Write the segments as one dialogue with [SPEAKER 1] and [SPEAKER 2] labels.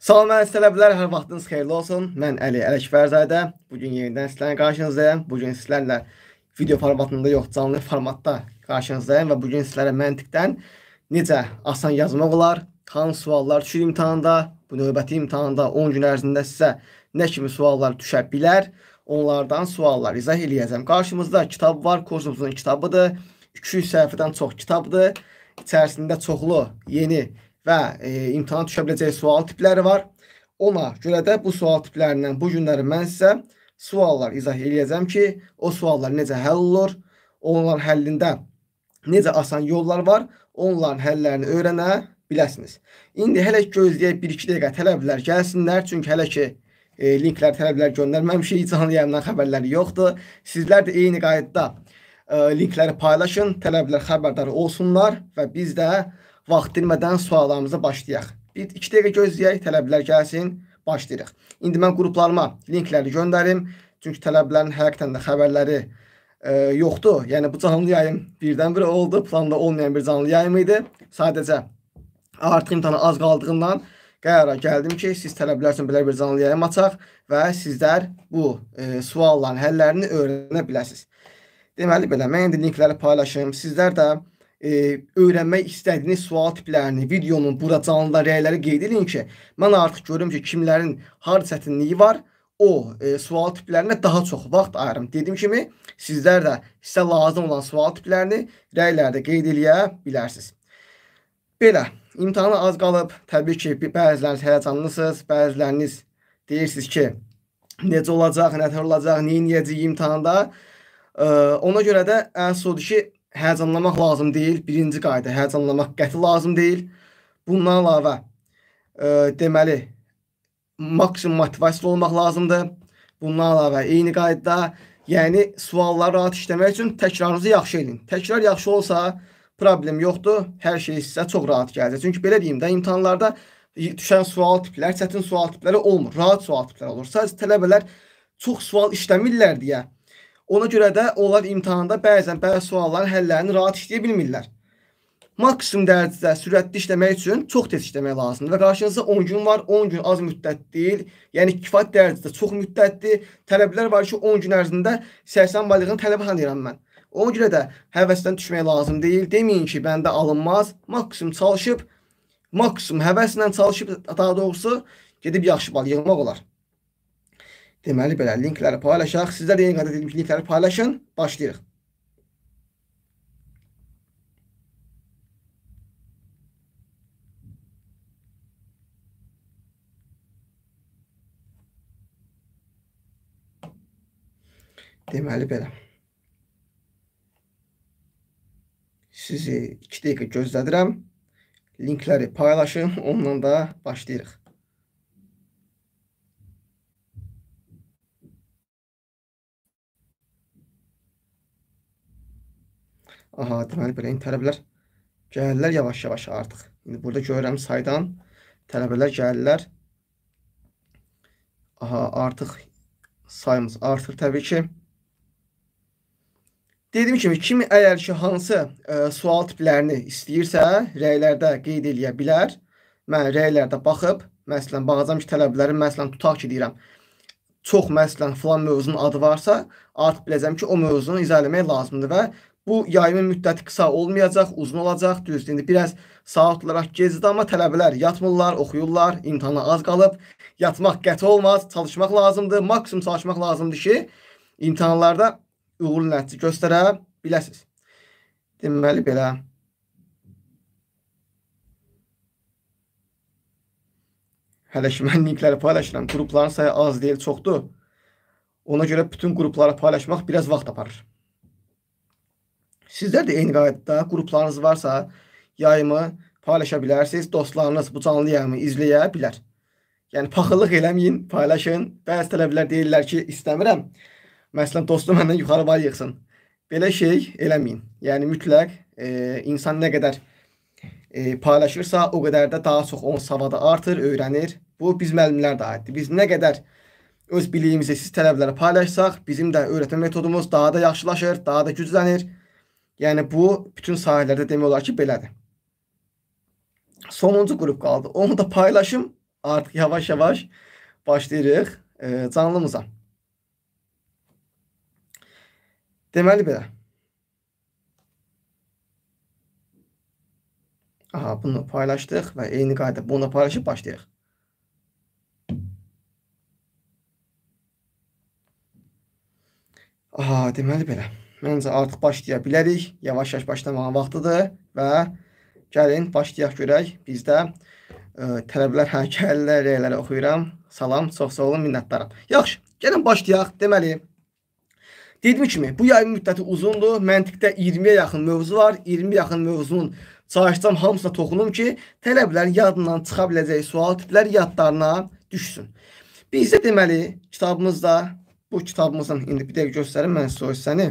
[SPEAKER 1] Salam əziz tələbələr, hər vaxtınız xeyirli olsun. Mən Əli Ələkbərzadə. Bu gün yenidən sizlərlə qarşınızdayam. Bu gün sizlərlə video formatında yox, canlı formatda qarşınızdayam və bu gün sizlərə məntiqdən necə asan yazmaq olar, hansı suallar düşür imtahanda, bu növbəti imtahanda 10 gün ərzində sizə nə kimi suallar düşə bilər, onlardan suallar izah eləyəcəm. Qarşımızda kitab var, kursumuzun kitabıdır. 200 səhifədən çox kitabdır. İçərisində çoxlu yeni kitablar və e, imtahana düşə biləcək sual tipləri var. Ona görə də bu sual tiplərindən bu günləri mən sizə suallar izah eləyəcəm ki, o suallar necə həll olur, onların həllində necə asan yollar var, onların həllərini öyrənə biləsiniz. İndi hələ ki gözləyək 1-2 dəqiqə tələblər gəlsinlər, çünki hələ ki e, linklər tələblər göndərməmişik, canlı yayımdan xəbərləri yoxdur. Sizlər də eyni qaydada e, linkləri paylaşın, tələblər xəbərdar olsunlar və biz də e, vaxtdirmədən suallarımıza başlayaq. Bir 2 dəqiqə gözləyək, tələblər gəlsin, başlayırıq. İndi mən qruplarıma linkləri göndərim. Çünki tələblərin həqiqətən də xəbərləri e, yoxdur. Yəni bu canlı yayım birdən-birə oldu. Planda olmayan bir canlı yayım idi. Sadəcə artıq imtahana az qaldığından qərara gəldim ki, siz tələblər üçün belə bir canlı yayım açaq və sizlər bu e, sualların həllərini öyrənə biləsiniz. Deməli belə, mən indi linkləri paylaşım. Sizlər də e, öyrənmək istədiyiniz sual tiplərini, videonun bura canlıda rəyləri qeyd edin ki, mən artıq görüm ki, kimlərin har çətinliyi var, o e, sual tiplərinə daha çox vaxt ayırım. Dediyim kimi, sizlər də sizə lazım olan sual tiplərini rəylərdə qeyd eləyə bilərsiniz. Belə, imtahana az qalıb. Təbii ki, bəziləriniz həyəcanlısınız, bəziləriniz deyirsiniz ki, necə olacaq, nətər olacaq, neyin yeyəcəyik imtahanda. E, ona görə də ən sudur ki, həyəcanlamaq lazım deyil. Birinci qayda həyəcanlamaq qəti lazım deyil. Bundan əlavə e, deməli maksimum motivasiyalı olmaq lazımdır. Bundan əlavə eyni qaydada, yəni sualları rahat işləmək üçün təkrarınızı yaxşı edin. Təkrar yaxşı olsa problem yoxdur. Hər şey sizə çox rahat gələcək. Çünki belə deyim də imtahanlarda düşən sual tipləri, çətin sual tipləri olmur. Rahat sual tipləri olur. Sadəcə tələbələr çox sual işləmirlər deyə Ona görə də onlar imtahanda bəzən bəzi sualların həllərini rahat işləyə bilmirlər. Maksimum dərəcədə sürətli işləmək üçün çox tez işləmək lazımdır və qarşınızda 10 gün var. 10 gün az müddət deyil. Yəni kifayət dərəcədə çox müddətdir. Tələblər var ki, 10 gün ərzində 80 ballığını tələbə tanıyıram mən. Ona görə də həvəsdən düşmək lazım deyil. Deməyin ki, bəndə alınmaz. Maksimum çalışıb, maksimum həvəslə çalışıb daha doğrusu gedib yaxşı bal yığmaq olar. Deməli belə linkləri paylaşaq. Sizlər də eyni qədər dedim ki, linkləri paylaşın. Başlayırıq. Deməli belə. Sizi 2 dəqiqə gözlədirəm. Linkləri paylaşın, onunla da başlayırıq. Aha, deməli belə indi tələbələr gəlirlər yavaş-yavaş artıq. İndi burada görürəm saydan tələbələr gəlirlər. Aha, artıq sayımız artır təbii ki. Dediyim kimi, kim əgər ki, hansı ə, e, sual tiplərini istəyirsə, rəylərdə qeyd eləyə bilər. Mən rəylərdə baxıb, məsələn, baxacam ki, tələblərin, məsələn, tutaq ki, deyirəm, çox məsələn, filan mövzunun adı varsa, artıq biləcəm ki, o mövzunu izah eləmək lazımdır və Bu yayımın müddəti qısa olmayacaq, uzun olacaq. Düzdür, indi biraz saat olaraq gecdir, amma tələbələr yatmırlar, oxuyurlar, imtahana az qalıb. Yatmaq qəti olmaz, çalışmaq lazımdır. Maksimum çalışmaq lazımdır ki, imtahanlarda uğurlu nəticə göstərə biləsiniz. Deməli belə. Hələ ki, mən linkləri paylaşıram. Qrupların sayı az deyil, çoxdur. Ona görə bütün qruplara paylaşmaq biraz vaxt aparır. Sizler de eyni qaydada qruplarınız varsa yayımı paylaşa bilərsiniz. Dostlarınız bu canlı yayımı izləyə bilər. Yəni paxıllıq eləməyin, paylaşın. Bəzi tələbələr deyirlər ki, istəmirəm. Məsələn, dostum məndən yuxarı bal yığsın. Belə şey eləməyin. Yəni mütləq e, insan nə qədər e, paylaşırsa, o qədər də daha çox onun savadı artır, öyrənir. Bu biz müəllimlər də aiddir. Biz nə qədər öz biliyimizi siz tələbələrə paylaşsaq, bizim də öyrətmə metodumuz daha da yaxşılaşır, daha da güclənir. Yəni bu bütün sahələrdə demək olar ki, belədir. Sonuncu qrup qaldı. Onu da paylaşım. Artıq yavaş-yavaş başlayırıq e, canlımıza. Deməli belə. Aha, bunu paylaşdıq və eyni qayda bunu paylaşıb başlayırıq. Aha, deməli belə. Məncə artıq başlaya bilərik. Yavaş-yavaş başlamağın vaxtıdır və gəlin başlayaq görək. Bizdə ə, e, tələblər hə gəlirlər, rəyləri oxuyuram. Salam, çox sağ olun, minnətdaram. Yaxşı, gəlin başlayaq. Deməli, Dediyim kimi, bu yayım müddəti uzundur. Məntiqdə 20-yə yaxın mövzu var. 20 yaxın mövzunun çalışsam hamısına toxunum ki, tələblərin yadından çıxa biləcəyi sual tipləri yadlarına düşsün. Bizdə deməli kitabımızda bu kitabımızın indi bir dəqiqə göstərim mən sizə o hissəni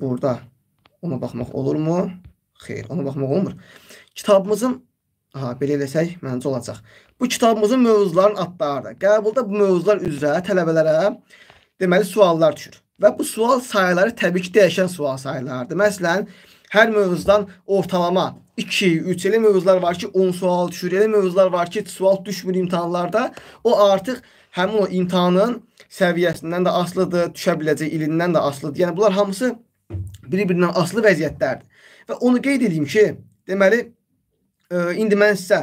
[SPEAKER 1] burada ona baxmaq olurmu? Xeyr, ona baxmaq olmur. Kitabımızın, aha, belə eləsək, məncə olacaq. Bu kitabımızın mövzuların adlarıdır. Qəbulda bu mövzular üzrə tələbələrə deməli suallar düşür. Və bu sual sayıları təbii ki, dəyişən sual sayılarıdır. Məsələn, hər mövzudan ortalama 2, 3 elə mövzular var ki, 10 sual düşür. Elə mövzular var ki, sual düşmür imtahanlarda. O artıq həmin o imtahanın səviyyəsindən də asılıdır, düşə biləcək ilindən də asılıdır. Yəni bunlar hamısı bir-birindən asılı vəziyyətlərdir. Və onu qeyd edeyim ki, deməli ə, e, indi mən sizə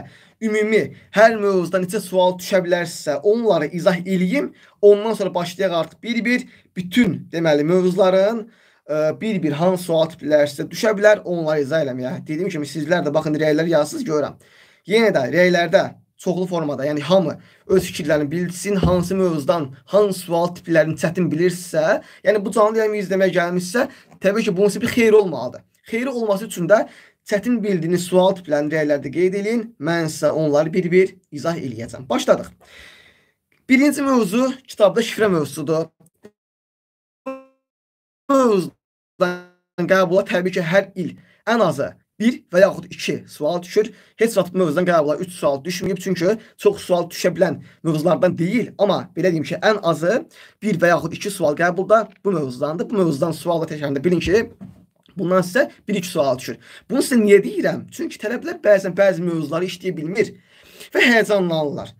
[SPEAKER 1] ümumi hər mövzuda neçə sual düşə bilərsə, onları izah eləyim. Ondan sonra başlayaq artıq bir-bir bütün deməli mövzuların e, bir-bir hansı sual tipləri sizə düşə bilər, onları izah eləməyə. Dediyim kimi sizlər də baxın rəylər yazsınız görürəm. Yenə də rəylərdə çoxlu formada, yəni hamı öz fikirlərini bilsin, hansı mövzudan, hansı sual tiplərini çətin bilirsə, yəni bu canlı yayımı izləməyə gəlmişsə, təbii ki, bunun bir xeyri olmalıdır. Xeyri olması üçün də çətin bildiyiniz sual tiplərini rəylərdə qeyd edin. Mən sizə onları bir-bir izah eləyəcəm. Başladıq. Birinci mövzu kitabda şifrə mövzusudur. Mövzudan qəbula təbii ki, hər il ən azı bir və yaxud iki sual düşür. Heç vaxt mövzudan qərar olaraq üç sual düşməyib, çünki çox sual düşə bilən mövzulardan deyil. Amma belə deyim ki, ən azı bir və yaxud iki sual qəbulda bu mövzudandır. Bu mövzudan sualla təkrarında bilin ki, bundan sizə bir-iki sual düşür. Bunu sizə niyə deyirəm? Çünki tələbələr bəzən bəzi mövzuları işləyə bilmir və həyəcanlanırlar.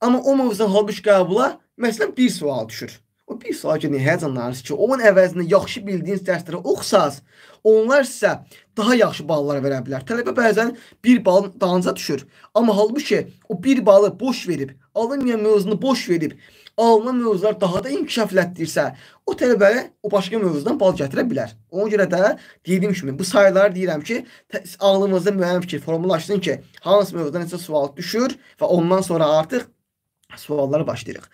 [SPEAKER 1] Amma o mövzudan halbuki qəbula məsələn bir sual düşür. O bir sual görə həyəcanlanırsınız ki, onun əvəzində yaxşı bildiyiniz dərsləri oxusaz, Onlar isə daha yaxşı ballar verə bilər. Tələbə bəzən bir balın dalınca düşür. Amma halbuki o bir balı boş verib, alınmayan mövzunu boş verib, alınan mövzular daha da inkişaf elətdirsə, o tələbəyə o başqa mövzudan bal gətirə bilər. Ona görə də dediyim kimi bu sayıları deyirəm ki, ağlımızda müəyyən fikir formalaşsın ki, hansı mövzudan neçə sual düşür və ondan sonra artıq suallara başlayırıq.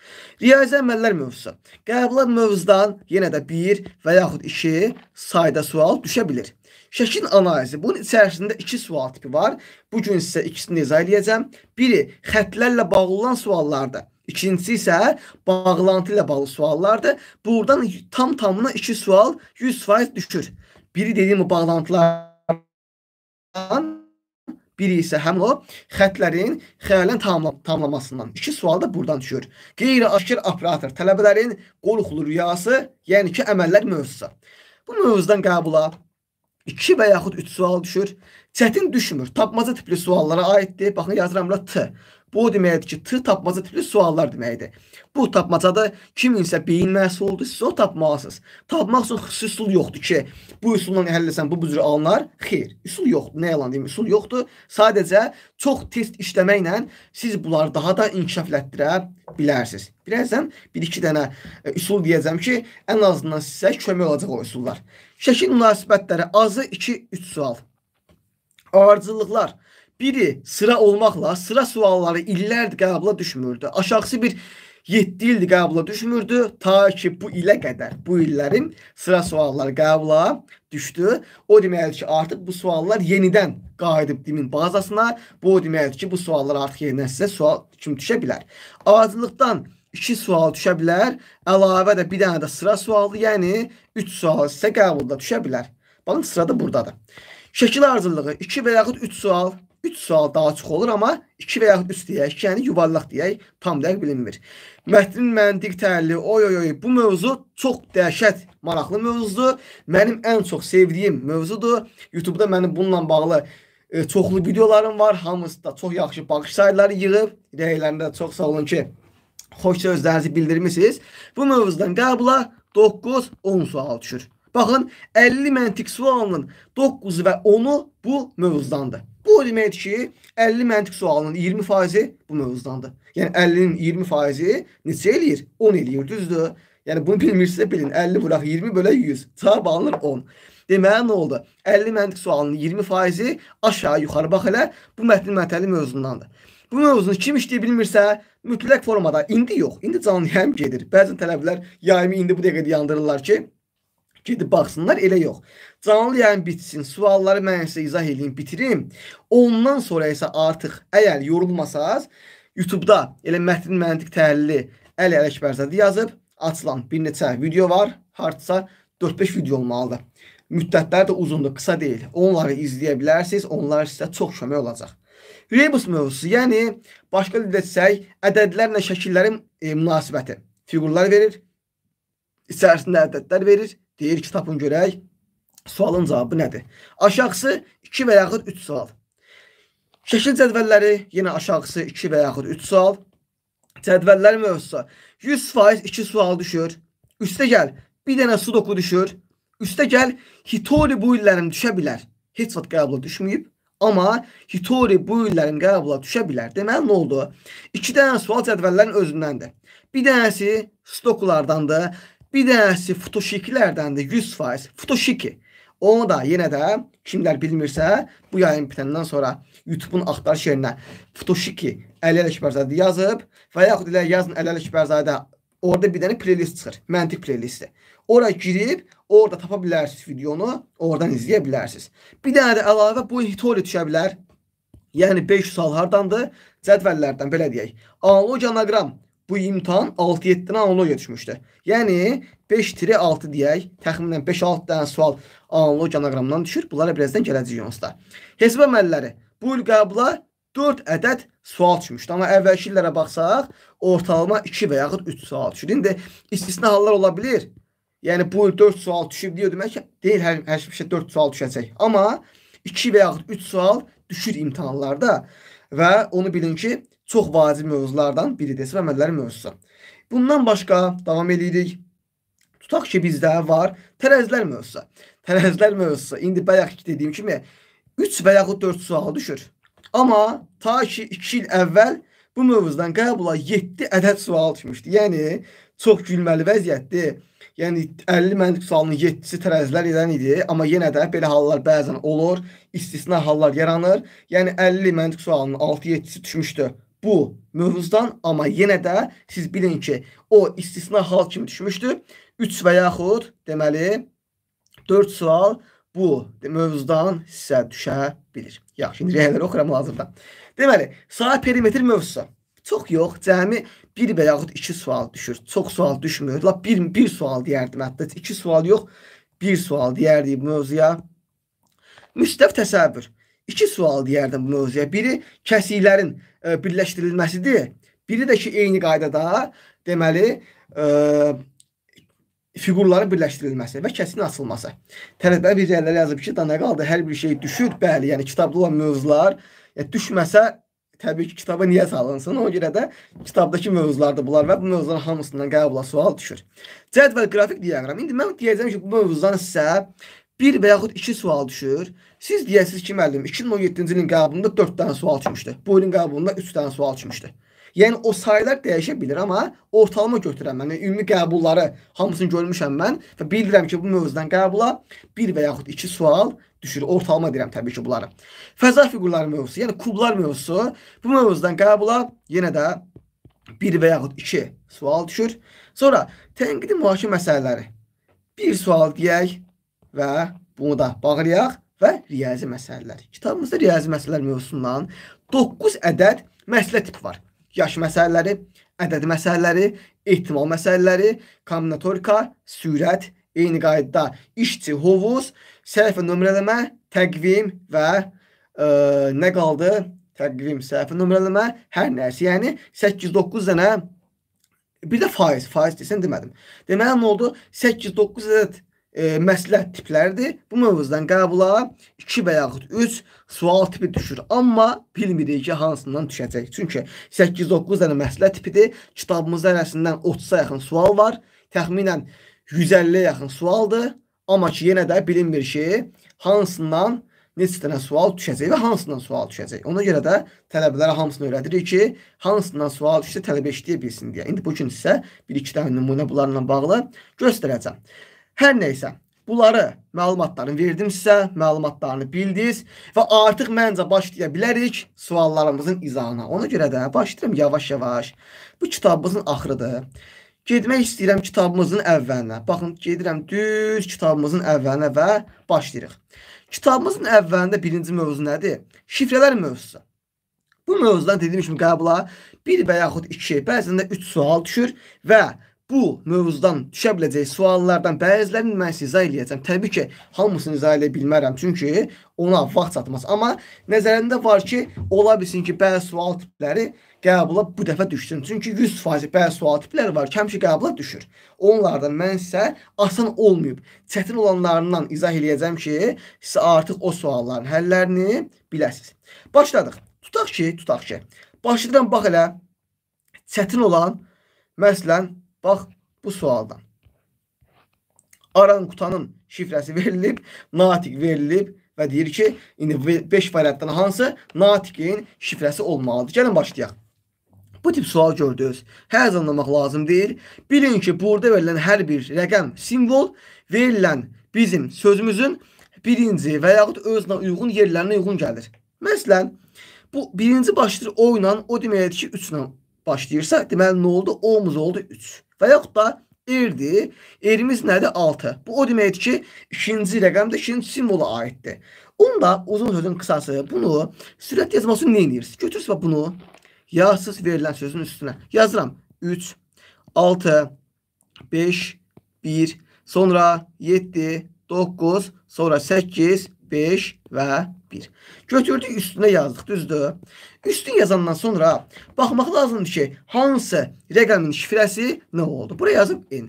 [SPEAKER 1] Riyazi əməllər mövzusu. Qəbula mövzudan yenə də 1 və yaxud 2 sayda sual düşə bilir. Şəklin analizi. Bunun içərisində 2 sual tipi var. Bu gün sizə ikisini izah edəcəm. Biri xətlərlə bağlı olan suallardır. İkincisi isə bağlantı ilə bağlı suallardır. Buradan tam tamına 2 sual 100% düşür. Biri dediyim bu bağlantılardan Biri isə həmin o xətlərin xəyalən tamam, tamamlamasından. İki sual da buradan düşür. Qeyri-aşkar operator tələbələrin qorxulu rüyası, yəni ki, əməllər mövzusu. Bu mövzudan qəbula 2 və yaxud 3 sual düşür. Çətin düşmür. Tapmaca tipli suallara aiddir. Baxın yazıram bura T. Bu o deməkdir ki, t tapmaca tipli suallar deməkdir. Bu tapmacada kiminsə beyin məhsuludur, siz onu tapmalısınız. Tapmaq üçün xüsusi üsul yoxdur ki, bu üsulla həll etsən bu bücür alınar. Xeyr, üsul yoxdur. Nə yalan deyim, üsul yoxdur. Sadəcə çox test işləməklə siz bunları daha da inkişaf elətdirə bilərsiniz. Birazdan bir-iki dənə e, üsul deyəcəm ki, ən azından sizə kömək olacaq o üsullar. Şəkil münasibətləri azı 2-3 sual. Ardıcıllıqlar biri sıra olmaqla sıra sualları illərdir qəbula düşmürdü. Aşağısı bir 7 ildir qəbula düşmürdü ta ki bu ilə qədər. Bu illərin sıra sualları qəbula düşdü. O deməkdir ki, artıq bu suallar yenidən qayıdıb dimin bazasına. Bu o deməkdir ki, bu suallar artıq yenidən sizə sual kimi düşə bilər. Ardıcılıqdan 2 sual düşə bilər. Əlavə də bir dənə də sıra sualı, yəni 3 sual sizə qəbulda düşə bilər. Baxın sırada burdadır. Şəkil ardıcılığı 2 və yaxud 3 sual 3 sual daha çox olur, amma 2 və yaxud 3 deyək, yəni yuvarlaq deyək, tam dəqiq bilinmir. Mətnin məntiq tərli, oy oy oy, bu mövzu çox dəhşət maraqlı mövzudur. Mənim ən çox sevdiyim mövzudur. YouTube-da mənim bununla bağlı e, çoxlu videolarım var. Hamısı da çox yaxşı baxış sayıları yığıb. Rəylərində çox sağ olun ki, xoş sözlərinizi bildirmisiniz. Bu mövzudan qəbula 9-10 sual düşür. Baxın, 50 məntiq sualının 9-u və 10-u bu mövzudandır. Bu o deməkdir ki, 50 məntiq sualının 20 faizi bu mövzudandır. Yəni 50-nin 20 faizi neçə eləyir? 10 eləyir, düzdür? Yəni bunu bilmirsə bilin. 50 vuraq 20 bölək 100. Cavab alınır 10. Deməli nə oldu? 50 məntiq sualının 20%-i aşağı yuxarı bax elə bu mətnin mətəli mövzundandır. Bu mövzunu kim işləyə bilmirsə, mütləq formada indi yox, indi canlı yayım gedir. Bəzən tələbələr yayımı indi bu dəqiqədə yandırırlar ki, gedib baxsınlar, elə yox canlı yayın bitsin. Sualları mən sizə izah edeyim, bitirim. Ondan sonra isə artıq əgər yorulmasaz, YouTube-da elə mətn məntiq təhlili Əli Ələkbərzədi yazıb açılan bir neçə video var. Hardsa 4-5 video olmalıdır. Müddətləri də uzundur, qısa deyil. Onları izləyə bilərsiniz. Onlar sizə çox kömək olacaq. Rebus mövzusu, yəni başqa dildə desək, ədədlərlə şəkillərin e, münasibəti. Fiqurlar verir, içərisində ədədlər verir. Deyir kitabın görək, Sualın cavabı nədir? Aşağısı 2 və yaxud 3 sual. Şəkil cədvəlləri yenə aşağısı 2 və yaxud 3 sual. Cədvəllər mövzusu 100% 2 sual düşür. Üstə gəl bir dənə sudoku düşür. Üstə gəl hitori bu illərim düşə bilər. Heç vaxt qəbula düşməyib. Amma hitori bu illərin qəbula düşə bilər. Deməli nə oldu? 2 dənə sual cədvəllərin özündəndir. Bir dənəsi stokulardandır. Bir dənəsi fotoşikilərdəndir 100%. Fotoşiki Onu da yenə də kimlər bilmirsə, bu yayın bitəndən sonra YouTube-un axtarış yerinə Futoshiki Əli Ələkbərzadə yazıb və yaxud elə yazın Əli Ələkbərzadə orada bir dənə playlist çıxır. Məntiq playlisti. Ora girib, orada tapa bilərsiniz videonu, oradan izləyə bilərsiniz. Bir dənə də əlavə bu hitori düşə bilər. Yəni 500 hal hardandır? Cədvəllərdən belə deyək. Analoji anagram bu imtahan 6-7-dən analogiya düşmüşdü. Yəni 5-6 deyək, təxminən 5-6 dənə sual analogiya anaqramdan düşür. Bunlara birazdan gələcək yonsda. Hesab əməlləri bu il qəbula 4 ədəd sual düşmüşdü. Amma əvvəlki illərə baxsaq, ortalama 2 və yaxud 3 sual düşür. İndi istisna hallar ola bilər. Yəni bu il 4 sual düşüb deyə demək deyil hər, hər şey 4 sual düşəcək. Amma 2 və yaxud 3 sual düşür imtahanlarda və onu bilin ki, çox vacib mövzulardan biridir. Hesab əməlləri mövzusu. Bundan başqa davam edirik. Tutaq ki, bizdə var tərəzlər mövzusu. Tərəzlər mövzusu. İndi bayaq dediyim kimi 3 və yaxud 4 sual düşür. Amma ta ki 2 il əvvəl bu mövzudan qəbula 7 ədəd sual düşmüşdü. Yəni çox gülməli vəziyyətdir. Yəni 50 məntiq sualının 7-si tərəzlər edən idi, amma yenə də belə hallar bəzən olur, istisna hallar yaranır. Yəni 50 məntiq sualının 6-7-si düşmüşdü bu mövzudan, amma yenə də siz bilin ki, o istisna hal kimi düşmüşdür. 3 və yaxud deməli 4 sual bu mövzudan sizə düşə bilir. Yaxşı, indi rəyləri oxuram hazırda. Deməli, sahə perimetr mövzusu. Çox yox, cəmi 1 və yaxud 2 sual düşür. Çox sual düşmür. Lap 1 1 sual deyərdim. Hətta 2 sual yox, 1 sual deyərdim mövzuya. Müstəv təsəvvür iki sual deyərdim bu mövzuya. Biri kəsiklərin e, birləşdirilməsidir. Biri də ki, eyni qaydada deməli, e, fiqurların birləşdirilməsi və kəsin açılması. Tələbə bir yerlərə yazıb ki, da nə qaldı? Hər bir şey düşür. Bəli, yəni kitabda olan mövzular yəni, düşməsə təbii ki, kitaba niyə salınsın? Ona görə də kitabdakı mövzulardır bunlar və bu mövzuların hamısından qəbula sual düşür. Cədvəl qrafik diaqram. İndi mən deyəcəm ki, bu mövzudan sizə bir və yaxud iki sual düşür. Siz deyəsiniz ki, müəllim, 2017-ci ilin qəbulunda 4 dənə sual çıxmışdı. Bu ilin qəbulunda 3 dənə sual çıxmışdı. Yəni o saylar dəyişə bilər, amma ortalama götürəm mən. Yəni, ümumi qəbulları hamısını görmüşəm mən və bilirəm ki, bu mövzudan qəbula 1 və yaxud 2 sual düşür. Ortalama deyirəm təbii ki, bunları. Fəza fiqurları mövzusu, yəni kublar mövzusu bu mövzudan qəbula yenə də 1 və yaxud 2 sual düşür. Sonra tənqidi mühakimə məsələləri. Bir sual deyək, və bunu da bağlayaq və riyazi məsələlər. Kitabımızda riyazi məsələlər mövzusundan 9 ədəd məsələ tipi var. Yaş məsələləri, ədəd məsələləri, ehtimal məsələləri, kombinatorika, sürət, eyni qaydada işçi, hovuz, səhifə nömrələmə, təqvim və ə, e, nə qaldı? Təqvim, səhifə nömrələmə, hər nəsə. Yəni 8-9 dənə bir də faiz, faiz desən demədim. Deməli nə oldu? 8-9 ədəd e, məsləhət tipləridir. Bu mövzudan qəbula 2 və yaxud 3 sual tipi düşür. Amma bilmirik ki, hansından düşəcək. Çünki 8-9 dənə məsləhət tipidir. Kitabımızda rəsindən 30-a yaxın sual var. Təxminən 150-yə yaxın sualdır. Amma ki, yenə də bilinmir ki, hansından neçə dənə sual düşəcək və hansından sual düşəcək. Ona görə də tələbələrə hamısını öyrədirik ki, hansından sual düşsə tələbə işləyə bilsin deyə. İndi bu gün sizə 1-2 dənə nümunə bunlarla bağlı göstərəcəm. Hər nəysə, bunları məlumatlarını verdim sizə, məlumatlarını bildiniz və artıq məncə başlaya bilərik suallarımızın izahına. Ona görə də başlayıram yavaş-yavaş. Bu kitabımızın axırıdır. Getmək istəyirəm kitabımızın əvvəlinə. Baxın, gedirəm düz kitabımızın əvvəlinə və başlayırıq. Kitabımızın əvvəlində birinci mövzu nədir? Şifrələr mövzusu. Bu mövzudan dediyim kimi qəbula 1 və yaxud 2, bəzən də 3 sual düşür və bu mövzudan düşə biləcək suallardan bəzilərini mən sizə izah eləyəcəm. Təbii ki, hamısını izah eləyə bilmərəm, çünki ona vaxt çatmaz. Amma nəzərində var ki, ola bilsin ki, bəzi sual tipləri qəbula bu dəfə düşsün. Çünki 100% bəzi sual tipləri var ki, həmişə qəbula düşür. Onlardan mən sizə asan olmayıb, çətin olanlarından izah eləyəcəm ki, siz artıq o sualların həllərini biləsiniz. Başladıq. Tutaq ki, tutaq ki, başlayıram bax elə çətin olan Məsələn, Bax bu sualdan. Aran qutanın şifrəsi verilib, natiq verilib və deyir ki, indi 5 variantdan hansı natiqin şifrəsi olmalıdır? Gəlin başlayaq. Bu tip sual gördünüz. Həzanlamaq lazım deyil. Bilin ki, burada verilən hər bir rəqəm, simvol verilən bizim sözümüzün birinci və yaxud özünə uyğun yerlərinə uyğun gəlir. Məsələn, bu birinci başlayır O ilə, o deməkdir ki, 3 ilə başlayırsa, deməli nə oldu? O-muz oldu 3. Və yaxud da irdir. Erimiz nədir? 6. Bu o deməkdir ki, ikinci rəqəmdə ikinci simvola aiddir. Onda uzun sözün qısası bunu sürət yazması nə edirsiniz? Götürürsünüz və bunu yazsız verilən sözün üstünə. Yazıram 3, 6, 5, 1, sonra 7, 9, sonra 8, 5 və 1. Götürdük üstünə yazdıq, düzdür? Üstün yazandan sonra baxmaq lazımdır ki, hansı rəqəmin şifrəsi nə oldu? Bura yazıb n.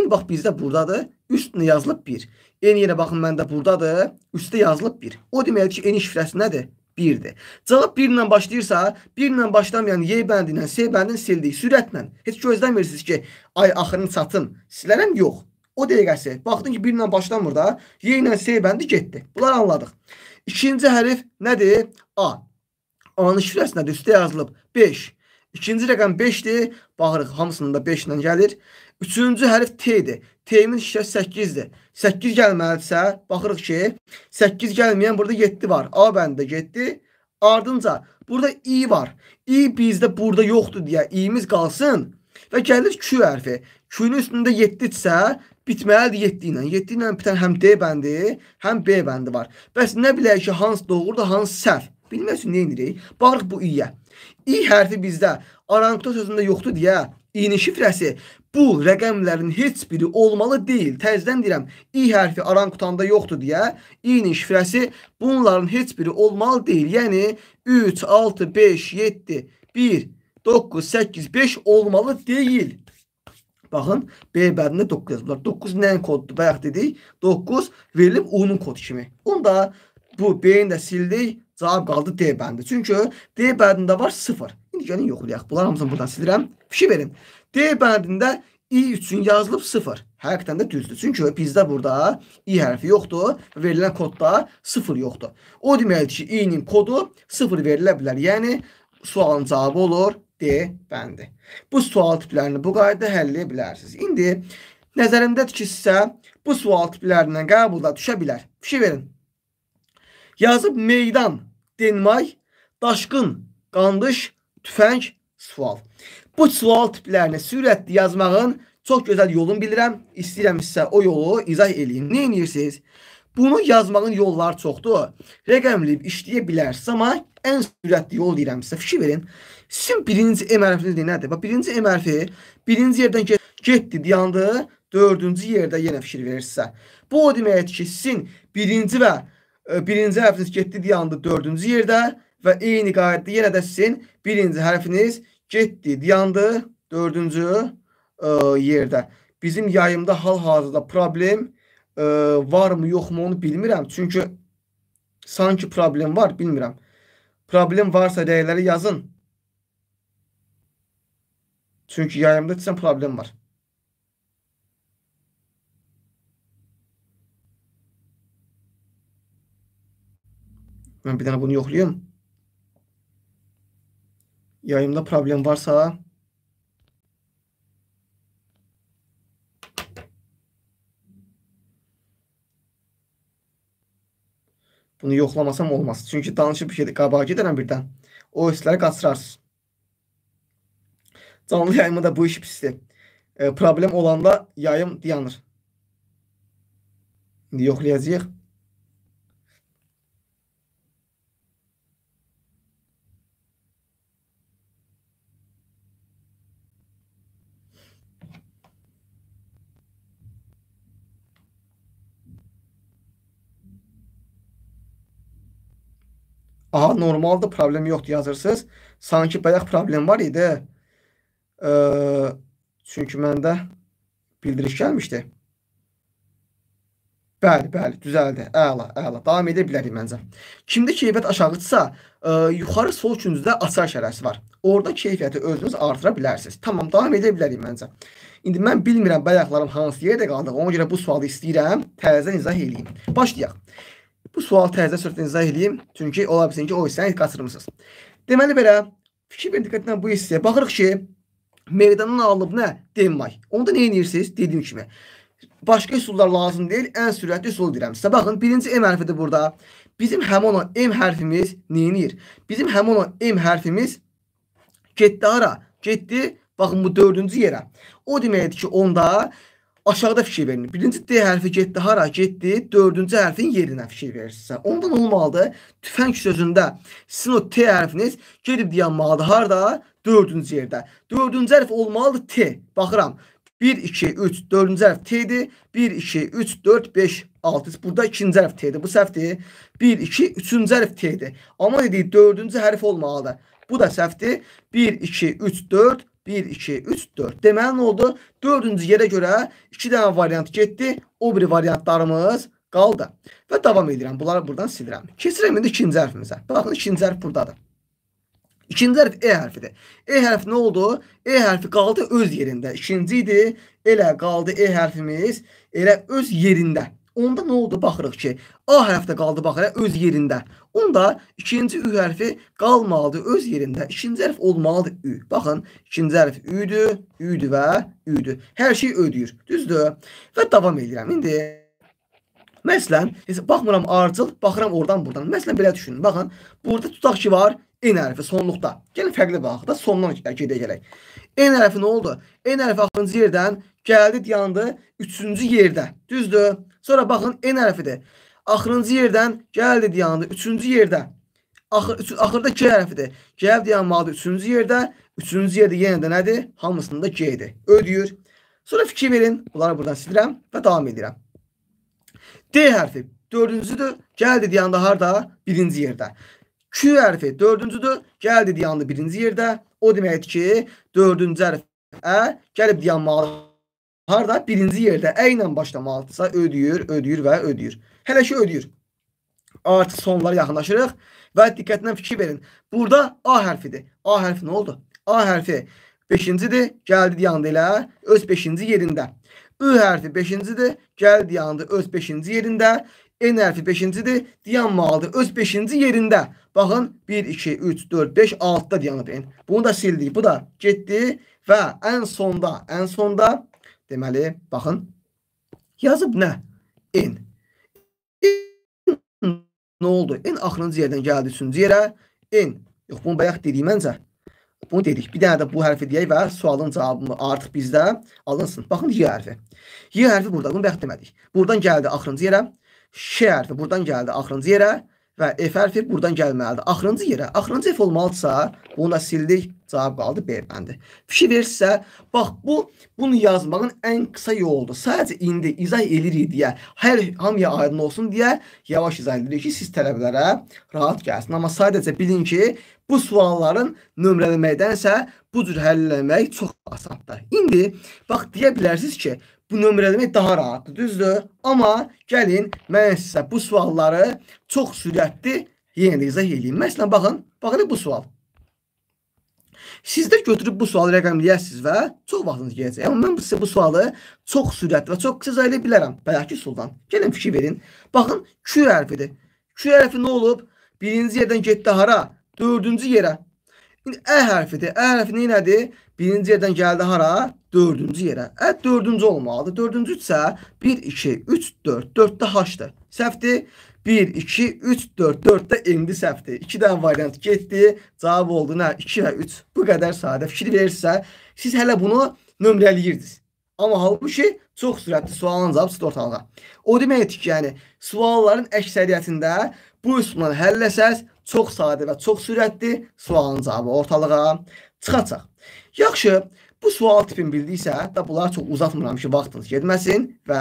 [SPEAKER 1] n bax bizdə burdadır, üstünə yazılıb 1. n yerə baxın məndə burdadır, üstə yazılıb 1. O deməkdir ki, n şifrəsi nədir? 1-dir. Cavab 1 ilə başlayırsa, 1 ilə başlamayan Y bəndi ilə S bəndini sildik sürətlə. Heç gözləmirsiniz ki, ay axırını çatın, silərəm yox. O dəqiqəsi. Baxdın ki, 1 ilə başlamır da, Y ilə S bəndi getdi. Bunları anladıq. İkinci hərif nədir? A. Anı şifrəsi nədir? Üstə yazılıb 5. İkinci rəqəm 5-dir. Baxırıq hamısında 5 ilə gəlir. Üçüncü hərif T-dir. T-min şifrəsi 8-dir. 8 gəlməlidirsə, baxırıq ki, 8 gəlməyən burada 7 var. A bəndə 7. Ardınca burada i var. i bizdə burada yoxdur deyə i-miz qalsın. Və gəlir Q hərfi. Q-nün üstündə 7-dirsə, bitməlidir 7 ilə. 7 ilə bitən həm D bəndi, həm B bəndi var. Bəs nə bilək ki, hansı doğrudur, hansı səhv? Bilmək üçün nə edirik? Barıq bu i-yə. i hərfi bizdə Arankto sözündə yoxdur deyə i-nin şifrəsi bu rəqəmlərin heç biri olmalı deyil. Təzdən deyirəm, i hərfi Arankutanda yoxdur deyə i-nin şifrəsi bunların heç biri olmalı deyil. Yəni 3, 6, 5, 7, 1, 9, 8, 5 olmalı deyil. Baxın, B bədində 9 yazıblar. 9 nəyin kodudur? Bayaq dedik, 9 verilib U-nun kodu kimi. Onu da bu B-ni də sildik, cavab qaldı D bəndi. Çünki D bəndində var 0. İndi gəlin yoxlayaq. Bunlar hamısını buradan silirəm. Fikir verin. D bəndində i üçün yazılıb 0. Həqiqətən də düzdür. Çünki bizdə burada i hərfi yoxdur. Verilən kodda 0 yoxdur. O deməkdir ki, i-nin kodu 0 verilə bilər. Yəni, sualın cavabı olur D bəndi. Bu sual tiplərini bu qayda həll edə bilərsiniz. İndi nəzərimdədir ki, sizə bu sual tiplərindən qəbulda düşə bilər. Fikir verin. Yazıb meydan, denmay, daşqın, qandış, tüfəng, sual. Bu sual tiplərini sürətli yazmağın çox gözəl yolunu bilirəm. İstəyirəm sizə o yolu izah edeyim. Nə edirsiniz? Bunu yazmağın yolları çoxdur. Rəqəmləyib işləyə bilərsiniz, amma ən sürətli yol deyirəm sizə. Fikir verin. Sizin birinci M hərfiniz nədir? Bax, birinci M hərfi birinci yerdən get getdi, dayandı, dördüncü yerdə yenə fikir verirsə. Bu o deməkdir ki, sizin birinci və ə, e, birinci hərfiniz getdi, dayandı dördüncü yerdə və eyni qaydada yenə də sizin birinci hərfiniz getdi, dayandı dördüncü ə, e, yerdə. Bizim yayımda hal-hazırda problem ə, e, varmı, yoxmu onu bilmirəm. Çünki sanki problem var, bilmirəm. Problem varsa dəyərləri yazın. Çünkü yayımda sən problem var. Ben bir tane bunu yokluyorum. Yayımda problem varsa bunu yoklamasam olmaz. Çünkü danışıb bir şey qabağa gedərəm birden. O hissləri qaçırarsınız. Canlı yayımı da bu iş pisdir. E, ee, problem olanda yayım dayanır. İndi yoxlayacağıq. Aha normaldır, problem yoxdur yazırsınız. Sanki bayaq problem var idi. E, çünki məndə bildiriş gəlmişdi. Bəli, bəli, düzəldi. Əla, əla. Davam edə bilərik məncə. Kimdə keyfiyyət aşağıdırsa, ə, e, yuxarı sol küncdə açar işarəsi var. Orda keyfiyyəti özünüz artıra bilərsiniz. Tamam, davam edə bilərik məncə. İndi mən bilmirəm bayaqlarım hansı yerdə qaldı. Ona görə bu sualı istəyirəm təzədən izah eləyim. Başlayaq. Bu sualı təzə sürətlə izah eləyim, çünki ola bilsin ki, o hissəni qaçırmısınız. Deməli belə, fikir verin diqqətlə bu hissəyə. Baxırıq ki, meydandan alınıb nə? Denmək. Onu da nə edirsiniz? Dediyim kimi. Başqa üsullar lazım deyil. Ən sürətli üsul deyirəm. Sizə baxın, birinci M hərfidir burada. Bizim həmin olan M hərfimiz neyinir? Bizim həmin olan M hərfimiz getdi ara. Getdi, baxın bu dördüncü yerə. O deməkdir ki, onda aşağıda fikir verin. Birinci D hərfi getdi hara? Getdi dördüncü hərfin yerinə fikir verirsinizsə. Ondan olmalıdır. Tüfəng sözündə sizin o T hərfiniz gedib dayanmalıdır. Harada? dördüncü yerdə. Dördüncü hərf olmalıdır T. Baxıram. 1, 2, 3, dördüncü hərf T-dir. 1, 2, 3, 4, 5, 6. Burada ikinci hərf T-dir. Bu səhvdir. 1, 2, üçüncü hərf T-dir. Amma dedik, dördüncü hərf olmalıdır. Bu da səhvdir. 1, 2, 3, 4, 1, 2, 3, 4. Deməli, nə oldu? Dördüncü yerə görə 2 dənə variant getdi. O biri variantlarımız qaldı. Və davam edirəm. Bunları buradan silirəm. Keçirəm indi ikinci hərfimizə. Baxın, ikinci hərf buradadır. İkinci hərf E hərfidir. E hərfi nə oldu? E hərfi qaldı öz yerində. İkinci idi. Elə qaldı E hərfimiz. Elə öz yerində. Onda nə oldu? Baxırıq ki, A hərfi də qaldı baxırıq öz yerində. Onda ikinci Ü hərfi qalmalıdır öz yerində. İkinci hərf olmalıdır Ü. Baxın, ikinci hərf Ü'dür, Ü'dür və Ü'dür. Hər şey ödəyir. Düzdür? Və davam edirəm. İndi... Məsələn, baxmıram arcıl, baxıram oradan buradan. Məsələn, belə düşünün. Baxın, burada tutaq ki var n hərfi sonluqda. Gəlin fərqli baxaq da sondan gedək gələk. n hərfi nə oldu? n hərfi axırıncı yerdən gəldi, dayandı 3-cü yerdə. Düzdür? Sonra baxın n hərfidir. Axırıncı yerdən gəldi, dayandı 3-cü yerdə. Axır, üç, axırda G hərfidir. Gəlib dayanmalıdır 3-cü yerdə. 3-cü yerdə yenə də nədir? Hamısında G-dir. Ödəyir. Sonra fikir verin. Bunları buradan silirəm və davam edirəm. D hərfi dördüncüdür. Gəldi deyəndə harda? Birinci yerdə. Q hərfi dördüncüdür. Gəldi dayandı birinci yerdə. O deməkdir ki, dördüncü hərf ə gəlib dayanmalı. Harda? Birinci yerdə ə ilə başlamalıdırsa ödüyür, ödüyür və ödüyür. Hələ ki ödüyür. Artıq sonlara yaxınlaşırıq və diqqətlə fikir verin. Burada A hərfidir. A hərfi nə oldu? A hərfi 5-cidir. Gəldi dayandı elə öz 5-ci yerində. Ü hərfi 5-cidir. Gəldi dayandı öz 5-ci yerində. N hərfi 5-cidir. Dayanma aldı öz 5-ci yerində. Baxın 1 2 3 4 5 6-da dayanıb N. Bunu da sildik. Bu da getdi və ən sonda, ən sonda deməli baxın yazıb nə? N. N nə oldu? N axırıncı yerdən gəldi 3-cü yerə. N. Yox, bunu bayaq dedik məncə. Bunu dedik. Bir dənə də bu hərfi deyək və sualın cavabı artıq bizdə alınsın. Baxın Y hərfi. Y hərfi burada. Bunu bayaq demədik. Buradan gəldi axırıncı yerə. Ş hərfi buradan gəldi axırıncı yerə və F hərfi buradan gəlməlidir. Axırıncı yerə, axırıncı F olmalıdırsa, bunu da sildik, cavab qaldı B bəndi. Fişi versə, bax bu bunu yazmağın ən qısa yoludur. Sadəcə indi izah eləyirik deyə, hər hamıya aydın olsun deyə yavaş izah edirik ki, siz tələbələrə rahat gəlsin. Amma sadəcə bilin ki, bu sualların nömrələməkdənsə bu cür həll etmək çox asandır. İndi bax deyə bilərsiniz ki, bu nömrələmək daha rahatdır, düzdür? Amma gəlin mən sizə bu sualları çox sürətli yenə də izah edeyim. Məsələn baxın, baxın bu sual. Siz də götürüb bu sualı rəqəmləyəsiniz və çox vaxtınız gələcək. Amma mən sizə bu sualı çox sürətli və çox qısa izah edə bilərəm. Bəlkə soldan. Gəlin fikir verin. Baxın, Q hərfidir. Q hərfi nə olub? Birinci yerdən getdi hara? Dördüncü yerə. İndi Ə hərfidir. Ə hərfi neynədir? Birinci yerdən gəldi hara? dördüncü yerə. Ə, e, dördüncü olmalıdır. Dördüncüdsə 1, 2, 3, 4. 4-də H-dır. Səhvdir. 1, 2, 3, 4. 4-də indi səhvdir. 2 dənə variant getdi. Cavab oldu nə? 2 və 3. Bu qədər sadə fikir verirsə, siz hələ bunu nömrələyirdiniz. Amma halbuki çox sürətli sualın cavabı çıxdı ortalığa. O deməkdir ki, yəni sualların əksəriyyətində bu üsulla həlləsəz çox sadə və çox sürətli sualın cavabı ortalığa çıxacaq. Yaxşı, Bu sual tipini bildiksə, hətta bunları çox uzatmıram ki, vaxtınız getməsin və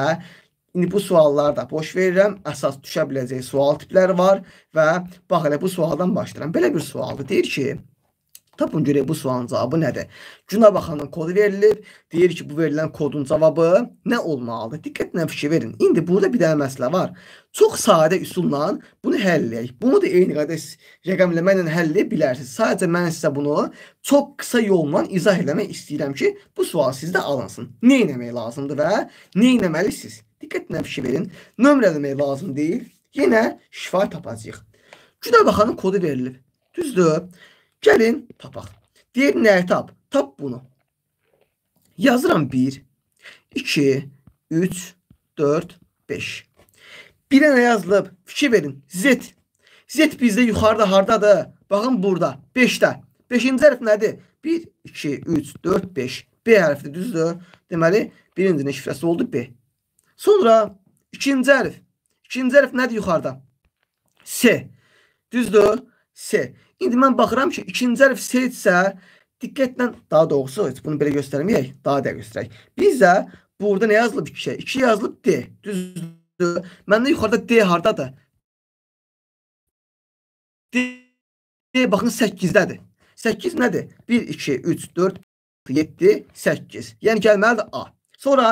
[SPEAKER 1] İndi bu sualları da boş verirəm. Əsas düşə biləcək sual tipləri var və bax elə bu sualdan başlayıram. Belə bir sualdır. Deyir ki, Tapın görək bu sualın cavabı nədir? Günə baxanın kodu verilib. Deyir ki, bu verilən kodun cavabı nə olmalıdır? Diqqətlə fikir verin. İndi burada bir dənə məsələ var. Çox sadə üsulla bunu həll edək. Bunu da eyni qədər rəqəmləmə ilə həll edə bilərsiniz. Sadəcə mən sizə bunu çox qısa yolla izah etmək istəyirəm ki, bu sual sizdə alınsın. Nə etmək lazımdır və nə etməlisiniz? Diqqətlə fikir verin. Nömrələmək lazım deyil. Yenə şifa tapacağıq. Günə baxanın kodu verilib. Düzdür? Gəlin tapaq. Deyir nəyi tap? Tap bunu. Yazıram 1, 2, 3, 4, 5. Birə nə yazılıb? Fikir verin. Z. Z bizdə yuxarıda hardadır? Baxın burada. 5-də. 5-ci hərf nədir? 1, 2, 3, 4, 5. B hərfidir, düzdür? Deməli, birincinin şifrəsi oldu B. Sonra ikinci hərf. İkinci hərf nədir yuxarıda? S. Düzdür? S. İndi mən baxıram ki, ikinci hərf seyidsə, diqqətlə, daha doğrusu, bunu belə göstərməyək, daha dəqiq göstərək. Bizə burada nə yazılıb 2-yə? 2 yazılıb D, düzdür. Məndə yuxarıda D hardadır? D, D baxın, 8-dədir. 8 nədir? 1, 2, 3, 4, 7, 8. Yəni gəlməlidir A. Sonra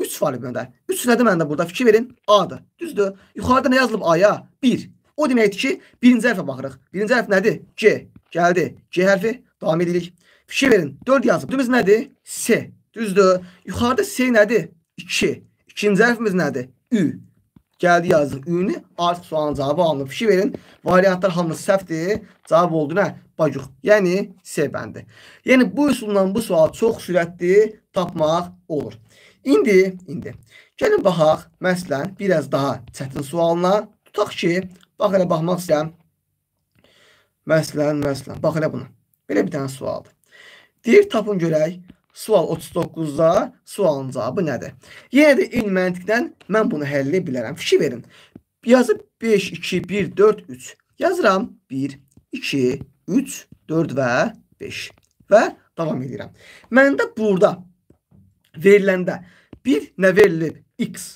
[SPEAKER 1] 3 var məndə. 3 nədir məndə burada? Fikir verin. A-dır. Düzdür. Yuxarıda nə yazılıb A-ya? 1. O deməkdir ki, birinci hərfə baxırıq. Birinci hərf nədir? G. Gəldi. G hərfi. Davam edirik. Fikir verin. 4 yazıb. Düz nədir? S. Düzdür. Yuxarıda S nədir? 2. İki. İkinci hərfimiz nədir? Ü. Gəldi yazdıq Ü-nü. Artıq sualın cavabı alınıb. Fikir verin. Variantlar hamısı səhvdir. Cavab oldu nə? Bacuq. Yəni S bəndi. Yəni bu üsulla bu sualı çox sürətli tapmaq olur. İndi, indi. Gəlin baxaq, məsələn, biraz daha çətin sualına. Tutaq ki, Bax elə baxmaq istəyirəm. Məsələn, məsələn, bax elə buna. Belə bir dənə sualdır. Deyir, tapın görək, sual 39-da sualın cavabı nədir? Yenə də eyni məntiqdən mən bunu həll edə bilərəm. Fikir verin. Yazıb 5, 2, 1, 4, 3. Yazıram 1, 2, 3, 4 və 5. Və davam edirəm. Məndə burada veriləndə bir nə verilib? X.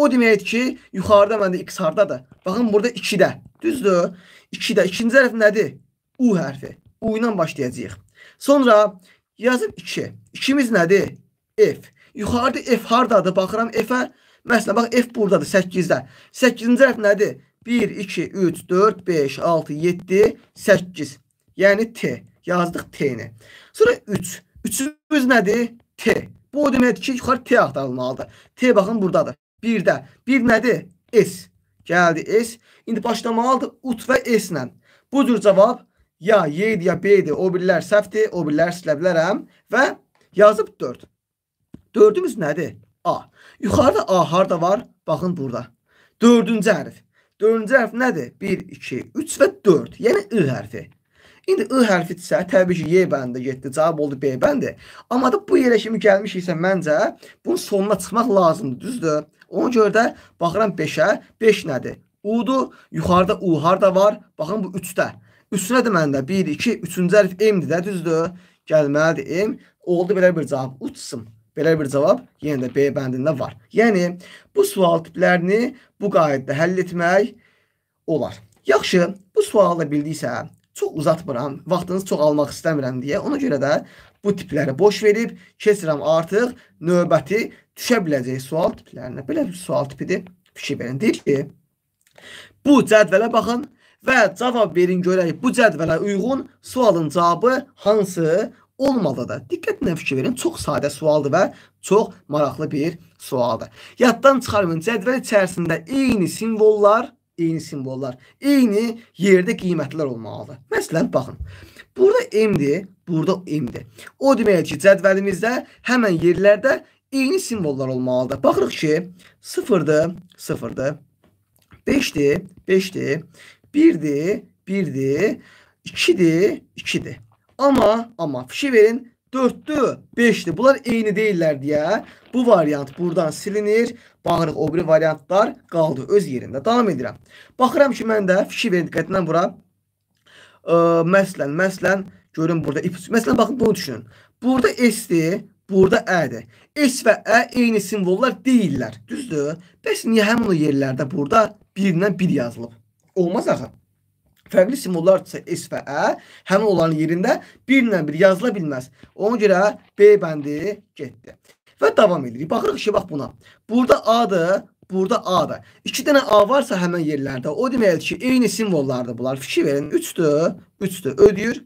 [SPEAKER 1] O deməkdir ki, yuxarıda məndə x hardadır? Baxın, burada 2-də. Düzdür? 2-də. İkinci hərf nədir? U hərfi. U ilə başlayacağıq. Sonra yazıb 2. 2-miz nədir? F. Yuxarıda F hardadır? Baxıram F-ə. Məsələn, bax F burdadır 8-də. 8-ci hərf nədir? 1, 2, 3, 4, 5, 6, 7, 8. Yəni T. Yazdıq T-ni. Sonra 3. 3-ümüz nədir? T. Bu o deməkdir ki, yuxarı T axtarılmalıdır. T baxın buradadır. 1-də. 1 nədir? S. Gəldi S. İndi başlamalıdır ut və S ilə. Bu cür cavab ya Y idi, ya B idi. O birlər səhvdir, o birlər silə bilərəm və yazıb 4. Dördümüz nədir? A. Yuxarıda A harda var? Baxın burada. Dördüncü hərf. Dördüncü hərf nədir? 1, 2, 3 və 4. Yəni I hərfi. İndi I hərfi isə təbii ki, Y bəndə getdi, cavab oldu B bəndi. Amma da bu yerə kimi gəlmişiksə məncə bunun sonuna çıxmaq lazımdır, düzdür? Ona görə də baxıram 5-ə. 5 nədir? U-dur. Yuxarıda U harda var? Baxın bu 3-də. 3-nə də məndə 1, 2, 3-cü ərif M-dir də, düzdür? Gəlməlidir M. Oldu belə bir cavab. Uçsun. Belə bir cavab yenə də B bəndində var. Yəni, bu sual tiplərini bu qayıdda həll etmək olar. Yaxşı, bu sualı bildiksə, çox uzatmıram, vaxtınızı çox almaq istəmirəm deyə. Ona görə də bu tipləri boş verib, keçirəm artıq növbəti düşə biləcək sual tiplərinə. Belə bir sual tipidir Pişiverin. Deyir ki, bu cədvələ baxın və cavab verin görək bu cədvələ uyğun sualın cavabı hansı olmalıdır. Diqqətlə fikir verin, çox sadə sualdır və çox maraqlı bir sualdır. Yaddan çıxarmayın, cədvəl içərisində eyni simvollar, eyni simvollar, eyni yerdə qiymətlər olmalıdır. Məsələn, baxın. Burada M-dir, burada M-dir. O deməkdir ki, cədvəlimizdə həmən yerlərdə eyni simvollar olmalıdır. Baxırıq ki, 0-dır, 0-dır, 5-dir, 5-dir, 1-dir, 1-dir, 2-dir, 2-dir. Amma, amma fişi verin, 4-dür, 5-dir. Bunlar eyni deyirlər deyə bu variant buradan silinir. Bağırıq o biri variantlar qaldı öz yerində. Davam edirəm. Baxıram ki, mən də fişi verin diqqətindən bura. Ə, məslən, məslən, görün burada. Məslən, baxın, bunu düşünün. Burada S-dir, burada ədir. S və ə eyni simvollar deyillər. Düzdür? Bəs niyə həmin o yerlərdə burada birindən bir yazılıb? Olmaz axı. Fərqli simvollarsa S və ə həmin onların yerində birindən bir yazıla bilməz. Ona görə B bəndi getdi. Və davam edirik. Baxırıq ki, bax buna. Burada A-dır, burada A-dır. İki dənə A varsa həmin yerlərdə o deməkdir ki, eyni simvollardır bunlar. Fikir verin. 3-dür, 3-dür. Ödür,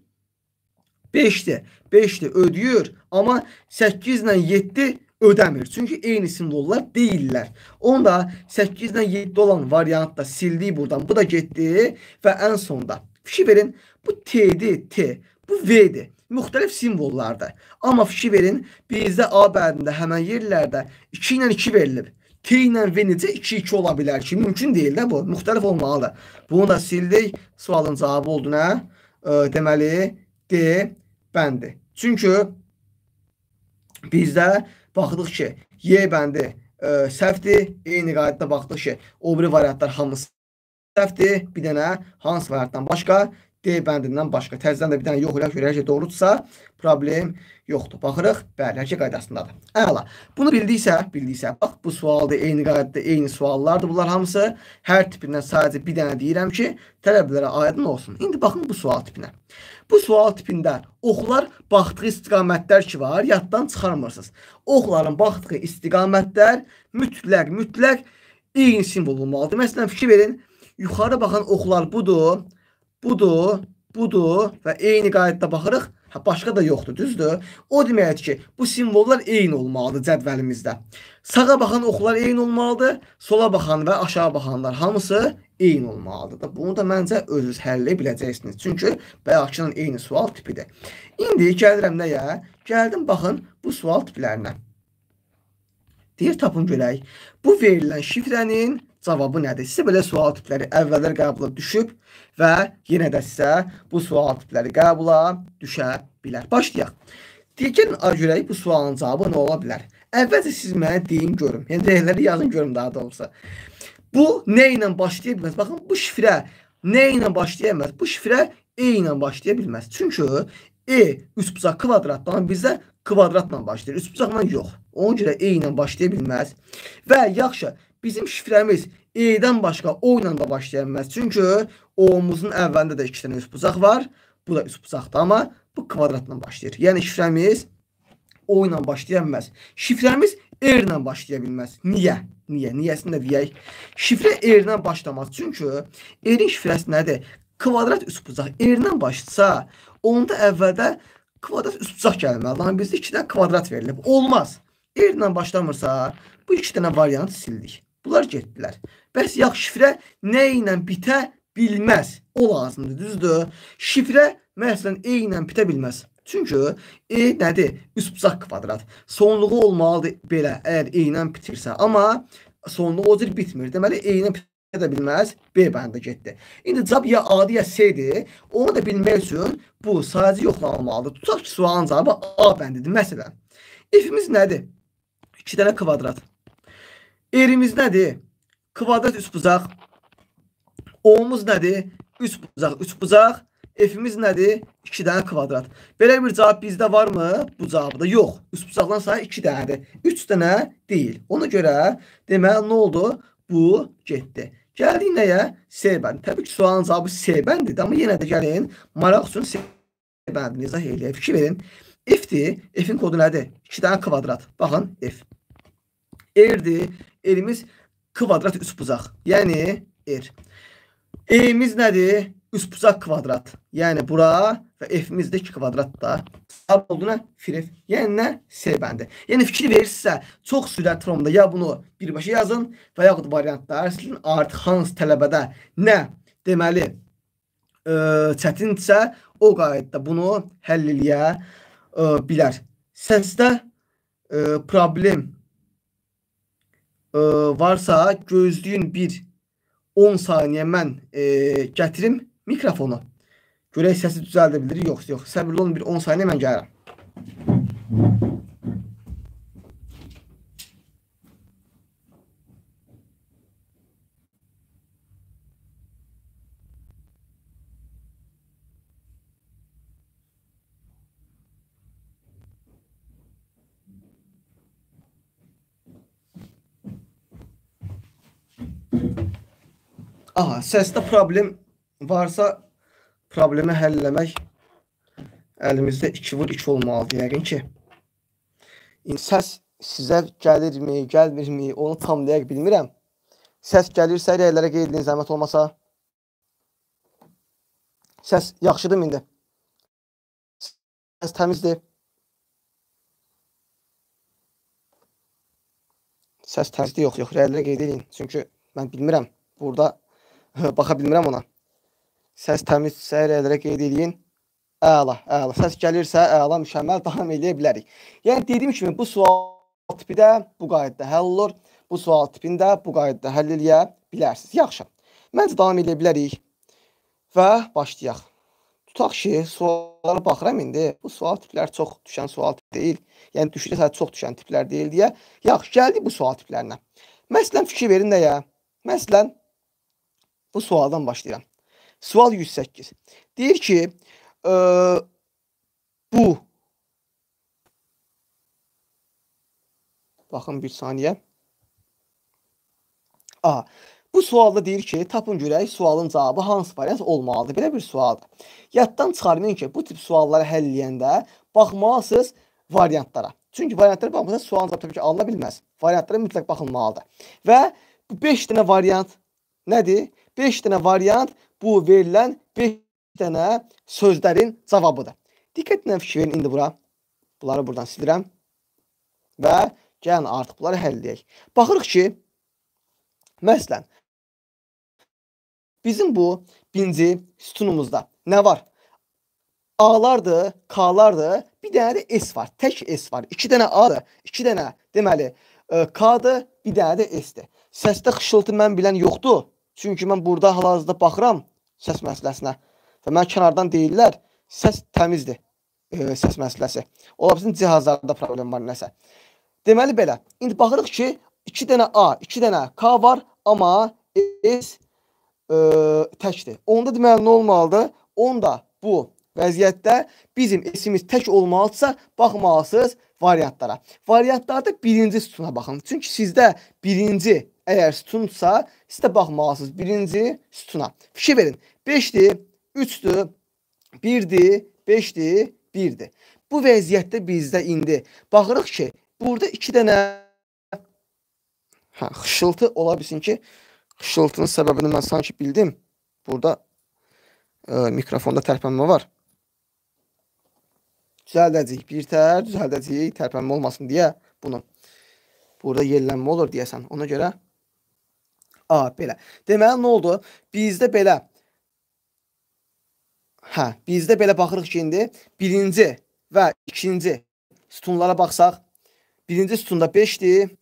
[SPEAKER 1] 5-dir. 5-dir ödəyir, amma 8 ilə 7 ödəmir. Çünki eyni simvollar deyillər. Onda 8 ilə 7 olan variantı da sildik buradan. Bu da getdi və ən sonda fikir verin, bu T-dir, T. Bu V-dir müxtəlif simvollardır. Amma fikir verin, bizdə A bəndində həmin yerlərdə 2 ilə 2 verilib. T ilə V necə 2 2 ola bilər ki? Mümkün deyil də bu. Müxtəlif olmalıdır. Bunu da sildik. Sualın cavabı oldu nə? Hə? E, deməli D bəndi. Çünki bizdə baxdıq ki, Y bəndi ə, e, səhvdir. Eyni qaydada baxdıq ki, o biri variantlar hamısı səhvdir. Bir dənə hansı variantdan başqa D bəndindən başqa təzədən də bir dənə yox eləyək görək ki, doğrudursa problem yoxdur. Baxırıq, bəli, həqiqət qaydasındadır. Əla. Bunu bildiksə, bildiksə, bax bu sualda eyni qaydada eyni suallardır bunlar hamısı. Hər tipindən sadəcə bir dənə deyirəm ki, tələbələrə aydın olsun. İndi baxın bu sual tipinə. Bu sual tipində oxlar baxdığı istiqamətlər ki var, yaddan çıxarmırsınız. Oxların baxdığı istiqamətlər mütləq, mütləq eyni simvol olmalıdır. Məsələn, fikir verin, yuxarı baxan oxlar budur, budur, budur və eyni qaydada baxırıq. Hə, başqa da yoxdur, düzdür? O deməkdir ki, bu simvollar eyni olmalıdır cədvəlimizdə. Sağa baxan oxlar eyni olmalıdır, sola baxan və aşağı baxanlar hamısı eyni olmalıdır da. Bunu da məncə özünüz həll edə biləcəksiniz. Çünki bayaqkının eyni sual tipidir. İndi gəlirəm nəyə? Gəldim baxın bu sual tiplərinə. Deyir tapın görək. Bu verilən şifrənin cavabı nədir? Sizə belə sual tipləri əvvəllər qəbula düşüb və yenə də sizə bu sual tipləri qəbula düşə bilər. Başlayaq. Digərin görək bu sualın cavabı nə ola bilər? Əvvəlcə siz mənə deyin görüm. Yəni dəyərləri yazın görüm daha doğrusu. Da Bu nə ilə başlaya bilməz? Baxın, bu şifrə nə ilə başlaya bilməz? Bu şifrə E ilə başlaya bilməz. Çünki E üçbucaq kvadratdan bizdə kvadratla başlayır. Üçbucaqla yox. Ona görə E ilə başlaya bilməz. Və yaxşı, bizim şifrəmiz E-dən başqa O ilə da başlaya bilməz. Çünki O-muzun əvvəlində də 2 dənə üçbucaq var. Bu da üçbucaqdır, amma bu kvadratla başlayır. Yəni şifrəmiz O ilə başlaya bilməz. Şifrəmiz R-lə başlaya bilməz. Niyə? Niyə? Niyəsini də deyək. Şifrə R-lə başlamaz. Çünki R-in şifrəsi nədir? Kvadrat üçbucaq R-lə başlasa, onda əvvəldə kvadrat üçbucaq gəlməli. Lakin bizdə 2-də kvadrat verilib. Olmaz. R-lə başlamırsa, bu 2 dənə variantı sildik. Bunlar getdilər. Bəs yaxşı şifrə nə ilə bitə bilməz. O lazımdır, düzdür? Şifrə məsələn E ilə bitə bilməz. Çünki E nədir? Üsbuzaq kvadrat. Sonluğu olmalıdır belə, əgər E ilə bitirsə. Amma sonluğu o cür bitmir. Deməli, E ilə bitirə də bilməz. B bəndə getdi. İndi cavab ya A-dır, ya C-dir. Onu da bilmək üçün bu sadəcə yoxlanılmalıdır. Tutaq ki, sualın cavabı A bəndidir. Məsələn, if-imiz nədir? 2 dənə kvadrat. R-imiz nədir? Kvadrat üsbuzaq. O-umuz nədir? Üsbuzaq, üsbuzaq. F-imiz nədir? 2 dənə kvadrat. Belə bir cavab bizdə varmı? Bu cavabda yox. Üst bucaqdan sayı 2 dənədir. 3 dənə deyil. Ona görə deməli nə oldu? Bu getdi. Gəldik nəyə? C bəndi. Təbii ki, sualın cavabı C bəndidir, amma yenə də gəlin maraq üçün C bəndini izah eləyək. Fikir verin. F-dir. F-in kodu nədir? 2 dənə kvadrat. Baxın F. R-dir. R-imiz kvadrat üst bucaq. Yəni R. E-imiz nədir? üst bucaq kvadrat. Yəni bura və f-imiz də 2 kvadrat da. Cavab oldu nə? Firif. Yəni nə? C bəndi. Yəni fikir verirsə, çox sürət formda ya bunu birbaşa yazın və yaxud variantlar silin. Artıq hansı tələbədə nə deməli ə, e, çətindirsə, o qaydada bunu həll eləyə ə, e, bilər. Səsdə ə, e, problem ə, varsa gözlüyün bir 10 saniyə mən e, gətirim mikrofonu. Görək səsi düzəldə bilir, yox, yox. Səbirli olun, bir 10 saniyə mən gəlirəm. Aha, səsdə problem Varsa problemi həllləmək əlimizdə 2 vur 2 olmalıdır yəqin ki. Səs sizə gəlirmi, gəlmirmi, onu tamlayaq bilmirəm. Səs gəlirsə rəylərə qeyd edin zəhmət olmasa. Səs yaxşıdır indi. Səs təmizdir. Səs təmizdir yox, yox, rəylərə qeyd edin. Çünki mən bilmirəm. Burada baxa bilmirəm ona. Səs təmizsə, rədrək qeyd edin. Əla, əla. Səs gəlirsə, əla, mükəmməl davam edə bilərik. Yəni dediyim kimi bu sual tipi də bu qaydada həll olur. Bu sual tipini də bu qaydada həll eləyə bilərsiniz. Yaxşı. Məncə davam edə bilərik və başlayaq. Tutaq ki, suallara baxıram indi. Bu sual tipləri çox düşən sual tip deyil. Yəni düşürsə çox düşən tiplər deyil deyə. Yaxşı, gəldik bu sual tiplərinə. Məsələn fikir verin nəyə? Məsələn bu sualdan başlayıram. Sual 108. Deyir ki, ə, e, bu Baxın bir saniyə. A. Bu sualda deyir ki, tapın görək sualın cavabı hansı variant olmalıdır? Belə bir sualdır. Yaddan çıxarmayın ki, bu tip sualları həll edəndə baxmalısınız variantlara. Çünki variantlara baxmasanız sualın cavabı təbii ki, alına bilməz. Variantlara mütləq baxılmalıdır. Və bu 5 dənə variant nədir? 5 dənə variant bu verilən 5 dənə sözlərin cavabıdır. Diqqətlə fikir verin indi bura. Bunları buradan silirəm. Və gəlin artıq bunları həll edək. Baxırıq ki, məsələn, bizim bu birinci sütunumuzda nə var? A-lardır, K-lardır, bir dənə də S var. Tək S var. İki dənə A-dır, iki dənə, deməli, e, K-dır, bir dənə də S-dir. Səsdə xışıltı mən bilən yoxdur. Çünki mən burada hal-hazırda baxıram səs məsələsinə. Və mən kənardan deyirlər, səs təmizdir, e, səs məsələsi. Ola bilsin cihazlarda problem var nəsə. Deməli belə, indi baxırıq ki, 2 dənə A, 2 dənə K var, amma S e, təkdir. Onda deməli nə olmalıdır? Onda bu vəziyyətdə bizim S-imiz tək olmalıdırsa, baxmalısınız variantlara. Variantlarda birinci sütuna baxın. Çünki sizdə birinci Əgər sütunsa, siz də baxmalısınız birinci sütuna. Fikir verin. 5-dir, 3-dür, 1-dir, 5-dir, 1-dir. Bu vəziyyətdə bizdə indi baxırıq ki, burada 2 dənə hə, xışıltı ola bilsin ki, xışıltının səbəbini mən sanki bildim. Burada ə, e, mikrofonda tərpənmə var. Düzəldəcəyik, bir tər düzəldəcəyik, tərpənmə olmasın deyə bunu. Burada yerlənmə olur deyəsən. Ona görə A belə. Deməli nə oldu? Bizdə belə Hə, bizdə belə baxırıq ki, indi birinci və ikinci sütunlara baxsaq, birinci sütunda 5-dir,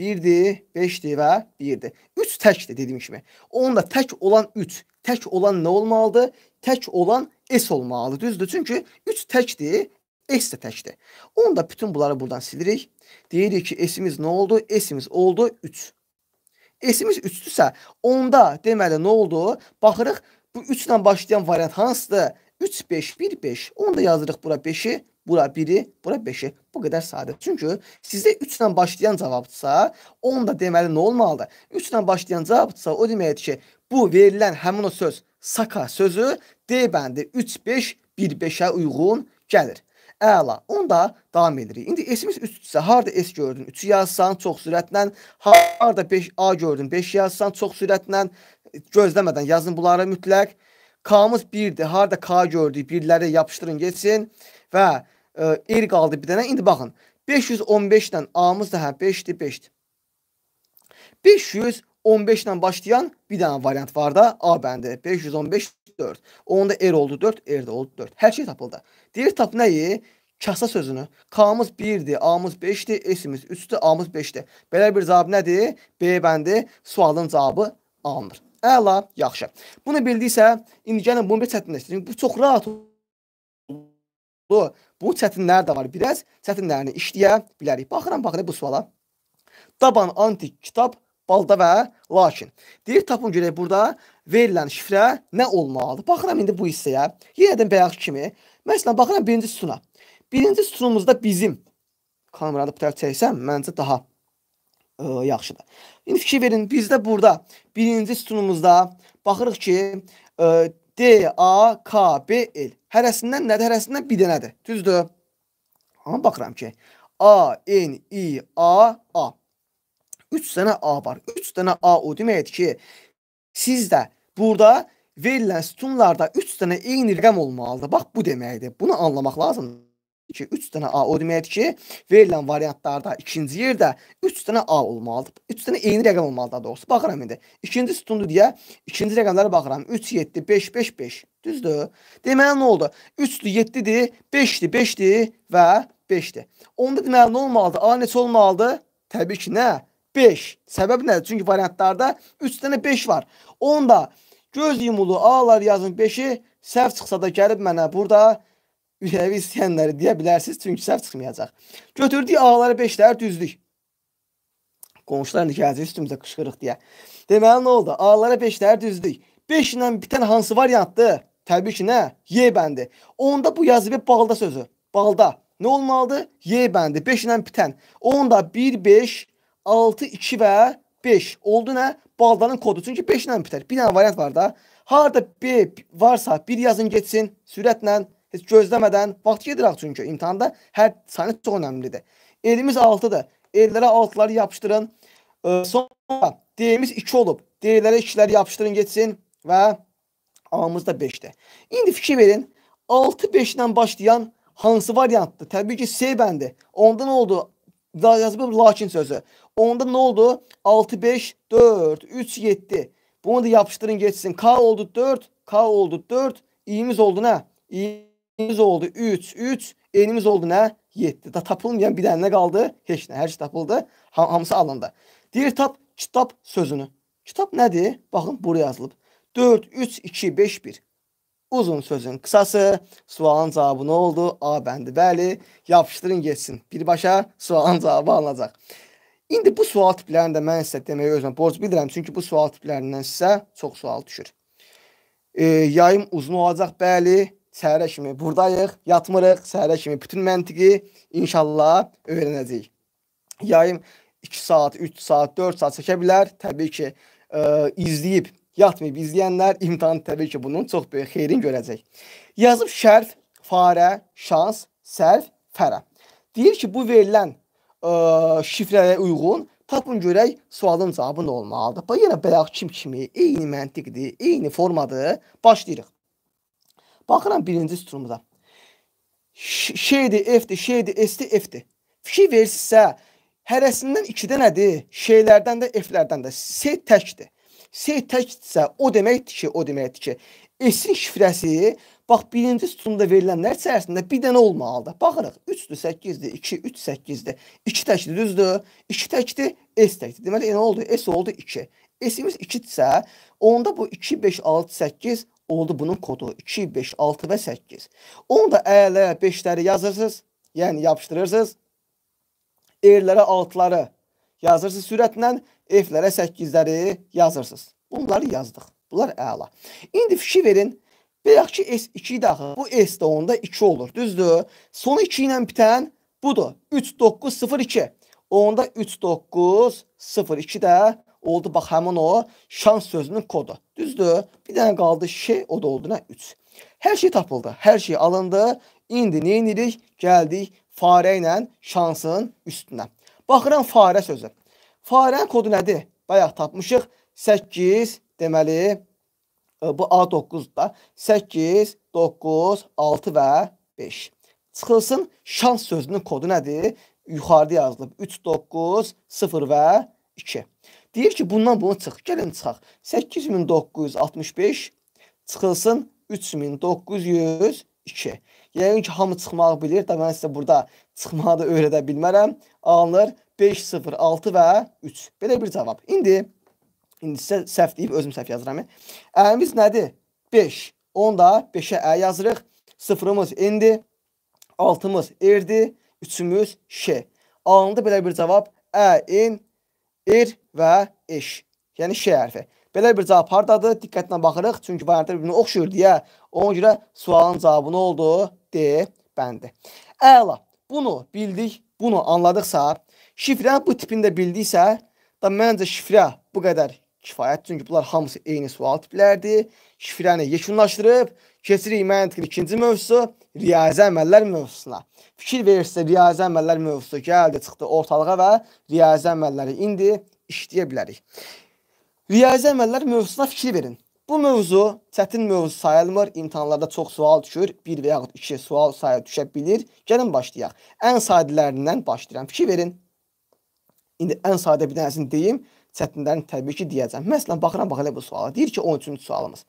[SPEAKER 1] 1-dir, e, 5-dir və 1-dir. 3 təkdir dediyim kimi. Onda tək olan 3, tək olan nə olmalıdır? Tək olan S olmalıdır, düzdür? Çünki 3 təkdir, S də təkdir. Onda bütün bunları buradan silirik. Deyirik ki, S-imiz nə oldu? S-imiz oldu 3. S-imiz üçlüsə, onda deməli nə oldu? Baxırıq, bu 3 ilə başlayan variant hansıdır? 3, 5, 1, 5. Onu da yazırıq bura 5-i, bura 1-i, bura 5-i. Bu qədər sadə. Çünki sizdə 3 ilə başlayan cavabdırsa, onda deməli nə olmalıdır? 3 ilə başlayan cavabdırsa, o deməkdir ki, bu verilən həmin o söz, saka sözü D bəndi 3, 5, 1, 5-ə uyğun gəlir. Əla. Onda davam edirik. İndi S-imiz üstdürsə, harda S gördün? 3 yazsan çox sürətlə, harda 5 A gördün? 5 yazsan çox sürətlə, gözləmədən yazın bunları mütləq. K-mız 1-dir. Harda K gördük? 1-ləri yapışdırın, geçsin və e, R qaldı bir dənə. İndi baxın. 515 ilə A-mız da hə 5-dir, 5-dir. 515 ilə başlayan bir dənə variant var da A bəndi. 515 4. Onda R oldu 4, R də oldu 4. Hər şey tapıldı. Deyir tap nəyi? Kasa sözünü. K-mız 1-dir, A-mız 5-dir, S-imiz 3-dür, A-mız 5-dir. Belə bir cavab nədir? B bəndi sualın cavabı alınır. Əla, yaxşı. Bunu bildiksə, indi gəlin bunu bir çətinləşdirin. Bu çox rahat oldu. Bu çətinlər də var. Biraz çətinlərini işləyə bilərik. Baxıram, baxıram bu suala. Daban antik kitab balda və lakin. Deyir tapın görək burada verilən şifrə nə olmalıdır? Baxıram indi bu hissəyə. Yenə də bayaq kimi Məsələn, baxıram birinci sütuna. Birinci sütunumuzda bizim kameranı bu tərəf çəksəm, məncə daha ə, e, yaxşıdır. İndi fikir verin, bizdə burada birinci sütunumuzda baxırıq ki, ə, e, D, A, K, B, L. Hərəsindən nədir? Hərəsindən bir dənədir. Düzdür? Amma baxıram ki, A, N, I, A, A. 3 dənə A var. 3 dənə A o deməkdir ki, siz də burada verilən sütunlarda 3 dənə eyni rəqəm olmalıdır. Bax bu deməkdir. Bunu anlamaq lazımdır ki, 3 dənə A o deməkdir ki, verilən variantlarda ikinci yerdə 3 dənə A olmalıdır. 3 dənə eyni rəqəm olmalıdır doğrusu. Baxıram indi. İkinci sütundur deyə ikinci rəqəmlərə baxıram. 3 7 5 5 5. Düzdür? Deməli nə oldu? 3-dür, 7-dir, 5-dir, 5-dir və 5-dir. Onda deməli nə olmalıdır? A neçə olmalıdır? Təbii ki, nə? 5. Səbəb nədir? Çünki variantlarda 3 dənə 5 var. Onda 5 Göz yumulu ağlar yazın 5-i səhv çıxsa da gəlib mənə burada ürəvi istəyənləri deyə bilərsiniz, çünki səhv çıxmayacaq. Götürdük ağları 5-ləri düzdük. Qonşular gələcək üstümüzə qışqırıq deyə. Deməli nə oldu? Ağlara 5-ləri düzdük. 5 ilə bitən hansı variantdır? Təbii ki, nə? Y bəndi. Onda bu yazıbı balda sözü. Balda. Nə olmalıdır? Y bəndi. 5 ilə bitən. Onda 1, 5, 6, 2 və 5. Oldu nə? baldanın kodu. Çünki 5 ilə bitər. Bir dənə variant var da. Harda bir varsa bir yazın geçsin sürətlə, heç gözləmədən. Vaxt gedirək çünki imtahanda hər saniye çok önəmlidir. Elimiz 6-dır. Ellərə 6-ları sonra D'miz 2 olub. D'lərə 2 yapıştırın geçsin və A-mız da 5 İndi fikir verin. 6-5 ilə başlayan hansı variantdır? Təbii ki, C bəndi. Onda ne oldu? Yazılıb lakin sözü. Onda ne oldu? 6, 5, 4, 3, 7. Bunu da yapıştırın geçsin. K oldu 4. K oldu 4. İ'miz oldu ne? İ'miz oldu 3, 3. N'imiz oldu ne? 7. Da tapılmayan bir tane qaldı. Heç nə, hər şey tapıldı. Ham hamısı alındı. Deyir tap kitab sözünü. Kitab nədir? Baxın buraya yazılıb. 4 3 2 5 1. Uzun sözün qısası. Sualın cavabı nə oldu? A bəndi. Bəli, yapışdırın getsin. Birbaşa sualın cavabı alınacaq. İndi bu sual tiplərini də mən sizə deməyə özümə borc bilirəm, çünki bu sual tiplərindən sizə çox sual düşür. E, yayım uzun olacaq, bəli, səhərə kimi burdayıq, yatmırıq, səhərə kimi bütün məntiqi inşallah öyrənəcəyik. Yayım 2 saat, 3 saat, 4 saat çəkə bilər. Təbii ki, e, izləyib yatmayıb izləyənlər imtahan təbii ki, bunun çox böyük xeyrin görəcək. Yazıb şərf, farə, şans, sərf, fərə. Deyir ki, bu verilən ə, şifrəyə uyğun tapın görək sualın cavabı nə olmalıdır. Bax yenə bayaq kim kimi eyni məntiqdir, eyni formadır. Başlayırıq. Baxıram birinci sütunumuza. Şeydir, F-dir, şeydir, S-dir, F-dir. Fikir versinsə hərəsindən 2 dənədir. Şeylərdən də, F-lərdən də. S təkdir. S təkdirsə o deməkdir ki, o deməkdir ki, S-in şifrəsi Bax, birinci sütunda verilənlər içərisində bir dənə olmalıdır. Baxırıq, 3-dür, 8-dir, 2, 3, 8-dir. 2 təkdir, düzdür. 2 təkdir, S təkdir. Deməli, nə oldu? S oldu 2. S-imiz 2-dirsə, onda bu 2, 5, 6, 8 oldu bunun kodu. 2, 5, 6 və 8. Onu da ələ 5-ləri yazırsınız, yəni yapışdırırsınız. R-lərə 6-ları yazırsınız sürətlə, F-lərə 8-ləri yazırsınız. Bunları yazdıq. Bunlar əla. İndi fikir verin, Deyək ki, S2 daxı. Bu S də onda 2 olur. Düzdür? Son 2 ilə bitən budur. 3, 9, 0, 2. Onda 3, 9, 0, 2 də oldu. Bax, həmin o şans sözünün kodu. Düzdür? Bir dənə qaldı şey, o da oldu nə? 3. Hər şey tapıldı. Hər şey alındı. İndi nə edirik? Gəldik farə ilə şansın üstünə. Baxıram farə sözü. Farənin kodu nədir? Bayaq tapmışıq. 8 deməli bu A9-da 8, 9, 6 və 5. Çıxılsın şans sözünün kodu nədir? Yuxarıda yazılıb 3, 9, 0 və 2. Deyir ki, bundan bunu çıx. Gəlin çıxaq. 8965 çıxılsın 3902. Yəqin ki, hamı çıxmağı bilir. Da mən sizə burada çıxmağı da öyrədə bilmərəm. Alınır 5, 0, 6 və 3. Belə bir cavab. İndi İndi səhv deyib özüm səhv yazıram. E. Əyimiz nədir? 5. 10 da 5-ə ə yazırıq. 0-ımız indi, 6-ımız erdi, 3-ümüz ş. Alındı belə bir cavab ə, in, ir və iş. Yəni ş hərfi. Belə bir cavab hardadır? Diqqətlə baxırıq. Çünki variantlar bir-birinə oxşuyur deyə. Ona görə sualın cavabı nə oldu? D bəndi. Əla. Bunu bildik, bunu anladıqsa, şifrə bu tipində bildiksə, da məncə şifrə bu qədər kifayətdir. Çünki bunlar hamısı eyni sual tipləridir. Şifrəni yekunlaşdırıb keçirik məntiqin ikinci mövzusu riyazi əməllər mövzusuna. Fikir verirsə riyazi əməllər mövzusu gəldi, çıxdı ortalığa və riyazi əməlləri indi işləyə bilərik. Riyazi əməllər mövzusuna fikir verin. Bu mövzu çətin mövzu sayılmır. İmtahanlarda çox sual düşür. 1 və yaxud 2 sual sayı düşə bilir. Gəlin başlayaq. Ən sadələrindən başlayıram. Fikir verin. İndi ən sadə bir dənəsini deyim çətinlərini təbii ki deyəcəm. Məsələn baxıram bax elə bu suala. Deyir ki 13-cü sualımız.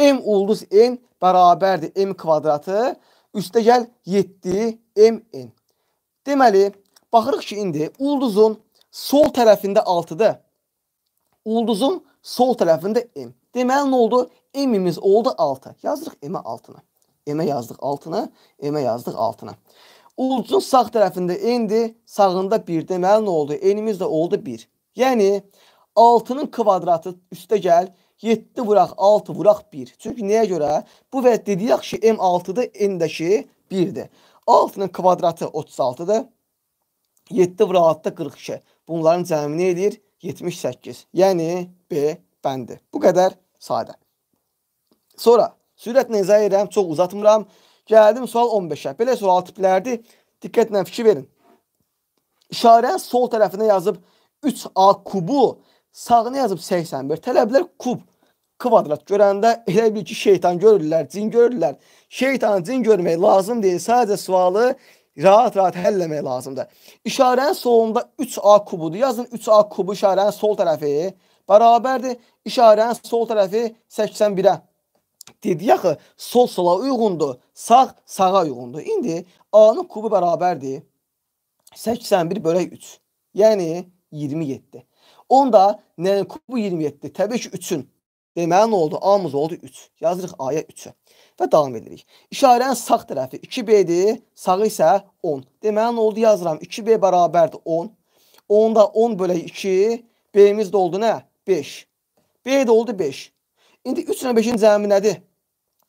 [SPEAKER 1] M ulduz n bərabərdir m kvadratı üstə gəl 7 m n. Deməli baxırıq ki indi ulduzun sol tərəfində 6-dır. Ulduzun sol tərəfində m. Deməli nə oldu? M-imiz oldu 6. Yazırıq m-ə 6-nı. M-ə yazdıq 6-nı, m-ə yazdıq 6-nı. Ulduzun sağ tərəfində n-dir, sağında 1. Deməli nə oldu? N-imiz də oldu 1. Yəni 6-nın kvadratı üstə gəl 7 vuraq 6 vuraq 1. Çünki nəyə görə? Bu və dediyək ki, M6-dır, N-dəki 1-dir. 6-nın kvadratı 36-dır. 7 vuraq 6-da 42. Bunların cəmi nə edir? 78. Yəni B bəndi. Bu qədər sadə. Sonra sürətlə izah edirəm, çox uzatmıram. Gəldim sual 15-ə. Belə sual tiplərdir. Diqqətlə fikir verin. İşarə sol tərəfinə yazıb 3A kubu sağına yazıb 81. Tələblər kub kvadrat görəndə elə bil ki, şeytan görürlər, cin görürlər. Şeytan cin görmək lazım deyil. Sadəcə sualı rahat-rahat həll etmək lazımdır. İşarənin solunda 3A kubudur. Yazın 3A kubu işarənin sol tərəfi bərabərdir işarənin sol tərəfi 81-ə. Dedi axı sol sola uyğundur, sağ sağa uyğundur. İndi A-nın kubu bərabərdir 81 bölək 3. Yəni 27. Onda nənin kubu 27. Təbii ki, 3-ün deməli nə oldu? A-mız oldu 3. Yazırıq A-ya 3-ü və davam edirik. İşarənin sağ tərəfi 2B-dir, sağı isə 10. Deməli nə oldu? Yazıram 2B bərabərdir 10. 10-da 10 bölək 2, B-miz də oldu nə? 5. B də oldu 5. İndi 3 ilə 5-in cəmi nədir?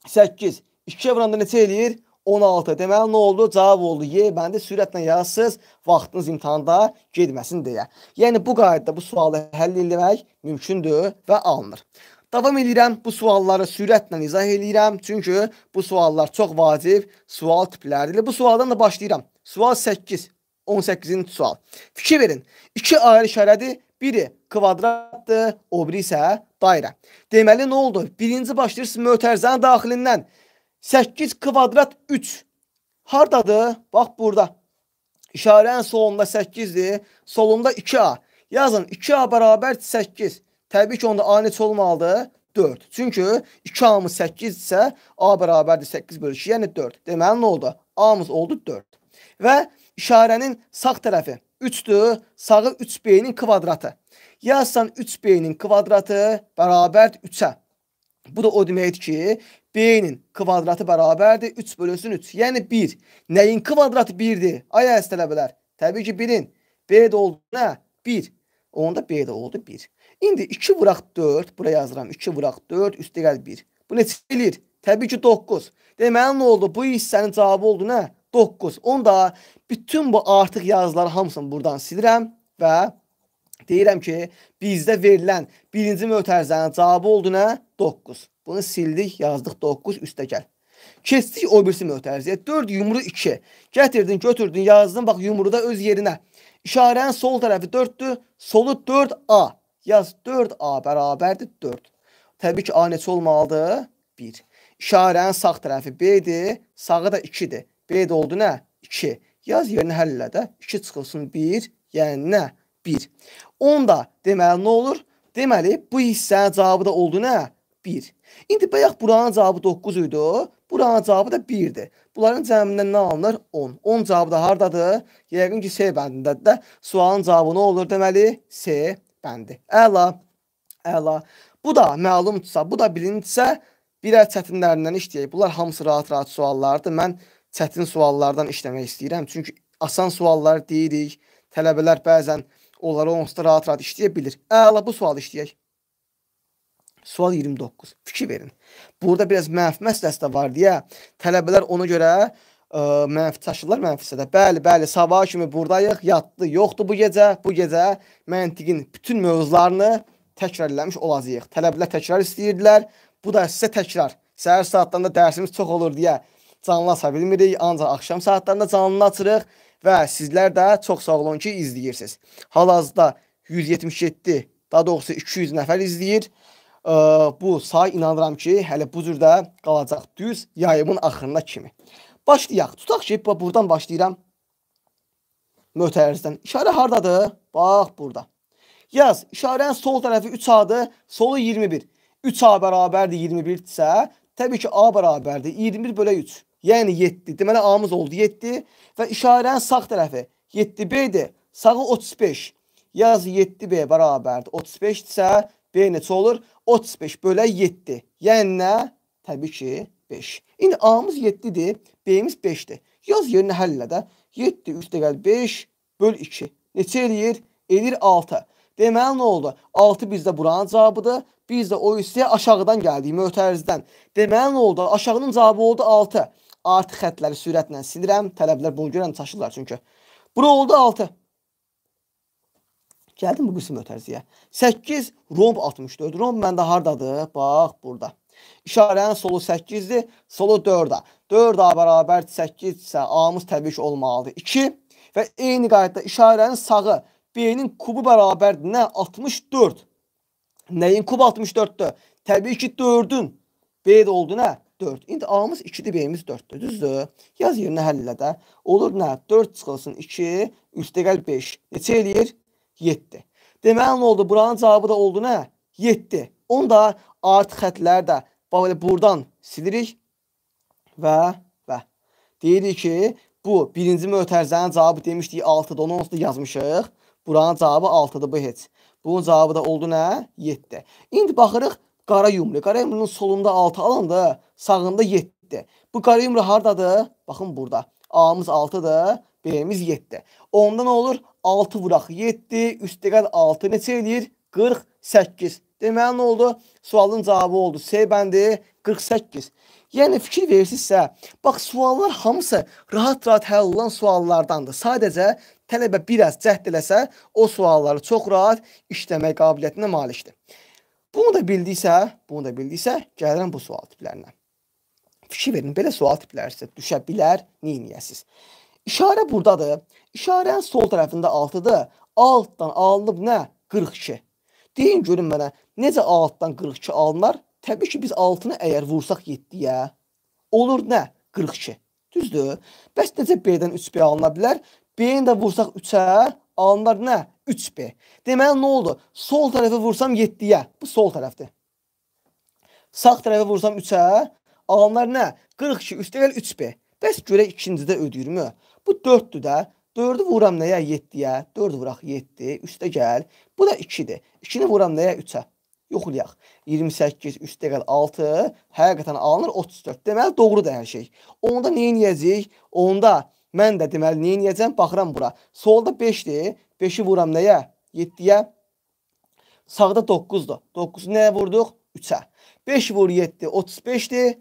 [SPEAKER 1] 8. 2-yə vuranda neçə eləyir? 16. Deməli nə oldu? Cavab oldu Y bəndi sürətlə yazsız, vaxtınız imtahanda getməsin deyə. Yəni bu qaydada bu sualı həll etmək mümkündür və alınır. Davam edirəm. Bu sualları sürətlə izah eləyirəm. Çünki bu suallar çox vacib sual tipləridir. Bu sualdan da başlayıram. Sual 8. 18-ci sual. Fikir verin. İki ayrı şərədi. Biri kvadratdır, o biri isə dairə. Deməli nə oldu? Birinci başlayırsınız mötərizənin daxilindən. 8 kvadrat 3 hardadır? Bax burada. İşarənin solunda 8-dir. Solunda 2A. Yazın 2A bərabər 8. Təbii ki, onda A neçə olmalıdır? 4. Çünki 2A-mız 8 isə A bərabərdir 8 bölü 2, yəni 4. Deməli, nə oldu? A-mız oldu 4. Və işarənin sağ tərəfi 3-dür. Sağı 3B-nin kvadratı. Yazsan 3B-nin kvadratı bərabərdir 3-ə. Bu da o deməkdir ki, B-nin kvadratı bərabərdir 3 bölüsün 3. Yəni 1. Nəyin kvadratı 1-dir? Ay əziz tələbələr. Təbii ki, 1-in B-də oldu nə? 1. Onda B-də oldu 1. İndi 2 vuraq 4, bura yazıram. 2 vuraq 4, üstə gəl 1. Bu neçə eləyir? Təbii ki, 9. Deməli nə oldu? Bu hissənin cavabı oldu nə? 9. Onda bütün bu artıq yazıları hamısını buradan silirəm və Deyirəm ki, bizdə verilən birinci mötərizənin cavabı oldu nə? 9. Bunu sildik, yazdıq 9 üstə gəl. Keçdik o birisi mötərizəyə. 4 yumru 2. Gətirdin, götürdün, yazdın, bax yumru da öz yerinə. İşarənin sol tərəfi 4-dür, solu 4A. Yaz 4A bərabərdir 4. Təbii ki, A neçə olmalıdır? 1. İşarənin sağ tərəfi B-dir, sağı da 2-dir. B-də oldu nə? 2. Yaz yerini həll elə də. 2 çıxılsın 1, yəni nə? 1. Onda deməli nə olur? Deməli bu hissənin cavabı da oldu nə? 1. İndi bayaq buranın cavabı 9 idi. Buranın cavabı da 1-dir. Bunların cəmindən nə alınır? 10. 10 cavabı da hardadır? Yəqin ki, C bəndindədir də. Sualın cavabı nə olur deməli? C bəndi. Əla. Əla. Bu da məlumdursa, bu da bilindirsə, birər çətinlərindən işləyək. Bunlar hamısı rahat-rahat suallardır. Mən çətin suallardan işləmək istəyirəm. Çünki asan suallar deyirik. Tələbələr bəzən onları onsuz da rahat-rahat işləyə bilir. Əla bu sualı işləyək. Sual 29. Fikir verin. Burada biraz mənfi məsələsi də var deyə tələbələr ona görə ə, e, mənfi çaşırlar mənfisədə. Bəli, bəli, sabah kimi buradayıq, yatdı, yoxdu bu gecə. Bu gecə məntiqin bütün mövzularını təkrarlamış olacağıq. Tələbələr təkrar istəyirdilər. Bu da sizə təkrar. Səhər saatlarında dərsimiz çox olur deyə canlı aça bilmirik, ancaq axşam saatlarında canlı açırıq və sizlər də çox sağ olun ki, izləyirsiniz. Hal-hazırda 177, daha doğrusu 200 nəfər izləyir. Ə, bu say inanıram ki, hələ bu cür də qalacaq düz yayımın axırına kimi. Başlayaq. Tutaq ki, buradan başlayıram. Mötərizdən. İşarə hardadır? Bax, burada. Yaz. İşarənin sol tərəfi 3A-dır, solu 21. 3A bərabərdir 21-dirsə, təbii ki, A bərabərdir 21 bölə 3. Yəni 7. Deməli A-mız oldu 7 və işarənin sağ tərəfi 7B-dir. Sağı 35. Yaz 7B bərabərdir. 35 isə B neçə olur? 35 bölə 7. Yəni nə? Təbii ki 5. İndi A-mız 7-dir, B-miz 5-dir. Yaz yerinə həllə də 7 3 dəqiqəl 5 böl 2. Neçə eləyir? Eləyir 6. Deməli nə oldu? 6 bizdə buranın cavabıdır. Biz də o hissəyə aşağıdan gəldik, mötərizdən. Deməli nə oldu? Aşağının cavabı oldu 6 artı xətləri sürətlə silirəm. Tələblər bunu görən çaşırlar çünki. Bura oldu 6. Gəldim bu qism ötərziyə. 8 romb 64. Romb məndə hardadır? Bax burada. İşarənin solu 8-dir, solu 4-a. 4a bərabər 8 isə A-mız təbii ki olmalıdır 2 və eyni qaydada işarənin sağı B-nin kubu bərabərdir nə? 64. Nəyin kubu 64-dür? Təbii ki 4-ün B-də oldu nə? 4. İndi A-mız 2-dir, B-miz 4-dür, düzdür? Yaz yerinə həll elə də. Olur nə? 4 çıxılsın 2, üstəgəl 5. Neçə eləyir? 7. Deməli nə oldu? Buranın cavabı da oldu nə? 7. Onu da artı xətlər də belə burdan silirik və və deyirik ki, bu birinci mötərizənin cavabı demişdik 6-dır, onu onsuz da yazmışıq. Buranın cavabı 6-dır, bu heç. Bunun cavabı da oldu nə? 7. İndi baxırıq qara yumru. Qara yumrunun solunda 6 alandır, sağında 7. Bu qara yumru hardadır? Baxın burada. A-mız 6-dır, B-miz 7. Onda nə olur? 6 vuraq 7, üstə qədər 6 neçə eləyir? 48. Deməli nə oldu? Sualın cavabı oldu. C bəndi 48. Yəni fikir verirsinizsə, bax suallar hamısı rahat-rahat həll olan suallardandır. Sadəcə tələbə biraz cəhd eləsə, o sualları çox rahat işləmək qabiliyyətinə malikdir. Bunu da bildiksə, bunu da bildiksə, gəlirəm bu sual tiplərinə. Fikir verin, belə sual tipləri sizə düşə bilər, neyiniyəsiz? İşarə burdadır. İşarənin sol tərəfində 6-dır. Altdan alınıb nə? 42. Deyin görün mənə, necə altdan 42 alınar? Təbii ki, biz 6-nı əgər vursaq 7-yə, olur nə? 42. Düzdür? Bəs necə B-dən 3B alına bilər? B-ni də vursaq 3-ə, alanlar nə? 3B. Deməli nə oldu? Sol tərəfə vursam 7-yə. Bu sol tərəfdir. Sağ tərəfə vursam 3-ə, alanlar nə? 42 3 deyil 3B. Bəs görək ikincidə ödəyirmi? Bu 4-dür də. 4-ü vuram nəyə? 7-yə. 4 vuraq 7, 3-də gəl. Bu da 2-dir. 2-ni vuram nəyə? 3-ə. Yoxlayaq. 28 3 deyil 6 həqiqətən alınır 34. Deməli doğrudur hər şey. Onda nə edəcəyik? Onda Mən də deməli neyin edəcəm? Baxıram bura. Solda 5-dir. 5-i vuram nəyə? 7-yə. Sağda 9-dur. 9-u nəyə vurduq? 3-ə. 5 vur 7 35-dir.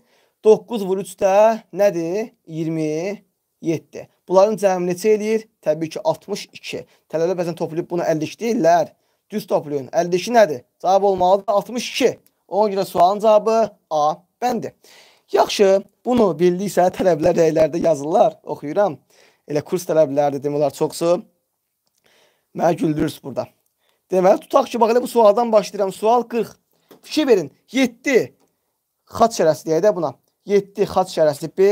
[SPEAKER 1] 9 vur 3 də nədir? 27. Bunların cəmi neçə eləyir? Təbii ki 62. Tələlə bəzən toplayıb bunu 52 deyirlər. Düz toplayın. 52 nədir? Cavab olmalıdır 62. Ona görə sualın cavabı A bəndir. Yaxşı, bunu bildiksə tələblər rəylərdə yazırlar, oxuyuram. Elə kurs tələbləri demək olar çoxsu. Məni güldürürsüz burada. Deməli, tutaq ki, bax elə bu sualdan başlayıram. Sual 40. Fikir verin. 7 xat şərəsi deyək də buna. 7 xat şərəsi B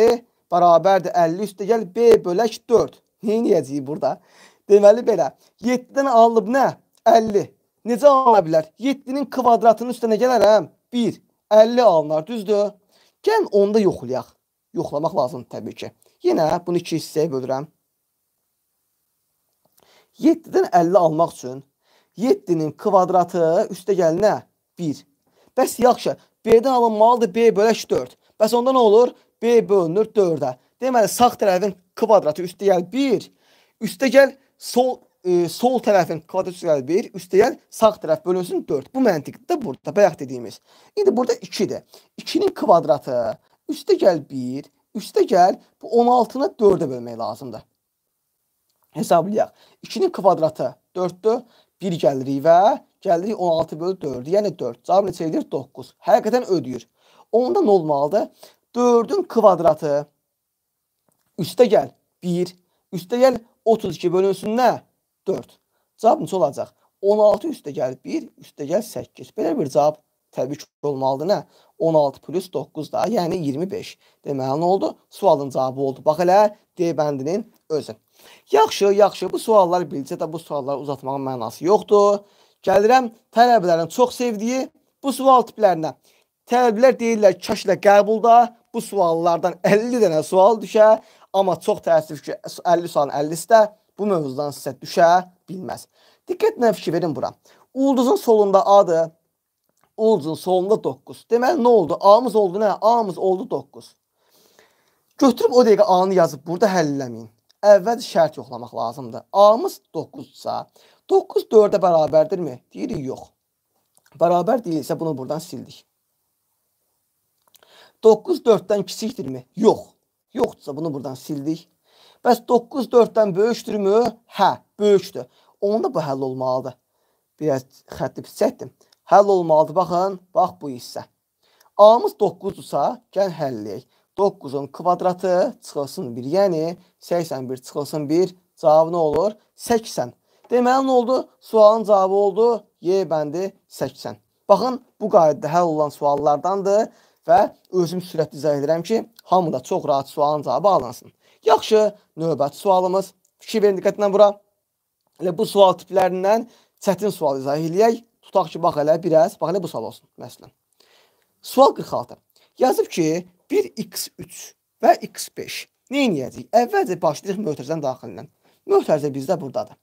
[SPEAKER 1] bərabərdir 50 üstə gəl B bölək 4. Neyiniyəcəyik burada? Deməli belə. 7-dən alınıb nə? 50. Necə alına bilər? 7-nin kvadratının üstünə gələrəm. 1. 50 alınar, düzdür? Gəlin onda yoxlayaq. Yoxlamaq lazımdır təbii ki. Yenə bunu iki hissəyə bölürəm. 7-dən 50 almaq üçün 7-nin kvadratı üstə gəlinə 1. Bəs yaxşı, B-dən alınmalıdır B bölək 4. Bəs onda nə olur? B bölünür 4-ə. Deməli, sağ tərəfin kvadratı üstə gəl 1, üstə gəl sol e, sol tərəfin kvadratürəli 1 üstəyən sağ tərəf bölünsün 4. Bu məntiqdir də burada bayaq dediyimiz. İndi burada 2-dir. 2-nin kvadratı üstə gəl 1, üstə gəl bu 16-nı 4-ə bölmək lazımdır. Hesablayaq. 2-nin kvadratı 4-dür. 1 gəlirik və gəlirik 16 bölü 4. Yəni 4. Cavab neçə edir? 9. Həqiqətən ödəyir. Onda nə olmalıdır? 4-ün kvadratı üstə gəl 1, üstə gəl 32 bölünsün nə? 4. Cavab necə olacaq? 16 üstə gəl 1, üstə gəl 8. Belə bir cavab təbii ki olmalıdır nə? 16 plus 9 da, yəni 25. Deməli nə oldu? Sualın cavabı oldu. Bax elə D bəndinin özün. Yaxşı, yaxşı. Bu suallar bilcə də bu sualları uzatmağın mənası yoxdur. Gəlirəm tələbələrin çox sevdiyi bu sual tiplərinə. Tələbələr deyirlər kaşla qəbulda bu suallardan 50 dənə sual düşə, amma çox təəssüf ki 50 sualın 50-si də bu mövzudan sizə düşə bilməz. Diqqətlə fikir verin bura. Ulduzun solunda A-dır. Ulduzun solunda 9. Deməli nə oldu? A-mız oldu nə? A-mız oldu 9. Götürüb o dəqiqə A-nı yazıb burada həllləməyin. Əvvəl şərt yoxlamaq lazımdır. A-mız 9-sa, 9 4-ə bərabərdirmi? Deyirik yox. Bərabər deyilsə bunu buradan sildik. 9 4-dən kiçikdirmi? Yox. Yoxdursa bunu buradan sildik. Bəs 9 4-dən böyükdürmü? Hə, böyükdür. Onda bu həll olmalıdır. Biraz xətti pis çəkdim. Həll olmalıdır. Baxın, bax bu hissə. A-mız 9-dursa, gəl həll edək. 9-un kvadratı çıxılsın 1, yəni 81 çıxılsın 1, cavabı nə olur? 80. Deməli nə oldu? Sualın cavabı oldu Y bəndi 80. Baxın, bu qaydada həll olan suallardandır və özüm sürətli izah edirəm ki, hamı da çox rahat sualın cavabı alınsın. Yaxşı, növbəti sualımız. Fikir verin diqqətlə bura. Elə bu sual tiplərindən çətin sual izah eləyək. Tutaq ki, bax elə biraz, bax elə bu sual olsun məsələn. Sual 46. Yazıb ki, 1x3 və x5. Neyiniyəcəyik? Əvvəlcə başlayırıq möhtərizənin daxilindən. Möhtərizə bizdə buradadır.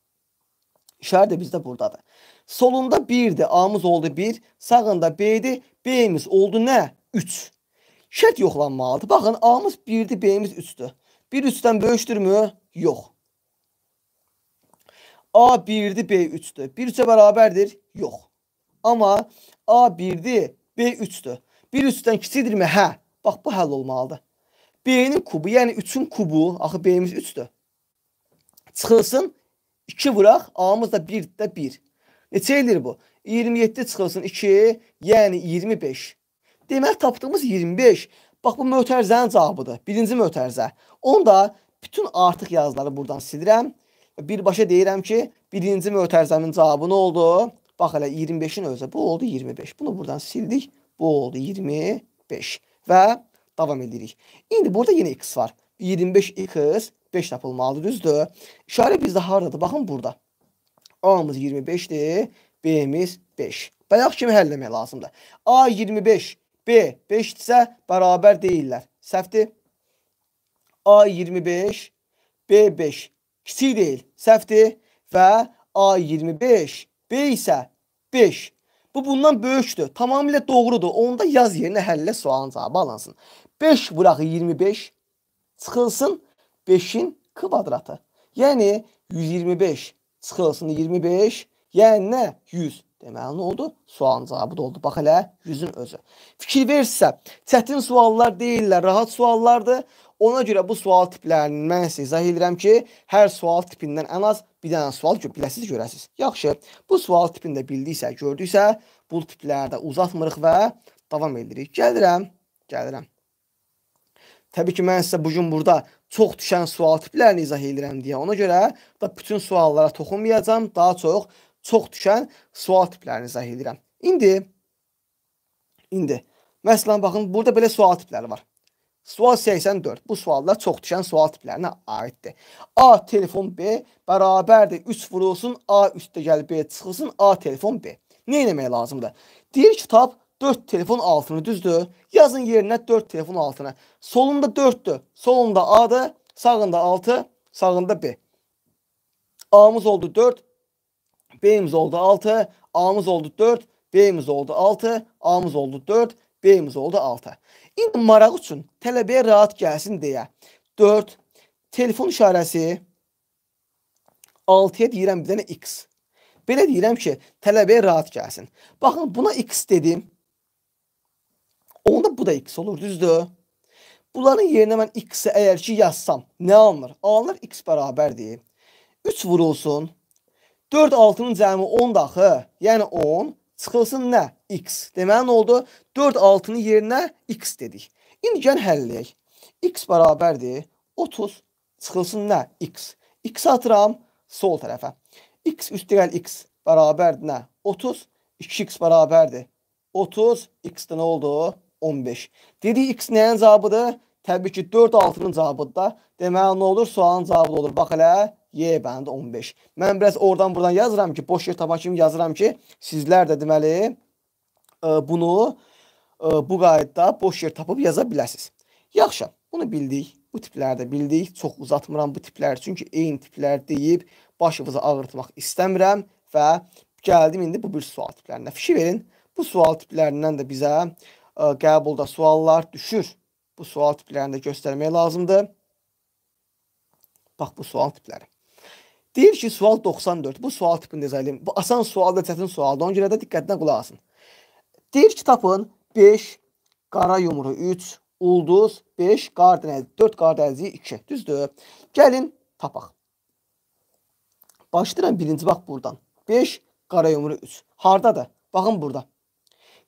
[SPEAKER 1] İşarə də bizdə buradadır. Solunda 1-dir, A-mız oldu 1, sağında B-dir, B-miz oldu nə? 3. Şərt yoxlanmalıdır. Baxın, A-mız 1-dir, B-miz 3-dür. Bir üçdən böyükdürmü? Yox. A 1-dir, B 3-dür. 1 3-ə bərabərdir? Yox. Amma A 1-dir, B 3-dür. 1 3-dən kiçikdirmi? Hə. Bax, bu həll olmalıdır. B-nin kubu, yəni 3-ün kubu, axı B-imiz 3-dür. Çıxılsın, 2 vuraq, A-mız da 1-də 1. Neçə edir bu? 27 çıxılsın 2, yəni 25. Deməli, tapdığımız 25. Bax bu mötərizənin cavabıdır. Birinci mötərizə. Onu da bütün artıq yazıları buradan silirəm. Birbaşa deyirəm ki, birinci mötərizəmin cavabı nə oldu? Bax hələ 25-in özü. Bu oldu 25. Bunu buradan sildik. Bu oldu 25. Və davam edirik. İndi burada yenə x var. 25x 5 tapılmalıdır, düzdür? İşarə bizdə hardadır? Baxın burada. A-mız 25-dir, B-miz 5. Bayaq kimi həll etmək lazımdır. A 25 B 5-dirsə bərabər deyillər. Səhvdir. A 25, B 5 kiçik deyil, səhvdir və A 25, B isə 5 Bu bundan böyükdür. Tamamilə doğrudur. Onda yaz yerinə həllə sualın cavabı alınsın. 5 buraxı 25 çıxılsın 5-in kvadratı. Yəni 125 çıxılsın 25, yəni nə? 100. Deməli nə oldu? Sualın cavabı da oldu. Bax elə yüzün özü. Fikir verirsə, çətin suallar deyillər, rahat suallardır. Ona görə bu sual tiplərini mən sizə izah edirəm ki, hər sual tipindən ən az bir dənə sual biləsiz, görəsiz. Yaxşı, bu sual tipini də bildiksə, gördüksə, bu tipləri də uzatmırıq və davam edirik. Gəlirəm, gəlirəm. Təbii ki, mən sizə bu gün burada çox düşən sual tiplərini izah edirəm deyə. Ona görə da bütün suallara toxunmayacağam. Daha çox çox düşən sual tiplərini izah edirəm. İndi indi məsələn baxın burada belə sual tipləri var. Sual 84. Bu suallar çox düşən sual tiplərinə aiddir. A telefon B bərabərdir 3 vurulsun, A üstə gəl B çıxılsın, A telefon B. Nə etmək lazımdır? Deyir kitab 4 telefon altını düzdür. Yazın yerinə 4 telefon altına. Solunda 4-dür. Solunda A-dır. Sağında 6, sağında B. A-mız oldu 4, B'miz oldu 6. A'mız oldu 4. B'miz oldu 6. A'mız oldu 4. B'miz oldu 6. İndi maraq üçün tələbəyə rahat gəlsin deyə 4 telefon işarəsi 6-ya deyirəm bir dənə x. Belə deyirəm ki, tələbəyə rahat gəlsin. Baxın, buna x dedim. Onda bu da x olur, düzdür? Bunların yerine mən x-i əgər ki yazsam, nə alınır? Alınır x bərabərdir. 3 vurulsun 4 6-nın cəmi 10-da axı. Yəni 10 çıxılsın nə? X. Deməli nə oldu? 4 6-nın yerinə X dedik. İndi gəlin həlləyək. X bərabərdir 30 çıxılsın nə? X. X atıram sol tərəfə. X üstəgəl X bərabərdir nə? 30. 2X bərabərdir. 30. X-də nə oldu? 15. Dedik X nəyin cavabıdır? Təbii ki 4 6-nın cavabıdır da. Deməli nə olur? Sualın cavabı olur. Bax elə Y bəndi 15. Mən biraz oradan buradan yazıram ki, boş yer taban kimi yazıram ki, sizlər də deməli e, bunu e, bu qaydada boş yer tapıb yaza biləsiniz. Yaxşı, bunu bildik. Bu tipləri də bildik. Çox uzatmıram bu tipləri, çünki eyni tiplər deyib başınızı ağırtmaq istəmirəm və gəldim indi bu bir sual tiplərinə. Fikir verin. Bu sual tiplərindən də bizə e, qəbulda suallar düşür. Bu sual tiplərini də göstərmək lazımdır. Bax bu sual tipləri. Deyir ki, sual 94. Bu sual tipində izləyim. Bu asan sualdır, çətin sualdır. Ona görə də diqqətlə qulaq asın. Deyir ki, tapın 5 qara yumru 3, ulduz 5, qar dənəzi 4, qar dənəzi 2. Düzdür? Gəlin tapaq. Başlayıram birinci bax buradan. 5 qara yumru 3. Hardadır? Baxın burada.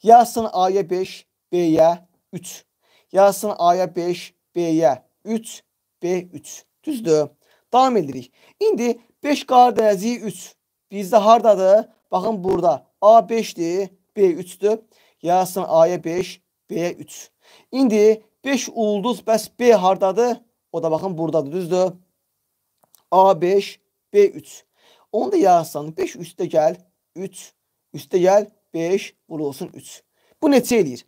[SPEAKER 1] Yazsın A-ya 5, B-yə 3. Yazsın A-ya 5, B-yə 3, B 3. Düzdür? Davam edirik. İndi 5 kardeşi 3. Bizde hardadır? Bakın burada. A 5'dir. B 3'dür. Yazsın A'ya 5, B'ye 3. İndi 5 ulduz bəs B hardadır? O da baxın buradadır, düzdür? A5, B3. Onu da yazsan 5 üstte gəl 3, üstte gəl 5, vurulsun 3. Bu neçə eləyir?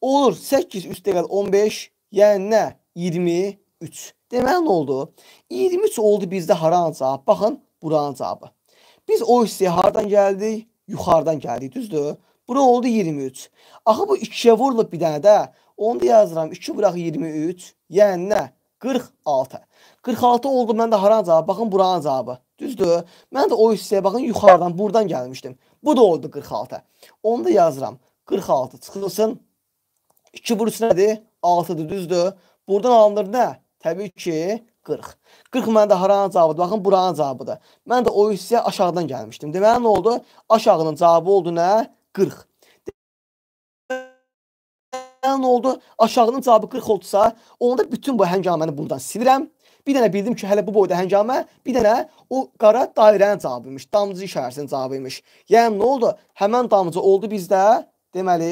[SPEAKER 1] Olur 8 üstte gəl 15, yəni nə? 20 23. Deməli nə oldu? 23 oldu bizdə haranın cavabı? Baxın, buranın cavabı. Biz o hissəyə hardan gəldik? Yuxarıdan gəldik, düzdür? Bura oldu 23. Axı bu 2-yə vurulub bir dənə də. Onu da yazıram. 2 bıraq 23. Yəni nə? 46. 46 oldu məndə haran cavabı? Baxın, buranın cavabı. Düzdür? Mən də o hissəyə baxın yuxarıdan, buradan gəlmişdim. Bu da oldu 46. Onu da yazıram. 46 çıxılsın. 2 vur 3 nədir? 6-dır, düzdür? Buradan alınır nə? Təbii ki, 40. 40 məndə haranın cavabıdır? Baxın, buranın cavabıdır. Mən də o hissəyə aşağıdan gəlmişdim. Deməli nə oldu? Aşağının cavabı oldu nə? 40. Deməli nə oldu? Aşağının cavabı 40 oldusa, onda bütün bu həngaməni buradan silirəm. Bir dənə bildim ki, hələ bu boyda həngamə, bir dənə o qara dairənin cavabı imiş, damcı işarəsinin cavabı imiş. Yəni nə oldu? Həmin damcı oldu bizdə, deməli,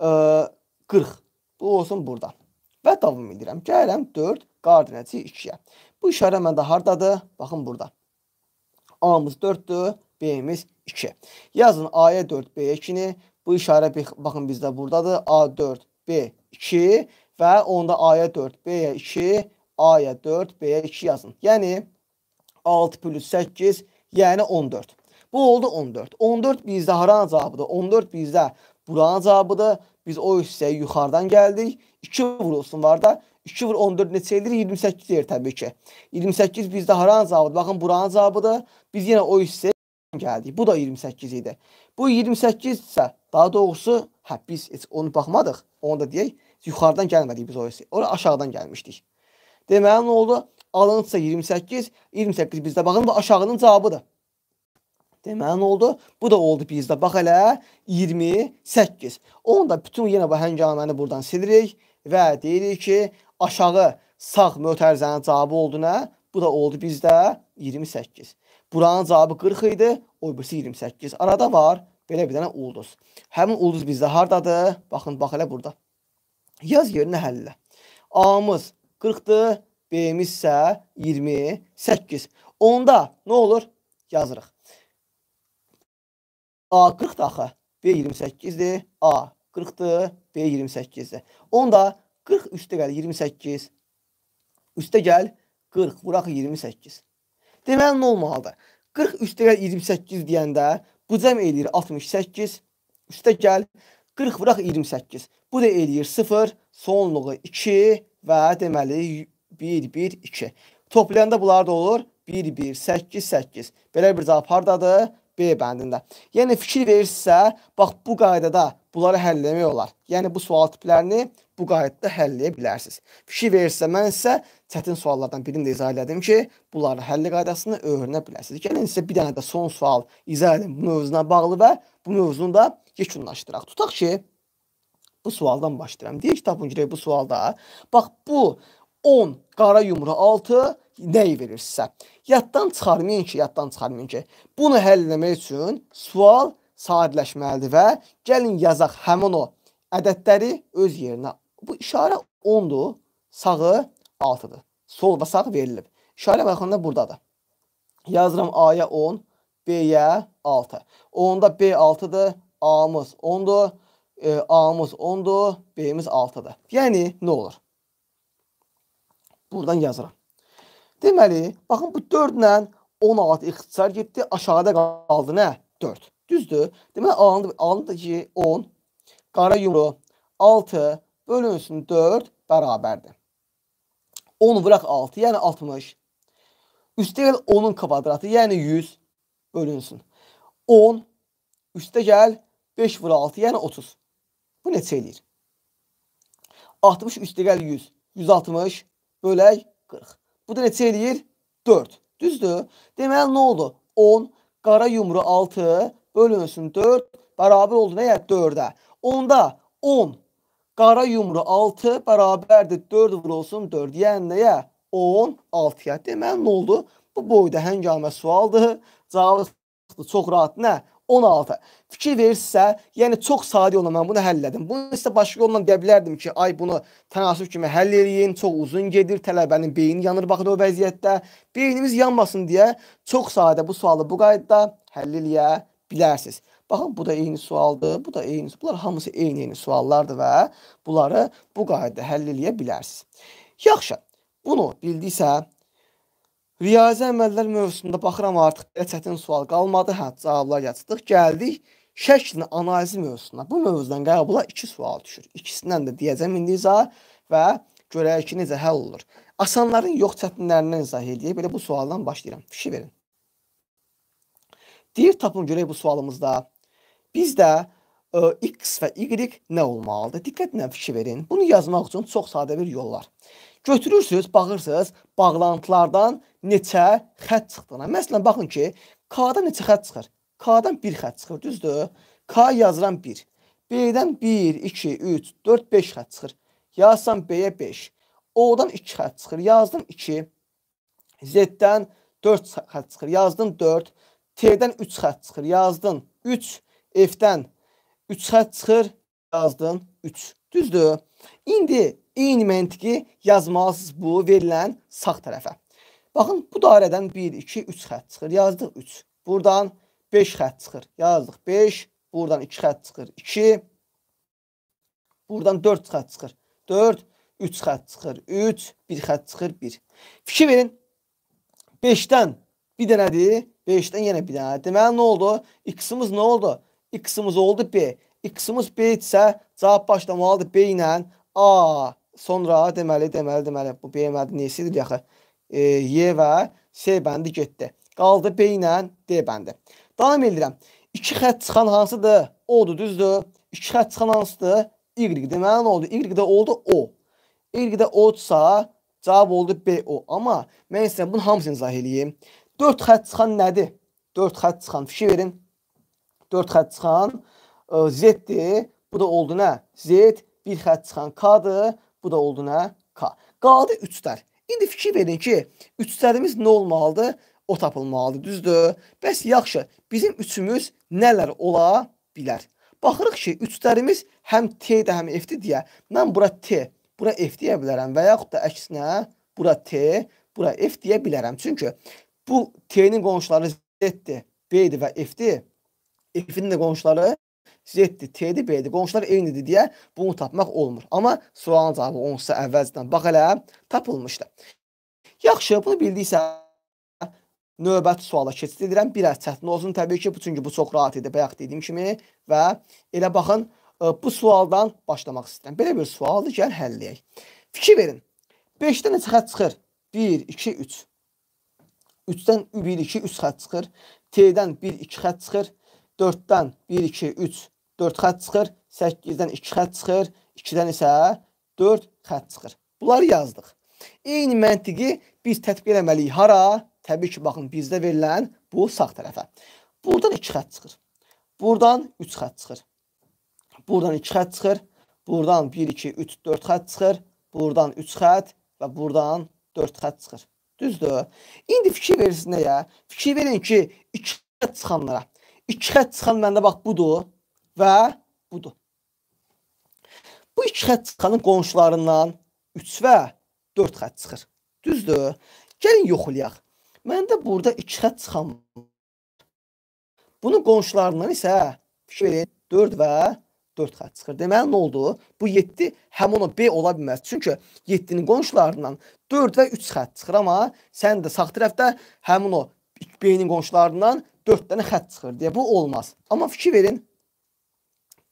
[SPEAKER 1] ə, 40. Bu olsun burada. Və davam edirəm. Gəlirəm 4 qardinəti 2-yə. Bu işarə məndə hardadır? Baxın burada. A-mız 4-dür, B-miz 2. Yazın A-yə 4, B-yə 2-ni. Bu işarə baxın bizdə buradadır. A4, B2 və onda A-yə 4, B-yə 2, A-yə 4, B-yə 2 yazın. Yəni 6 plus 8, yəni 14. Bu oldu 14. 14 bizdə haranın cavabıdır? 14 bizdə buranın cavabıdır. Biz o hissəyə yuxarıdan gəldik. 2 vurulsun var da 2 vur 14 neçə edir? 28 edir təbii ki. 28 bizdə haran cavabıdır? Baxın buranın cavabıdır. Biz yenə o hissəyə gəldik. Bu da 28 idi. Bu 28 isə daha doğrusu hə biz heç onu baxmadıq. Onu da deyək. Yuxarıdan gəlmədik biz o hissəyə. Ora aşağıdan gəlmişdik. Deməli nə oldu? Alıncsa 28, 28 bizdə baxın bu aşağının cavabıdır. Deməli nə oldu? Bu da oldu bizdə. Bax elə 28. Onu da bütün yenə bu həngaməni buradan silirik və deyirik ki, aşağı sağ mötərizənin cavabı oldu nə? Bu da oldu bizdə 28. Buranın cavabı 40 idi, o birisi 28. Arada var belə bir dənə ulduz. Həmin ulduz bizdə hardadır? Baxın, bax elə burada. Yaz yerinə həll elə. A-mız 40-dır, B-miz isə 28. Onda nə olur? Yazırıq. A 40-dır axı, B 28-dir, A 40-dır, B 28-dir. Onda 40 üstə gəl 28. Üstə gəl 40, vuraq 28. Deməli nə olmalıdır? 40 üstə gəl 28 deyəndə bu cəm eləyir 68. Üstə gəl 40 vuraq 28. Bu da eləyir 0, sonluğu 2 və deməli 1 1 2. Toplayanda bunlar da olur 1 1 8 8. Belə bir cavab hardadır? B bəndində. Yəni fikir verirsə, bax bu qaydada bunları həll etmək olar. Yəni bu sual tiplərini bu qaydada həlləyə bilərsiniz. Fikir verirsə, mən isə çətin suallardan birini də izah elədim ki, bunların həlli qaydasını öyrənə bilərsiniz. Gəlin sizə bir dənə də son sual izah edim bu mövzuna bağlı və bu mövzunu da yekunlaşdıraq. Tutaq ki, bu sualdan başlayıram. Deyir ki, tapıncıray bu sualda, bax bu 10 qara yumru 6 nəyi verirsə, yaddan çıxarmayın ki, yaddan çıxarmayın ki, bunu həll etmək üçün sual sadələşməlidir və gəlin yazaq həmin o ədədləri öz yerinə Bu işarə 10-dur, sağı 6-dır. Sol və sağ verilib. İşarə baxımında buradadır. Yazıram A-ya 10, B-yə 6. 10-da B 6-dır, A-mız 10-dur, e, A-mız 10-dur, B-miz 6-dır. Yəni, nə olur? Buradan yazıram. Deməli, baxın, bu 4 ilə 16 ixtisar getdi, aşağıda qaldı nə? 4. Düzdür. Deməli, alındı, alındı ki, 10, qara yumru, 6, bölünsün 4 bərabərdir. 10 vuraq 6, yəni 60. Üstə gəl 10-un kvadratı, yəni 100 bölünsün. 10 üstə gəl 5 vur 6, yəni 30. Bu neçə eləyir? 60 üstə gəl 100. 160 bölək 40. Bu da neçə eləyir? 4. Düzdür? Deməli nə oldu? 10 qara yumru 6 bölünsün 4 bərabər oldu nəyə? Yəni 4-ə. Onda 10 Qara yumru 6 bərabərdir 4 vurulsun 4. Yəni nəyə? 16-ya. Deməli nə oldu? Bu boyda həngamə sualdır. Cavabı çox rahat nə? 16. Fikir verirsə, yəni çox sadə yolla mən bunu həll edim. Bunu isə başqa yolla deyə bilərdim ki, ay bunu tənasüb kimi həll eləyin, çox uzun gedir, tələbənin beyni yanır baxın o vəziyyətdə. Beynimiz yanmasın deyə çox sadə bu sualı bu qaydada həll eləyə bilərsiniz. Baxın, bu da eyni sualdır, bu da eyni. Bunlar hamısı eyni-eyni suallardır və bunları bu qaydada həll eləyə bilərsiniz. Yaxşı, bunu bildiksə, riyazi əməllər mövzusunda baxıram artıq çətin sual qalmadı. Hə, cavablar yazsaq gəldik şəklin analizi mövzusuna. Bu mövzudan qəbula 2 sual düşür. İkisindən də deyəcəm indi izah və görək ki, necə həll olur. Asanların yox çətinlərindən izah eləyək. Belə bu sualdan başlayıram. Fikir verin. Deyir tapın görək bu sualımızda Biz də ə, e, x və y nə olmalıdır? Diqqətlə fikir verin. Bunu yazmaq üçün çox sadə bir yol var. Götürürsüz, baxırsınız, bağlantılardan neçə xətt çıxdığına. Məsələn, baxın ki, k-dan neçə xətt çıxır? K-dan 1 xətt çıxır, düzdür? K yazıram 1. B-dən 1, 2, 3, 4, 5 xətt çıxır. Yazsam B-yə 5. O-dan 2 xətt çıxır, yazdım 2. Z-dən 4 xətt çıxır, yazdım 4. T-dən 3 xətt çıxır, yazdım 3. F-dən 3 xətt çıxır, yazdın 3. Düzdür? İndi eyni məntiqi yazmalısınız bu verilən sağ tərəfə. Baxın, bu dairədən 1, 2, 3 xətt çıxır, yazdıq 3. Buradan 5 xətt çıxır, yazdıq 5. Buradan 2 xətt çıxır, 2. Buradan 4 xətt çıxır, 4. 3 xətt çıxır, 3. 1 xətt çıxır, 1. Fikir verin, 5-dən bir dənədir, 5-dən yenə bir dənə. Deməli, nə oldu? X-imiz nə oldu? x-imiz oldu B. x-imiz B-dirsə, cavab başlamalıdır B ilə A. Sonra deməli, deməli, deməli, bu B deməli neysidir yaxı? E, y və C bəndi getdi. Qaldı B ilə D bəndi. Davam edirəm. 2 xətt çıxan hansıdır? O-dur, düzdür. 2 xətt çıxan hansıdır? Y-dir. Deməli, nə oldu? Y-də oldu O. Y-də O-dsa, cavab oldu B-O. Amma mən istəyirəm bunun hamısını izah eləyim. 4 xətt çıxan nədir? 4 xətt çıxan. Fikir verin. 4 xətt çıxan e, Z-dir. Bu da oldu nə? Z, 1 xətt çıxan K-dır. Bu da oldu nə? K. Qaldı 3-lər. İndi fikir verin ki, 3-lərimiz nə olmalıdır? O tapılmalıdır, düzdür? Bəs yaxşı, bizim üçümüz nələr ola bilər? Baxırıq ki, üçlərimiz həm T-də, həm F-də deyə. Mən bura T, bura F deyə bilərəm və yaxud da əksinə bura T, bura F deyə bilərəm. Çünki bu T-nin qonşuları Z-dir, B-dir və F-dir. F'in də qonşuları Z-dir, T-dir, B-dir. Qonşular eynidir deyə bunu tapmaq olmur. Amma sualın cavabı onsa əvvəlcədən bax elə tapılmışdı. Yaxşı, bunu bildiksə növbəti suala keçid edirəm. Biraz çətin olsun təbii ki, çünki bu çox rahat idi bayaq dediyim kimi və elə baxın e, bu sualdan başlamaq istəyirəm. Belə bir sualdır, gəl həlləyək. Fikir verin. 5-dən neçə xətt çıxır? 1 2 3. 3-dən 1 2 3 xətt çıxır. T-dən 1 2 xətt çıxır. 4-dən 1, 2, 3, 4 xət çıxır. 8-dən 2 xət çıxır. 2-dən isə 4 xət çıxır. Bunları yazdıq. Eyni məntiqi biz tətbiq eləməliyik. Hara? Təbii ki, baxın, bizdə verilən bu sağ tərəfə. Buradan 2 xət çıxır. Buradan 3 xət çıxır. Buradan 2 xət çıxır. Buradan 1, 2, 3, 4 xət çıxır. Buradan 3 xət və buradan 4 xət çıxır. Düzdür. İndi fikir verirsiniz nəyə? Fikir verin ki, 2 xət çıxanlara. İki xətt çıxan məndə bax budur və budur. Bu iki xətt çıxanın qonşularından 3 və 4 xətt çıxır. Düzdür? Gəlin yoxlayaq. Məndə burada 2 xətt çıxan Bunun qonşularından isə fikir verin 4 və 4 xətt çıxır. Deməli nə oldu? Bu 7 həmin o B ola bilməz. Çünki 7-nin qonşularından 4 və 3 xətt çıxır, amma sən də sağ tərəfdə həmin o B-nin qonşularından 4 dənə xətt çıxır deyə bu olmaz. Amma fikir verin.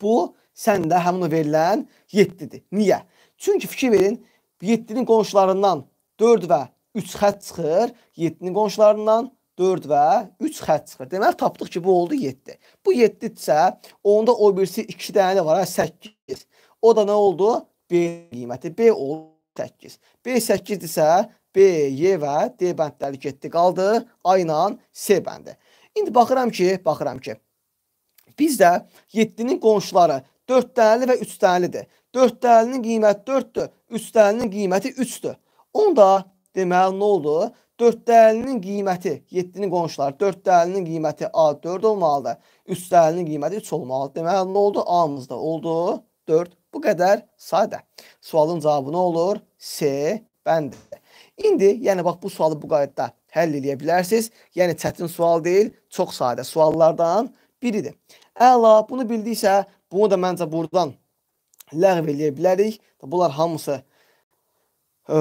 [SPEAKER 1] Bu səndə həmin o verilən 7-dir. Niyə? Çünki fikir verin, 7-nin qonşularından 4 və 3 xətt çıxır, 7-nin qonşularından 4 və 3 xətt çıxır. Deməli tapdıq ki, bu oldu 7. Bu 7-dirsə, onda o birisi 2 dənə var, 8. Hə, o da nə oldu? B qiyməti. B oldu 8. B 8-dirsə, B, Y və D bəndləri getdi, qaldı A ilə C bəndi. İndi baxıram ki, baxıram ki, bizdə 7-nin qonşuları 4 dəyərli və 3 dəyərlidir. 4 dəyərlinin qiyməti 4-dür, 3 dəyərlinin qiyməti 3-dür. Onda deməli nə oldu? 4 dəyərlinin qiyməti 7-nin qonşuları 4 dəyərlinin qiyməti A 4 olmalıdır. 3 dəyərlinin qiyməti 3 olmalıdır. Deməli nə oldu? A-mızda oldu 4. Bu qədər sadə. Sualın cavabı nə olur? C bəndir. İndi, yəni bax bu sualı bu qaydada həll eləyə bilərsiniz. Yəni çətin sual deyil çox sadə suallardan biridir. Əla, bunu bildiksə, bunu da məncə buradan ləğv eləyə bilərik. Bunlar hamısı ə, e,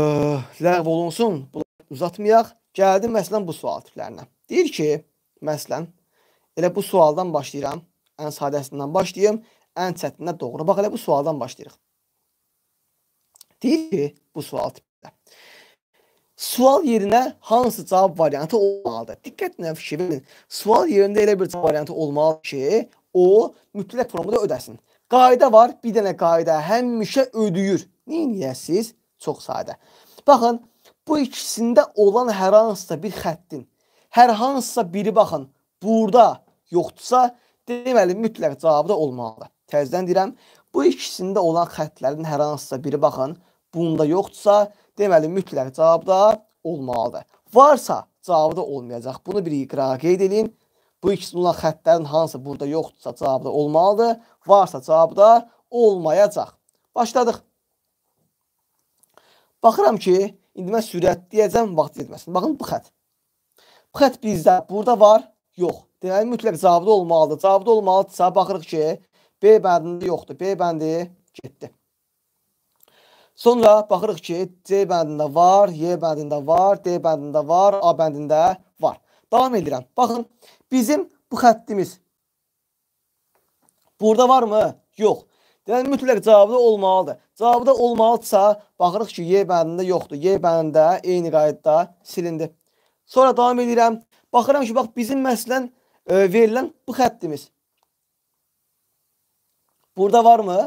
[SPEAKER 1] ləğv olunsun, bunları uzatmayaq. Gəldim məsələn bu sual tiplərinə. Deyir ki, məsələn, elə bu sualdan başlayıram. Ən sadəsindən başlayım, ən çətinə doğru. Bax elə bu sualdan başlayırıq. Deyir ki, bu sual tipi. Sual yerinə hansı cavab variantı olmalıdır? Diqqətlə fikir verin. Sual yerində elə bir cavab variantı olmalıdır ki, o mütləq formada ödəsin. Qayda var, bir dənə qayda həmişə ödəyir. Neyiniyəsiz? Çox sadə. Baxın, bu ikisində olan hər hansısa bir xəttin, hər hansısa biri baxın, burada yoxdursa, deməli mütləq cavabda olmalıdır. Təzədən deyirəm, bu ikisində olan xəttlərin hər hansısa biri baxın, bunda yoxdursa, Deməli, mütləq cavabda olmalıdır. Varsa cavabda olmayacaq. Bunu bir iqra qeyd edin. Bu ikisinin olan xəttlərin hansı burada yoxdursa cavabda olmalıdır. Varsa cavabda olmayacaq. Başladıq. Baxıram ki, indi mən sürət deyəcəm, vaxt etməsin. Baxın, bu xət. Bu xət bizdə burada var, yox. Deməli, mütləq cavabda olmalıdır. Cavabda olmalıdırsa, baxırıq ki, B bəndində yoxdur. B bəndi getdi. Sonra baxırıq ki, C bəndində var, Y bəndində var, D bəndində var, A bəndində var. Davam edirəm. Baxın, bizim bu xəttimiz burada varmı? Yox. Deməli mütləq cavabda olmalıdır. Cavabda olmalıdsa, baxırıq ki, Y bəndində yoxdur. Y bəndində eyni qaydada silindi. Sonra davam edirəm. Baxıram ki, bax bizim məsələn ə, e, verilən bu xəttimiz. Burada varmı?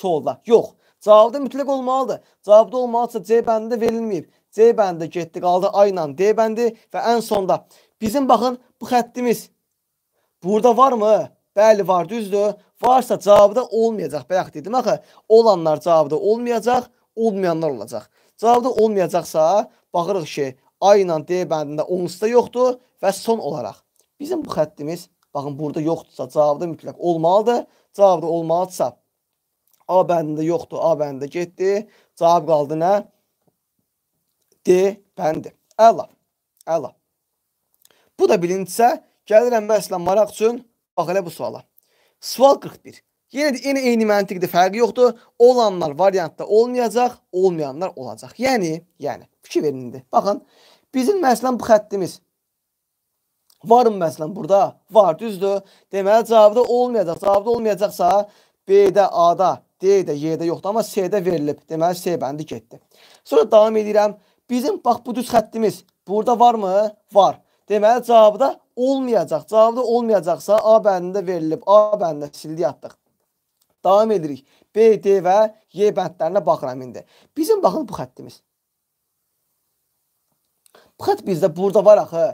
[SPEAKER 1] Solda. Yox. Cavabda mütləq olmalıdır. Cavabda olmalıdırsa C bəndində verilməyib. C bəndi getdi, qaldı A ilə D bəndi və ən sonda bizim baxın bu xəttimiz burada varmı? Bəli var, düzdür. Varsa cavabda olmayacaq. Bayaq dedim axı, olanlar cavabda olmayacaq, olmayanlar olacaq. Cavabda olmayacaqsa, baxırıq ki, A ilə D bəndində 10-su da yoxdur və son olaraq bizim bu xəttimiz baxın burada yoxdursa cavabda mütləq olmalıdır. Cavabda olmalıdırsa A bəndində yoxdur, A bəndində getdi. Cavab qaldı nə? D bəndi. Əla. Əla. Bu da bilinçsə, gəlirəm məsələn maraq üçün bax elə bu suala. Sual 41. Yenə də yenə eyni məntiqdə fərqi yoxdur. Olanlar variantda olmayacaq, olmayanlar olacaq. Yəni, yəni fikir verin indi. Baxın, bizim məsələn bu xəttimiz varmı məsələn burada? Var, düzdür. Deməli cavabda olmayacaq. Cavabda olmayacaqsa B-də, A-da D də, Y-də yoxdur, amma C-də verilib. Deməli C bəndi getdi. Sonra davam edirəm. Bizim bax bu düz xəttimiz burada varmı? Var. Deməli cavabı da olmayacaq. Cavabı da olmayacaqsa A bəndində verilib. A bəndində sildi yatdıq. Davam edirik. B, D və Y bəndlərinə baxıram indi. Bizim baxın bu xəttimiz. Bu xətt bizdə burada var axı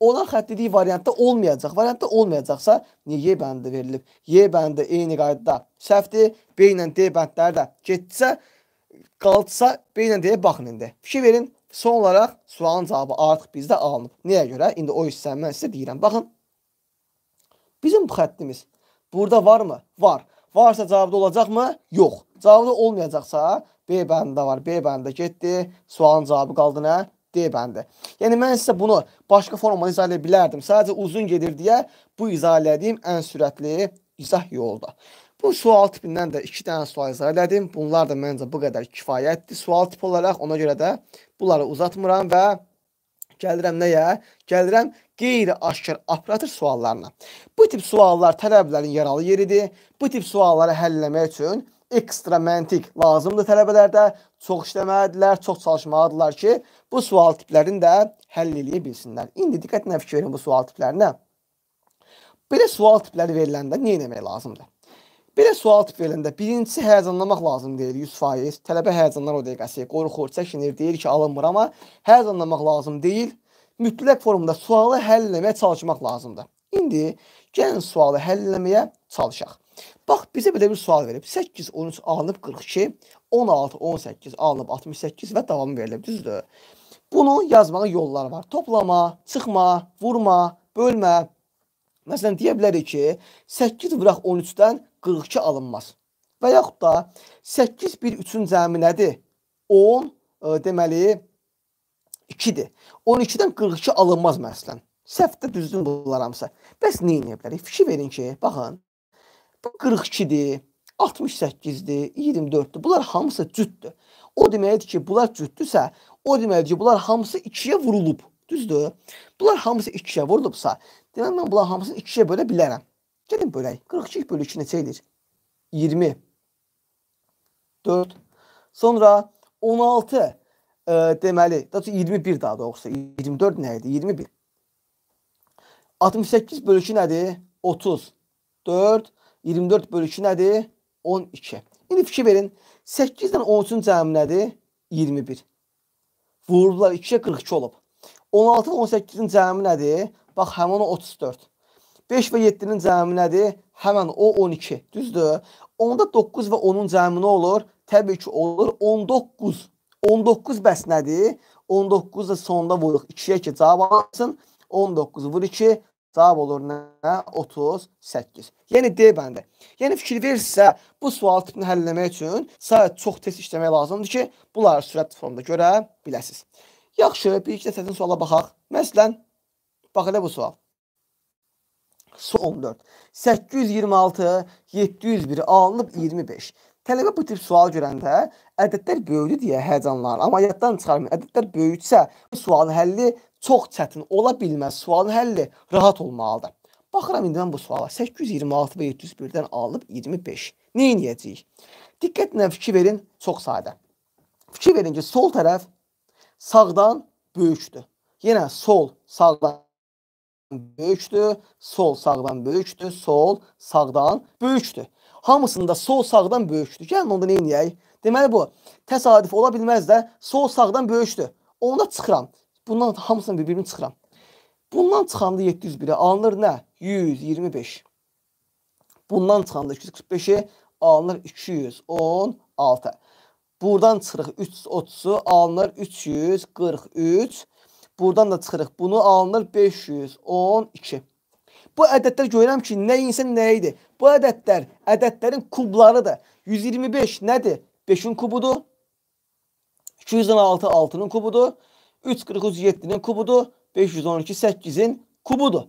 [SPEAKER 1] olan xətt dedik variantda olmayacaq. Variantda olmayacaqsa, niyə Y bəndi verilib? Y bəndi eyni qaydada səhvdir. B ilə D bəndləri də getsə, qaldısa B ilə D-yə baxın indi. Fikir verin. Son olaraq sualın cavabı artıq bizdə alınıb. Nəyə görə? İndi o hissəni mən sizə deyirəm. Baxın. Bizim bu xəttimiz burada varmı? Var. Varsa cavabda olacaqmı? Yox. Cavabda olmayacaqsa B bəndində var. B bəndində getdi. Sualın cavabı qaldı nə? D bəndi. Yəni mən sizə bunu başqa formada izah edə bilərdim. Sadəcə uzun gedir deyə bu izah elədiyim ən sürətli izah yoludur. Bu sual tipindən də 2 dənə sual izah elədim. Bunlar da məncə bu qədər kifayətdir sual tipi olaraq. Ona görə də bunları uzatmıram və gəlirəm nəyə? Gəlirəm qeyri-aşkar operator suallarına. Bu tip suallar tələblərin yaralı yeridir. Bu tip sualları həll etmək üçün ekstra məntiq lazımdır tələbələrdə. Çox işləməlidirlər, çox çalışmalıdırlar ki, bu sual tiplərini də həll eləyə bilsinlər. İndi diqqətlə fikir verin bu sual tiplərinə. Belə sual tipləri veriləndə nə etmək lazımdır? Belə sual tip veriləndə birincisi həyəcanlamaq lazım deyil 100%. Tələbə həyəcanlar o dəqiqəsi qorxur, çəkinir, deyir ki, alınmır, amma həyəcanlamaq lazım deyil. Mütləq formada sualı həll etməyə çalışmaq lazımdır. İndi gəlin sualı həll etməyə çalışaq. Bax, bizə belə bir sual verib. 8, 13 alınıb 42, 16, 18 alınıb 68 və davamı verilib, düzdür? Bunu yazmağın yolları var. Toplama, çıxma, vurma, bölmə. Məsələn, deyə bilərik ki, 8 vıraq 13-dən 42 alınmaz. Və yaxud da 8 bir 3-ün cəmi nədir? 10, ə, e, deməli, 2-dir. 12-dən 42 alınmaz məsələn. Səhvdə düzgün bunlar hamısı. Bəs nə edə bilərik? Fikir verin ki, baxın, Bu 42-dir, 68-dir, 24-dür. Bunlar hamısı cüddür. O deməkdir ki, bunlar cüddürsə, o deməkdir ki, bunlar hamısı 2-yə vurulub. Düzdür? Bunlar hamısı 2-yə vurulubsa, demək mən bunlar hamısını 2-yə bölə bilərəm. Gedin bölək. 42 bölü 2 neçə edir? 20. 4. Sonra 16 e, deməli, daha 21 daha doğrusu. 24 nə idi? 21. 68 bölü 2 nədir? 30. 4 24 bölükü nədir? 12. İndi fikir verin. 8 ilə 13-ün cəmi nədir? 21. Vurdular 2-yə 42 olub. 16 ilə 18-in cəmi nədir? Bax, həmin o 34. 5 və 7-nin cəmi nədir? Həmən o 12. Düzdür? Onda 9 və 10-un cəmi nə olur? Təbii ki, olur 19. 19 bəs nədir? 19 da sonda vuruq 2-yə ki, cavab alsın. 19 vur 2, Cavab olur nə? 38. Yəni D bəndi. Yəni fikir verirsə, bu sual tipini həlləmək üçün sadəcə çox tez işləmək lazımdır ki, bunları sürət formda görə biləsiniz. Yaxşı, bir iki də sətin suala baxaq. Məsələn, bax elə bu sual. Su 14. 826, 701 alınıb 25. Tələbə bu tip sual görəndə ədədlər böyüdü deyə həyəcanlanır. Amma yaddan çıxarmayın. Ədədlər böyüksə, bu sualın həlli çox çətin ola bilməz. Sualın həlli rahat olmalıdır. Baxıram indi mən bu suala. 826 və 701-dən alıb 25. Nə edəcəyik? Diqqətlə fikir verin, çox sadə. Fikir verin ki, sol tərəf sağdan böyükdür. Yenə sol sağdan böyükdür, sol sağdan böyükdür, sol sağdan böyükdür hamısında sol sağdan böyükdür. Gəlin onda nə edək? Deməli bu təsadüf ola bilməz də sol sağdan böyükdür. Onda çıxıram. Bundan hamısını bir-birini çıxıram. Bundan çıxanda 701-i alınır nə? 125. Bundan çıxanda 245-i alınır 216. Buradan çıxırıq 330-u alınır 343. Buradan da çıxırıq. Bunu alınır 512. Bu ədədlər görürəm ki, nəyinsə nə idi? Bu ədədlər, ədədlərin kublarıdır. 125 nədir? 5-in kubudur. 216 6-nın kubudur. 343 7-nin kubudur. 512 8-in kubudur.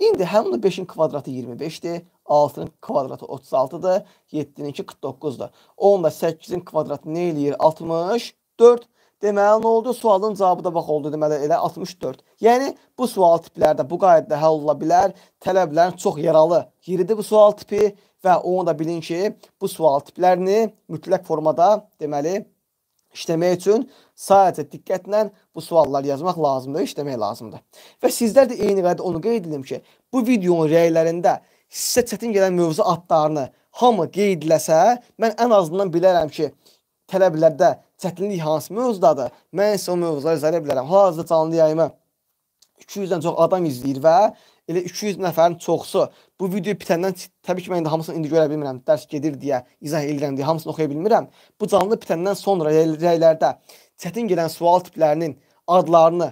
[SPEAKER 1] İndi həmin 5-in kvadratı 25-dir. 6-nın kvadratı 36-dır. 7-ninki 49-dur. 10 və 8-in kvadratı nə eləyir? 64. Deməli, nə oldu? Sualın cavabı da bax oldu deməli elə 64. Yəni bu sual tipləri də bu qaydada həll ola bilər. Tələblərin çox yaralı yeridir bu sual tipi və onu da bilin ki, bu sual tiplərini mütləq formada deməli işləmək üçün sadəcə diqqətlə bu sualları yazmaq lazımdır, işləmək lazımdır. Və sizlər də eyni qaydada onu qeyd edim ki, bu videonun rəylərində sizə çətin gələn mövzu adlarını hamı qeyd eləsə, mən ən azından bilərəm ki, tələblərdə çətinlik hansı mövzudadır? Mən isə o mövzuları izah bilərəm. Hal-hazırda canlı yayımı 200-dən çox adam izləyir və elə 200 nəfərin çoxu bu video bitəndən təbii ki, mən indi hamısını indi görə bilmirəm. Dərs gedir deyə izah edirəm deyə hamısını oxuya bilmirəm. Bu canlı bitəndən sonra rəylərdə çətin gələn sual tiplərinin adlarını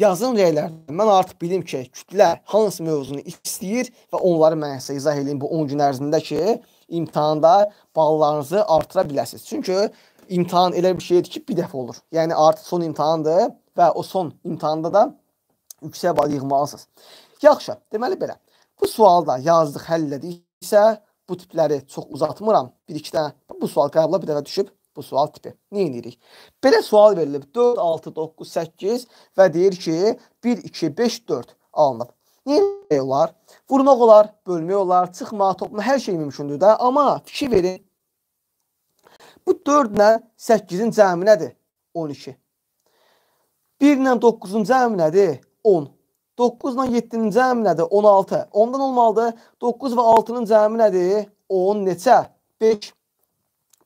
[SPEAKER 1] yazın rəylərdə. Mən artıq bilim ki, kütlə hansı mövzunu istəyir və onları mən sizə izah edeyim bu 10 gün ərzində ki, imtahanda ballarınızı artıra biləsiniz. Çünki imtahan elə bir şeydir ki, bir dəfə olur. Yəni artıq son imtahandır və o son imtahanda da yüksək bal yığmalısınız. Yaxşı, deməli belə. Bu sualda yazdıq, həll elədiksə bu tipləri çox uzatmıram. 1-2 dənə bu sual qəbula bir dənə düşüb bu sual tipi. Nə edirik? Belə sual verilib 4 6 9 8 və deyir ki 1 2 5 4 alınıb. Nə olar? Vurmaq olar, bölmək olar, çıxmaq, toplama hər şey mümkündür də, amma fikir verin Bu 4 ilə 8-in cəmi nədir? 12. 1 ilə 9-un cəmi nədir? 10. 9 ilə 7-nin cəmi nədir? 16. Ondan olmalıdır. 9 və 6-nın cəmi nədir? 10 neçə? 5.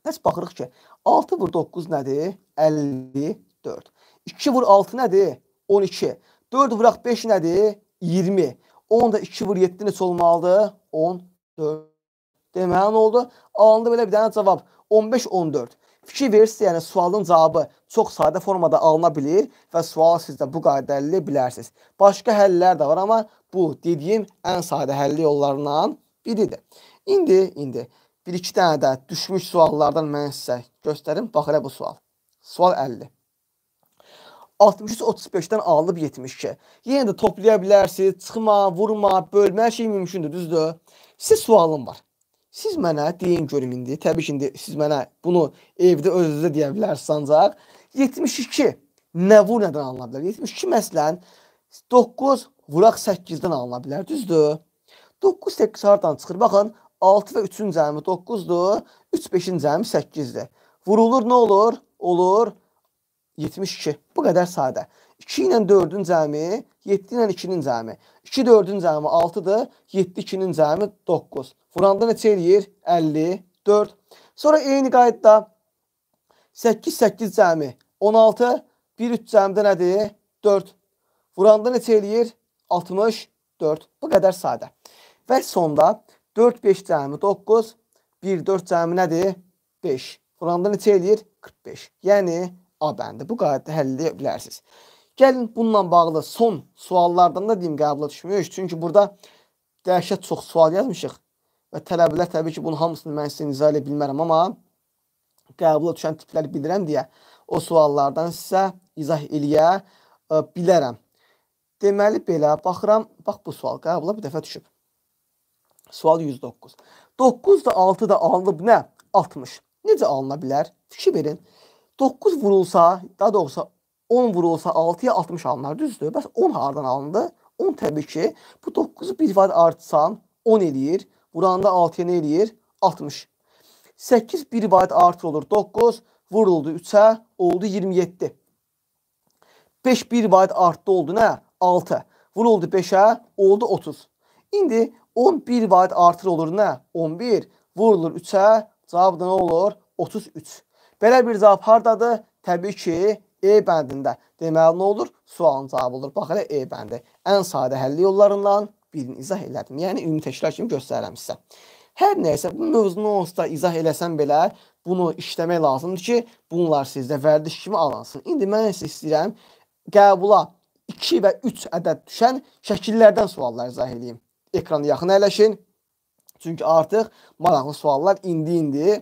[SPEAKER 1] Bəs baxırıq ki, 6 vur 9 nədir? 54. 2 vur 6 nədir? 12. 4 vuraq 5 nədir? 20. 10 da 2 vur 7 neçə olmalıdır? 14. Deməli nə oldu? Alındı belə bir dənə cavab. 15-14. Fikir verirsiniz, yəni sualın cavabı çox sadə formada alına bilir və sual siz də bu qaydada əllə bilərsiniz. Başqa həllər də var, amma bu dediyim ən sadə həll yollarından biridir. İndi, indi bir-iki dənə də düşmüş suallardan mən sizə göstərim. Bax elə bu sual. Sual 50. 63-35-dən alıb 72. Yenə də toplaya bilərsiniz. Çıxma, vurma, bölmə hər şey mümkündür, düzdür? Sizə sualım var. Siz mənə deyin görüm indi, təbii ki, indi siz mənə bunu evdə özünüzə deyə bilərsiniz ancaq 72 nə vur nədən alına bilər? 72 məsələn 9 vuraq 8-dən alına bilər, düzdür? 9 təkrardan çıxır. Baxın, 6 və 3-ün cəmi 9-dur, 3 5-in cəmi 8-dir. Vurulur nə olur? Olur 72. Bu qədər sadə. 2 ilə 4-ün cəmi 7 ilə 2-nin cəmi. 2 4-ün cəmi 6-dır. 7 2-nin cəmi 9. Vuranda neçə eləyir? 54. Sonra eyni qaydada 8 8 cəmi 16, 1 3 cəmdə nədir? 4. Vuranda neçə eləyir? 64. Bu qədər sadə. Və sonda 4 5 cəmi 9, 1 4 cəmi nədir? 5. Vuranda neçə eləyir? 45. Yəni A bəndi. Bu qayda həll edə bilərsiniz. Gəlin bununla bağlı son suallardan da deyim qəbula düşmüyük. Çünki burada dəhşət çox sual yazmışıq və tələbələr təbii ki, bunun hamısını mən sizə izah edə bilmərəm, amma qəbula düşən tipləri bilirəm deyə o suallardan sizə izah eləyə ə, e, bilərəm. Deməli belə baxıram, bax bu sual qəbula bir dəfə düşüb. Sual 109. 9 da 6 da alınıb nə? 60. Necə alına bilər? Fikir verin. 9 vurulsa, daha doğrusu 10 vurulsa 6-ya 60 alınır, düzdür? Bəs 10 hardan alındı? 10 təbii ki, bu 9-u bir var artsan 10 eləyir. Vuranda 6-ya nə eləyir? 60. 8 bir var artır olur 9, vuruldu 3-ə, oldu 27. 5 bir var artdı oldu nə? 6. Vuruldu 5-ə, oldu 30. İndi 10 bir var artır olur nə? 11. Vurulur 3-ə, cavab da nə olur? 33. Belə bir cavab hardadır? Təbii ki, E bəndində deməli nə olur? Sualın cavabı olur. Bax elə E bəndi. Ən sadə həll yollarından birini izah elədim. Yəni ümumi təşkilər kimi göstərirəm sizə. Hər nəysə bu mövzunu onsuz izah eləsəm belə bunu işləmək lazımdır ki, bunlar sizdə vərdiş kimi alansın. İndi mən sizə istəyirəm qəbula 2 və 3 ədəd düşən şəkillərdən suallar izah edeyim. Ekrana yaxın əyləşin. Çünki artıq maraqlı suallar indi-indi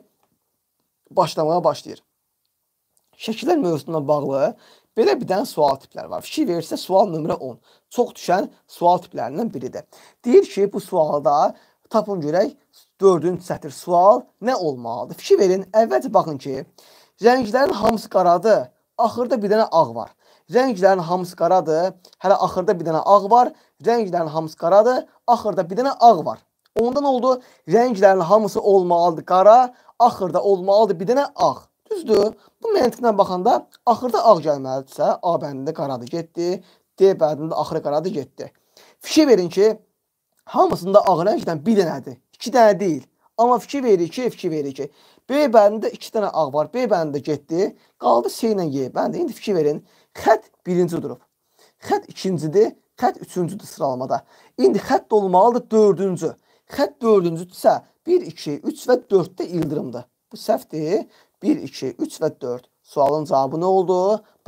[SPEAKER 1] başlamaya başlayır. Şəkillər mövzusuna bağlı belə bir dənə sual tipləri var. Fikir verirsə sual nömrə 10. Çox düşən sual tiplərindən biridir. Deyir ki, bu sualda tapın görək 4-cü sətir sual nə olmalıdır? Fikir verin. Əvvəlcə baxın ki, rənglərin hamısı qaradır. Axırda bir dənə ağ var. Rənglərin hamısı qaradır. Hələ axırda bir dənə ağ var. Rənglərin hamısı qaradır. Axırda bir dənə ağ var. Ondan oldu. Rənglərin hamısı olmalıdır qara, axırda olmalıdır bir dənə ağ. Düzdür, bu məntiqlə baxanda axırda ağ gəlməlidirsə, A bəndində qaradı getdi, D bəndində axırı qaradı getdi. Fikir verin ki, hamısında ağ rəngdən bir dənədir, 2 dənə deyil. Amma fikir verir ki, fikir verir ki, B bəndində 2 dənə ağ var, B bəndində getdi, qaldı C ilə Y bəndi. İndi fikir verin, xətt birinci durub. Xətt ikincidir, xətt üçüncüdür sıralamada. İndi xətt olmalıdır dördüncü. Xətt dördüncüdürsə 1, 2, 3 və 4-də ildırımdır. Bu səhvdir. 1, 2, 3 və 4. Sualın cavabı nə oldu?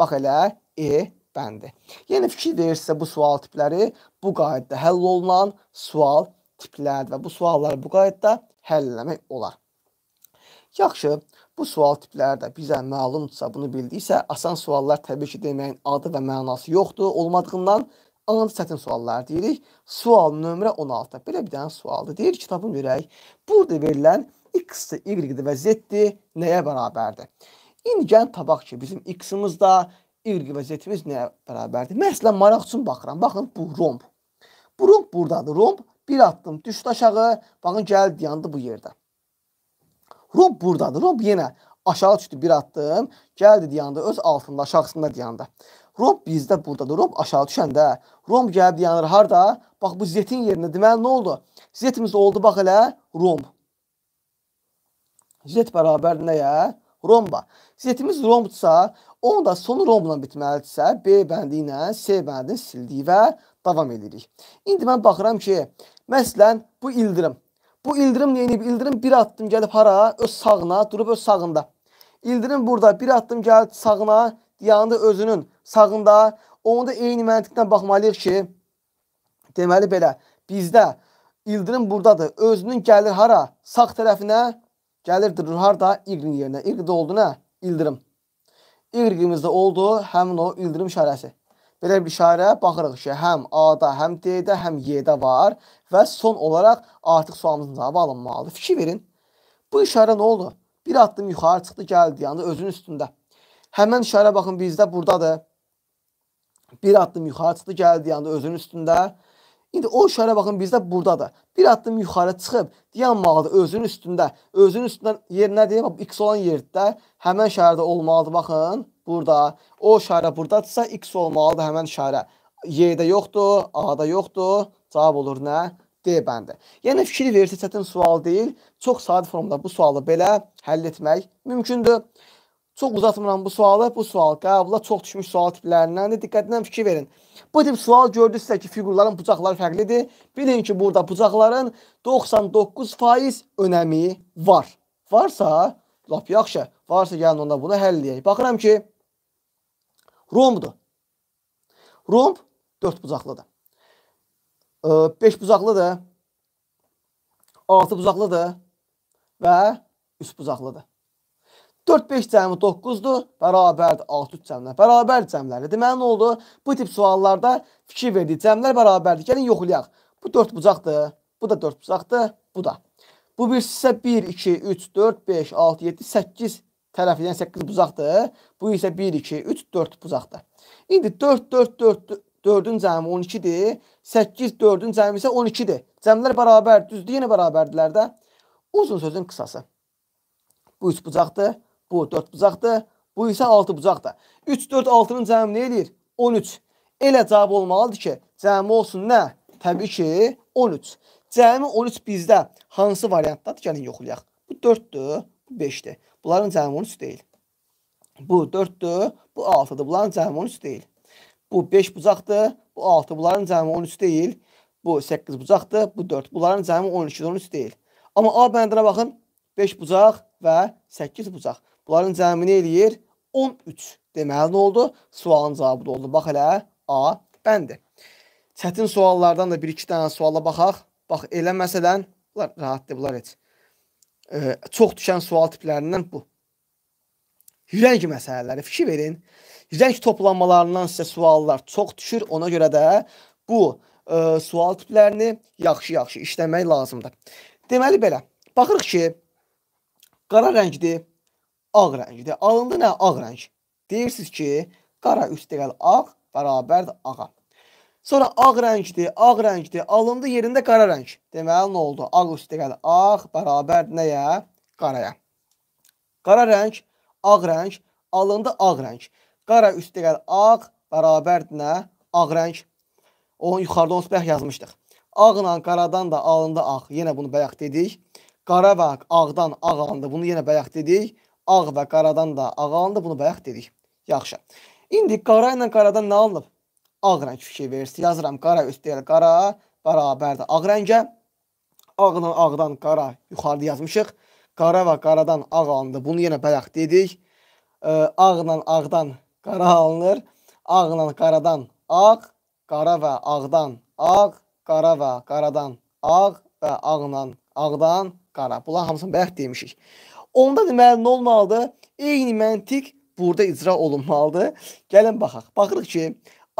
[SPEAKER 1] Bax elə E bəndi. Yəni fikir verirsə bu sual tipləri bu qaydada həll olunan sual tipləridir və bu sualları bu qaydada həll etmək olar. Yaxşı, bu sual tipləri də bizə məlumdursa, bunu bildiksə, asan suallar təbii ki, deməyin adı və mənası yoxdur. Olmadığından Anam çətin suallar deyirik. Sual nömrə 16. Belə bir dənə sualdır. Deyir kitabın görək. Burada verilən x-i, y-i və z-i nəyə bərabərdir? İndi gəlin tabaq ki, bizim x-imiz də, y və z-imiz nəyə bərabərdir? Məsələn, maraq üçün baxıram. Baxın, bu romb. Bu romb buradadır. Romb bir addım düşdü aşağı. Baxın, gəldi, yandı bu yerdə. Romb buradadır. Romb yenə aşağı düşdü bir addım. Gəldi, yandı. Öz altında, aşağısında yandı. Romb bizdə buradadır. Romb aşağı düşəndə romb gəldi, yanır. Harda? Bax, bu z-in yerinə deməli nə oldu? Z-imiz oldu, bax elə romb. Z bərabər nəyə? Romba. Z-imiz rombdursa, onun da sonu rombla bitməlidirsə, B bəndi ilə C bəndini sildik və davam edirik. İndi mən baxıram ki, məsələn, bu ildırım. Bu ildırım nə edib? İldırım bir addım gəlib hara? Öz sağına, durub öz sağında. İldırım burada bir addım gəlib sağına, yanında özünün sağında. Onda eyni məntiqdən baxmalıyıq ki, deməli belə, bizdə ildırım buradadır. Özünün gəlir hara? Sağ tərəfinə, Gəlirdi harda? Y yerinə. Y-də oldu nə? İldırım. Y-imizdə oldu həmin o ildırım işarəsi. Belə bir işarə baxırıq ki, həm A-da, həm D-də, həm Y-də var və son olaraq artıq sualımızın cavabı alınmalıdır. Fikir verin. Bu işarə nə oldu? Bir addım yuxarı çıxdı, gəldi, yəni özünün üstündə. Həmən işarə baxın bizdə buradadır. Bir addım yuxarı çıxdı, gəldi, yəni özünün üstündə. İndi o işarə baxın bizdə burdadır. Bir addım yuxarı çıxıb dayanmalıdır özünün üstündə. Özünün üstündən yer nədir? Bax x olan yerdə həmin işarədə olmalıdır. Baxın, burada o işarə burdadsa x olmalıdır həmin işarə. Y-də yoxdur, A-da yoxdur. Cavab olur nə? D bəndi. Yəni fikir verisi çətin sual deyil. Çox sadə formada bu sualı belə həll etmək mümkündür. Çox uzatmıram bu sualı. Bu sual qəbula çox düşmüş sual tiplərindəndir. Diqqətlə fikir verin. Bu tip sual gördünüzsə ki, fiqurların bucaqları fərqlidir. Bilin ki, burada bucaqların 99% önəmi var. Varsa, lap yaxşı. Varsa gəlin onda bunu həll edək. Baxıram ki, rombdur. Romb 4 bucaqlıdır. 5 bucaqlıdır. 6 bucaqlıdır və 3 bucaqlıdır. 4-5 cəmi 9-dur, bərabərdir 6-3 cəmlər. Bərabər cəmləridir. Deməli nə oldu? Bu tip suallarda fikir verdiyi cəmlər bərabərdir. Gəlin yoxlayaq. Bu 4 bucaqdır, bu da 4 bucaqdır, bu da. Bu birisi isə 1, 2, 3, 4, 5, 6, 7, 8 tərəfi, yəni 8 bucaqdır. Bu isə 1, 2, 3, 4 bucaqdır. İndi 4, 4, 4, 4-ün cəmi 12-dir. 8, 4-ün cəmi isə 12-dir. Cəmlər bərabər, düzdür, yenə bərabərdilər də. Uzun sözün qısası. Bu 3 bucaqdır. Bu 4 bucaqdır. Bu isə 6 bucaqdır. 3, 4, 6-nın cəmi nə eləyir? 13. Elə cavab olmalıdır ki, cəmi olsun nə? Təbii ki, 13. Cəmi 13 bizdə hansı variantdadır? Gəlin yoxlayaq. Bu 4-dür, bu 5-dir. Bunların cəmi 13 deyil. Bu 4-dür, bu 6-dır. Bunların cəmi 13 deyil. Bu 5 bucaqdır, bu 6. Bunların cəmi 13 deyil. Bu 8 bucaqdır, bu 4. Bunların cəmi 12-13 deyil. Amma A bəndinə baxın. 5 bucaq və 8 bucaq. Bunların cəmini eləyir 13. Deməli nə oldu? Sualın cavabı da oldu. Bax elə A bəndir. Çətin suallardan da 1-2 dənə suala baxaq. Bax elə məsələn, bunlar rahatdır bunlar heç. E, çox düşən sual tiplərindən bu. Yüzənk məsələləri fikir verin. Yüzənk toplanmalarından sizə suallar çox düşür. Ona görə də bu e, sual tiplərini yaxşı-yaxşı işləmək lazımdır. Deməli belə. Baxırıq ki, qara rəngdir ağ rəngdir. Alındı nə? Ağ rəng. Deyirsiniz ki, qara üstəgəl ağ bərabərdir ağa. Sonra ağ rəngdir, ağ rəngdir. Alındı yerində qara rəng. Deməli nə oldu? Ağ üstəgəl ağ bərabər nəyə? Qaraya. Qara rəng, ağ rəng, alındı ağ rəng. Qara üstəgəl ağ bərabərdir nə? Ağ rəng. Onu yuxarıda onsuz bəh yazmışdıq. Ağla qaradan da alındı ağ. Yenə bunu bayaq dedik. Qara və ağdan ağ alındı. Bunu yenə bayaq dedik ağ və qaradan da ağ alındı. Bunu bayaq dedik. Yaxşı. İndi qara ilə qaradan nə alınıb? Ağ rəng fikir versin. Yazıram qara üstəyəl yəni qara, bərabərdir ağ rəngə. Ağla ağdan qara yuxarıda yazmışıq. Qara və qaradan ağ alındı. Bunu yenə bayaq dedik. E, ağla ağdan qara alınır. Ağla qaradan ağ, qara və ağdan ağ, qara və qaradan ağ və ağla ağdan qara. Bunlar hamısını bayaq demişik. Onda deməli nə olmalıdır? Eyni məntiq burada icra olunmalıdır. Gəlin baxaq. Baxırıq ki,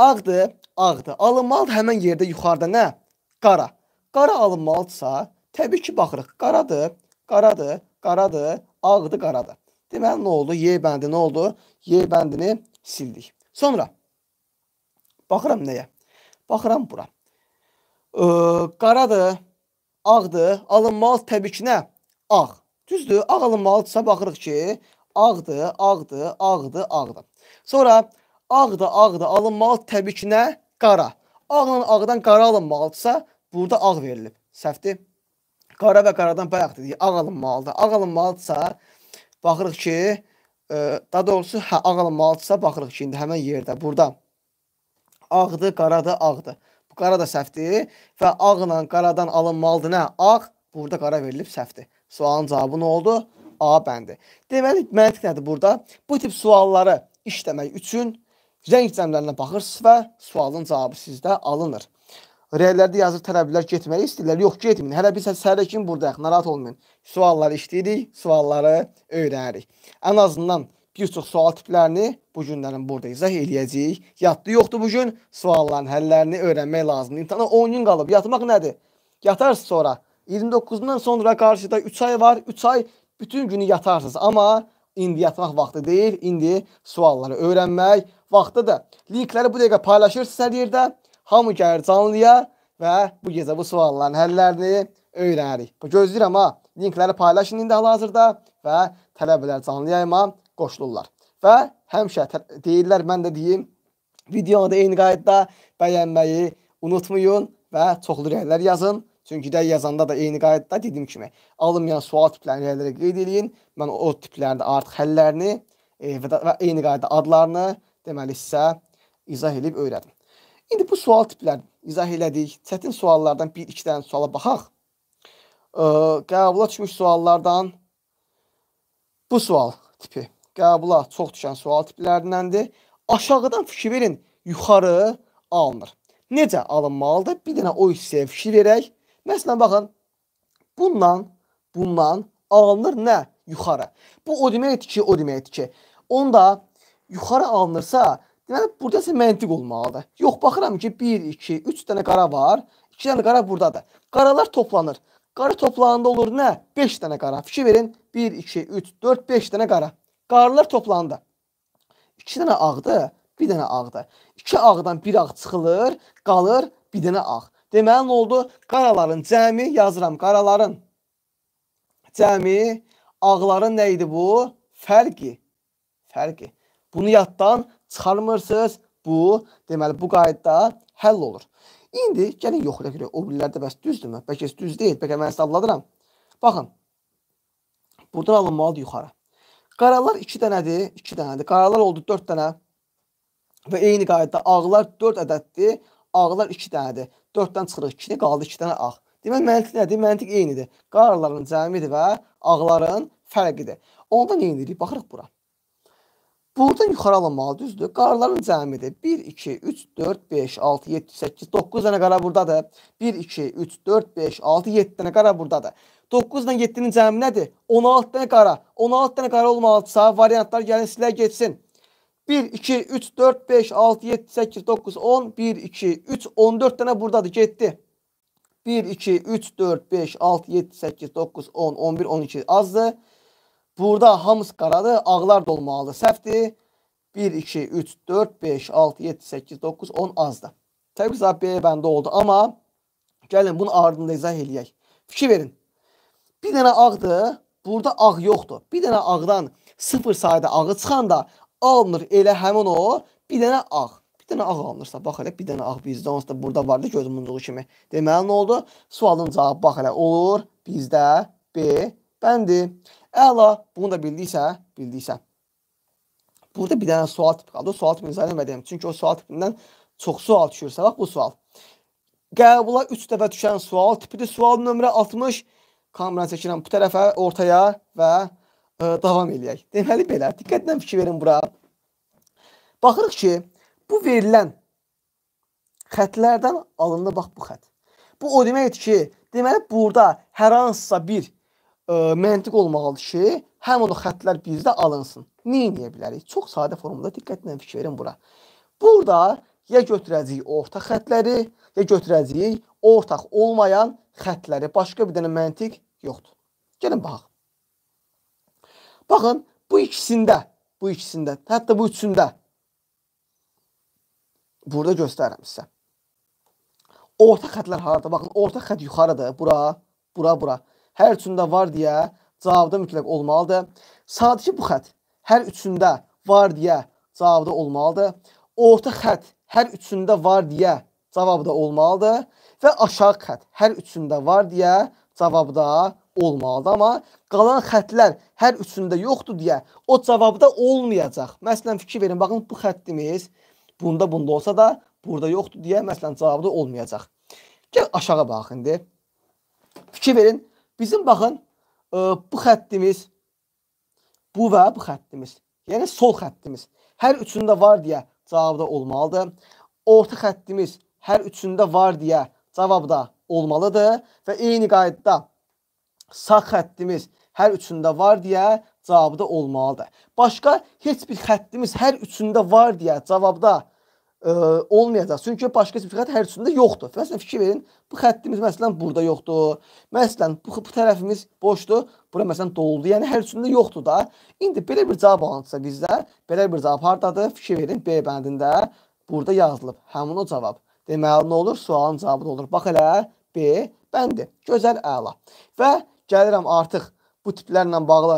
[SPEAKER 1] ağdır, ağdır. Alınmalıdır həmin yerdə yuxarıda nə? Hə? Qara. Qara alınmalıdırsa, təbii ki, baxırıq. Qaradır, qaradır, qaradır, ağdır, qaradır. Deməli nə oldu? Y bəndi nə oldu? Y bəndini sildik. Sonra baxıram nəyə? Baxıram bura. Ee, qaradır, ağdır, alınmaz təbii ki nə? Ağ. Düzdür, ağ alınmalıdırsa baxırıq ki, ağdır, ağdır, ağdır, ağdır. Sonra ağdır, ağdır alınmalı təbii ki, nə? Qara. Ağla ağdan qara alınmalıdırsa, burada ağ verilib. Səhvdir. Qara və qaradan bayaq dedik, ağ alınmalıdır. Ağ alınmalıdırsa, baxırıq ki, ə, e, daha doğrusu hə ağ alınmalıdırsa, baxırıq ki, indi həmin yerdə, burada ağdır, qaradır, ağdır. Bu qara da səhvdir və ağla qaradan alınmalıdır nə? Ağ burada qara verilib səhvdir. Sualın cavabı nə oldu? A bəndi. Deməli, məntiq nədir burada? Bu tip sualları işləmək üçün rəng cəmlərinə baxırsınız və sualın cavabı sizdə alınır. Rəylərdə yazır tələblər getmək istəyirlər. Yox, getməyin. Hələ biz səhərə kim buradayıq? Narahat olmayın. Sualları işləyirik, sualları öyrənirik. Ən azından bir çox sual tiplərini bu günlərin burada izah eləyəcəyik. Yaddı yoxdur bu gün. Sualların həllərini öyrənmək lazımdır. İmtahana 10 gün qalıb. Yatmaq nədir? Yatarsınız sonra 29-dan sonra qarşıda 3 ay var. 3 ay bütün günü yatarsınız. Amma indi yatmaq vaxtı deyil. İndi sualları öyrənmək vaxtıdır. Linkləri bu dəqiqə paylaşırsınız hər yerdə. Hamı gəlir canlıya və bu gecə bu sualların həllərini öyrənirik. Gözləyirəm ha. Linkləri paylaşın indi hal-hazırda və tələbələr canlı yayıma qoşulurlar. Və həmişə deyirlər, mən də deyim, videonu da eyni qaydada bəyənməyi unutmayın və çoxlu rəylər yazın. Çünki də yazanda da eyni qaydada dediyim kimi alınmayan sual tiplərini yerlərə qeyd eləyin. Mən o tiplərdə artıq həllərini e, və eyni qaydada adlarını deməli sizə izah edib öyrədim. İndi bu sual tiplərini izah elədik. Çətin suallardan 1-2 dənə suala baxaq. E, qəbula düşmüş suallardan bu sual tipi qəbula çox düşən sual tiplərindəndir. Aşağıdan fikir verin, yuxarı alınır. Necə alınmalıdır? Bir dənə o hissəyə fikir verək Məsələn, baxın, bundan, bundan alınır nə? Yuxarı. Bu o deməkdir ki, o deməkdir ki, onda yuxarı alınırsa, deməli, burada isə məntiq olmalıdır. Yox, baxıram ki, 1, 2, 3 dənə qara var, 2 dənə qara buradadır. Qaralar toplanır. Qara toplananda olur nə? 5 dənə qara. Fikir verin, 1, 2, 3, 4, 5 dənə qara. Qaralar toplandı. 2 dənə ağdır, 1 dənə ağdır. 2 ağdan 1 ağ çıxılır, qalır 1 dənə ağ. Deməli, nə oldu? Qaraların cəmi, yazıram, qaraların cəmi, ağların nə idi bu? Fərqi. Fərqi. Bunu yaddan çıxarmırsınız. Bu, deməli, bu qayda həll olur. İndi gəlin yoxla görək. O birilərdə bəs düzdürmü? Bəlkə düz deyil. Bəlkə mən hesabladıram. Baxın. Buradan alınmalıdır yuxarı. Qaralar 2 dənədir, 2 dənədir. Qaralar oldu 4 dənə. Və eyni qaydada ağlar 4 ədəddir, ağlar 2 dənədir. 4-dən çıxırıq 2-ni, qaldı 2 dənə ağ. Deməli məntiq nədir? Məntiq eynidir. Qararların cəmidir və ağların fərqidir. Onda nə edirik? Baxırıq bura. Buradan yuxarı alınmalı, düzdür? Qarların cəmidir. 1 2 3 4 5 6 7 8 9 dənə qara burdadır. 1 2 3 4 5 6 7 dənə qara burdadır. 9 ilə 7-nin cəmi nədir? 16 dənə qara. 16 dənə qara olmalıdsa variantlar gəlin silə getsin. 1, 2, 3, 4, 5, 6, 7, 8, 9, 10, 1, 2, 3, 14 tane buradadır. Getdi. 1, 2, 3, 4, 5, 6, 7, 8, 9, 10, 11, 12 azdır. Burada hamısı qaradır. Ağlar dolmalıdır. Səhvdir. 1, 2, 3, 4, 5, 6, 7, 8, 9, 10 azdır. Təbii ki, B bəndə oldu. Amma gəlin bunun ardında izah eləyək. Fikir verin. Bir dənə ağdır. Burada ağ yoxdur. Bir dənə ağdan sıfır sayda ağı çıxanda almır elə həmin o bir dənə ağ. Bir dənə ağ alınırsa, bax elə bir dənə ağ bizdə onsuz da burada vardı göz muncuğu kimi. Deməli nə oldu? Sualın cavabı bax elə olur bizdə B bəndi. Əla, bunu da bildiksə, bildiksə. Burada bir dənə sual tipi qaldı. O sual tipini izah etmədim. Çünki o sual tipindən çox sual düşürsə, bax bu sual. Qəbula 3 dəfə düşən sual tipidir. Sual nömrə 60. Kameranı çəkirəm bu tərəfə, ortaya və ə, davam eləyək. Deməli belə, diqqətlə fikir verin bura. Baxırıq ki, bu verilən xətlərdən alındı bax bu xətt. Bu o deməkdir ki, deməli burada hər hansısa bir ə, e, məntiq olmalıdır ki, həm o xəttlər bizdə alınsın. Nə edə bilərik? Çox sadə formada diqqətlə fikir verin bura. Burada ya götürəcəyik ortaq xətləri, ya götürəcəyik ortaq olmayan xətləri. Başqa bir dənə məntiq yoxdur. Gəlin baxaq. Baxın, bu ikisində, bu ikisində, hətta bu üçündə burada göstərirəm sizə. Orta xətlər harada? Baxın, orta xət yuxarıdır. Bura, bura, bura. Hər üçündə var deyə cavabda mütləq olmalıdır. Sadəcə bu xət hər üçündə var deyə cavabda olmalıdır. Orta xət hər üçündə var deyə cavabda olmalıdır və aşağı xət hər üçündə var deyə cavabda olmalıdır, amma qalan xəttlər hər üçündə yoxdur deyə o cavabda olmayacaq. Məsələn fikir verin, baxın bu xəttimiz bunda bunda olsa da burada yoxdur deyə məsələn cavabda olmayacaq. Gəl aşağı bax indi. Fikir verin, bizim baxın ə, e, bu xəttimiz bu və bu xəttimiz. Yəni sol xəttimiz hər üçündə var deyə cavabda olmalıdır. Orta xəttimiz hər üçündə var deyə cavabda olmalıdır və eyni qaydada sağ xəttimiz hər üçündə var deyə cavabda olmalıdır. Başqa heç bir xəttimiz hər üçündə var deyə cavabda ə, e, olmayacaq. Çünki başqa bir xətt hər üçündə yoxdur. Məsələn fikir verin, bu xəttimiz məsələn burada yoxdur. Məsələn bu, bu tərəfimiz boşdur. Bura məsələn doldu. Yəni hər üçündə yoxdur da. İndi belə bir cavab alınsa bizdə, belə bir cavab hardadır? Fikir verin, B bəndində burada yazılıb. Həmin o cavab. Deməli nə olur? Sualın cavabı da olur. Bax elə B bəndi. Gözəl əla. Və Gəlirəm artıq bu tiplərlə bağlı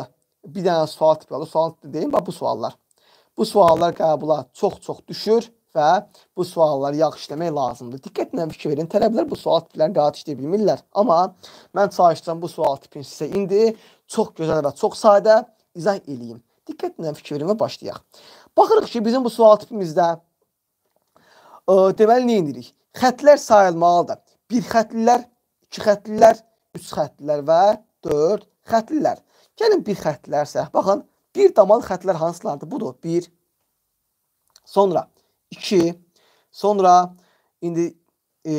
[SPEAKER 1] bir dənə sual tipi olur. Sual tipi deyim, bax bu suallar. Bu suallar qəbula çox-çox düşür və bu sualları yaxşı işləmək lazımdır. Diqqətlə fikir verin, tələbələr bu sual tiplərini rahat işləyə bilmirlər. Amma mən çalışıram bu sual tipini sizə indi çox gözəl və çox sadə izah eləyim. Diqqətlə fikir verin və başlayaq. Baxırıq ki, bizim bu sual tipimizdə ə, deməli nə edirik? Xətlər sayılmalıdır. Bir xətlilər, iki xətlilər, üç xəttlilər və dörd xəttlilər. Gəlin bir xəttlilərsə, baxın, bir damal xəttlər hansılardır? Budur, bir, sonra iki, sonra indi e,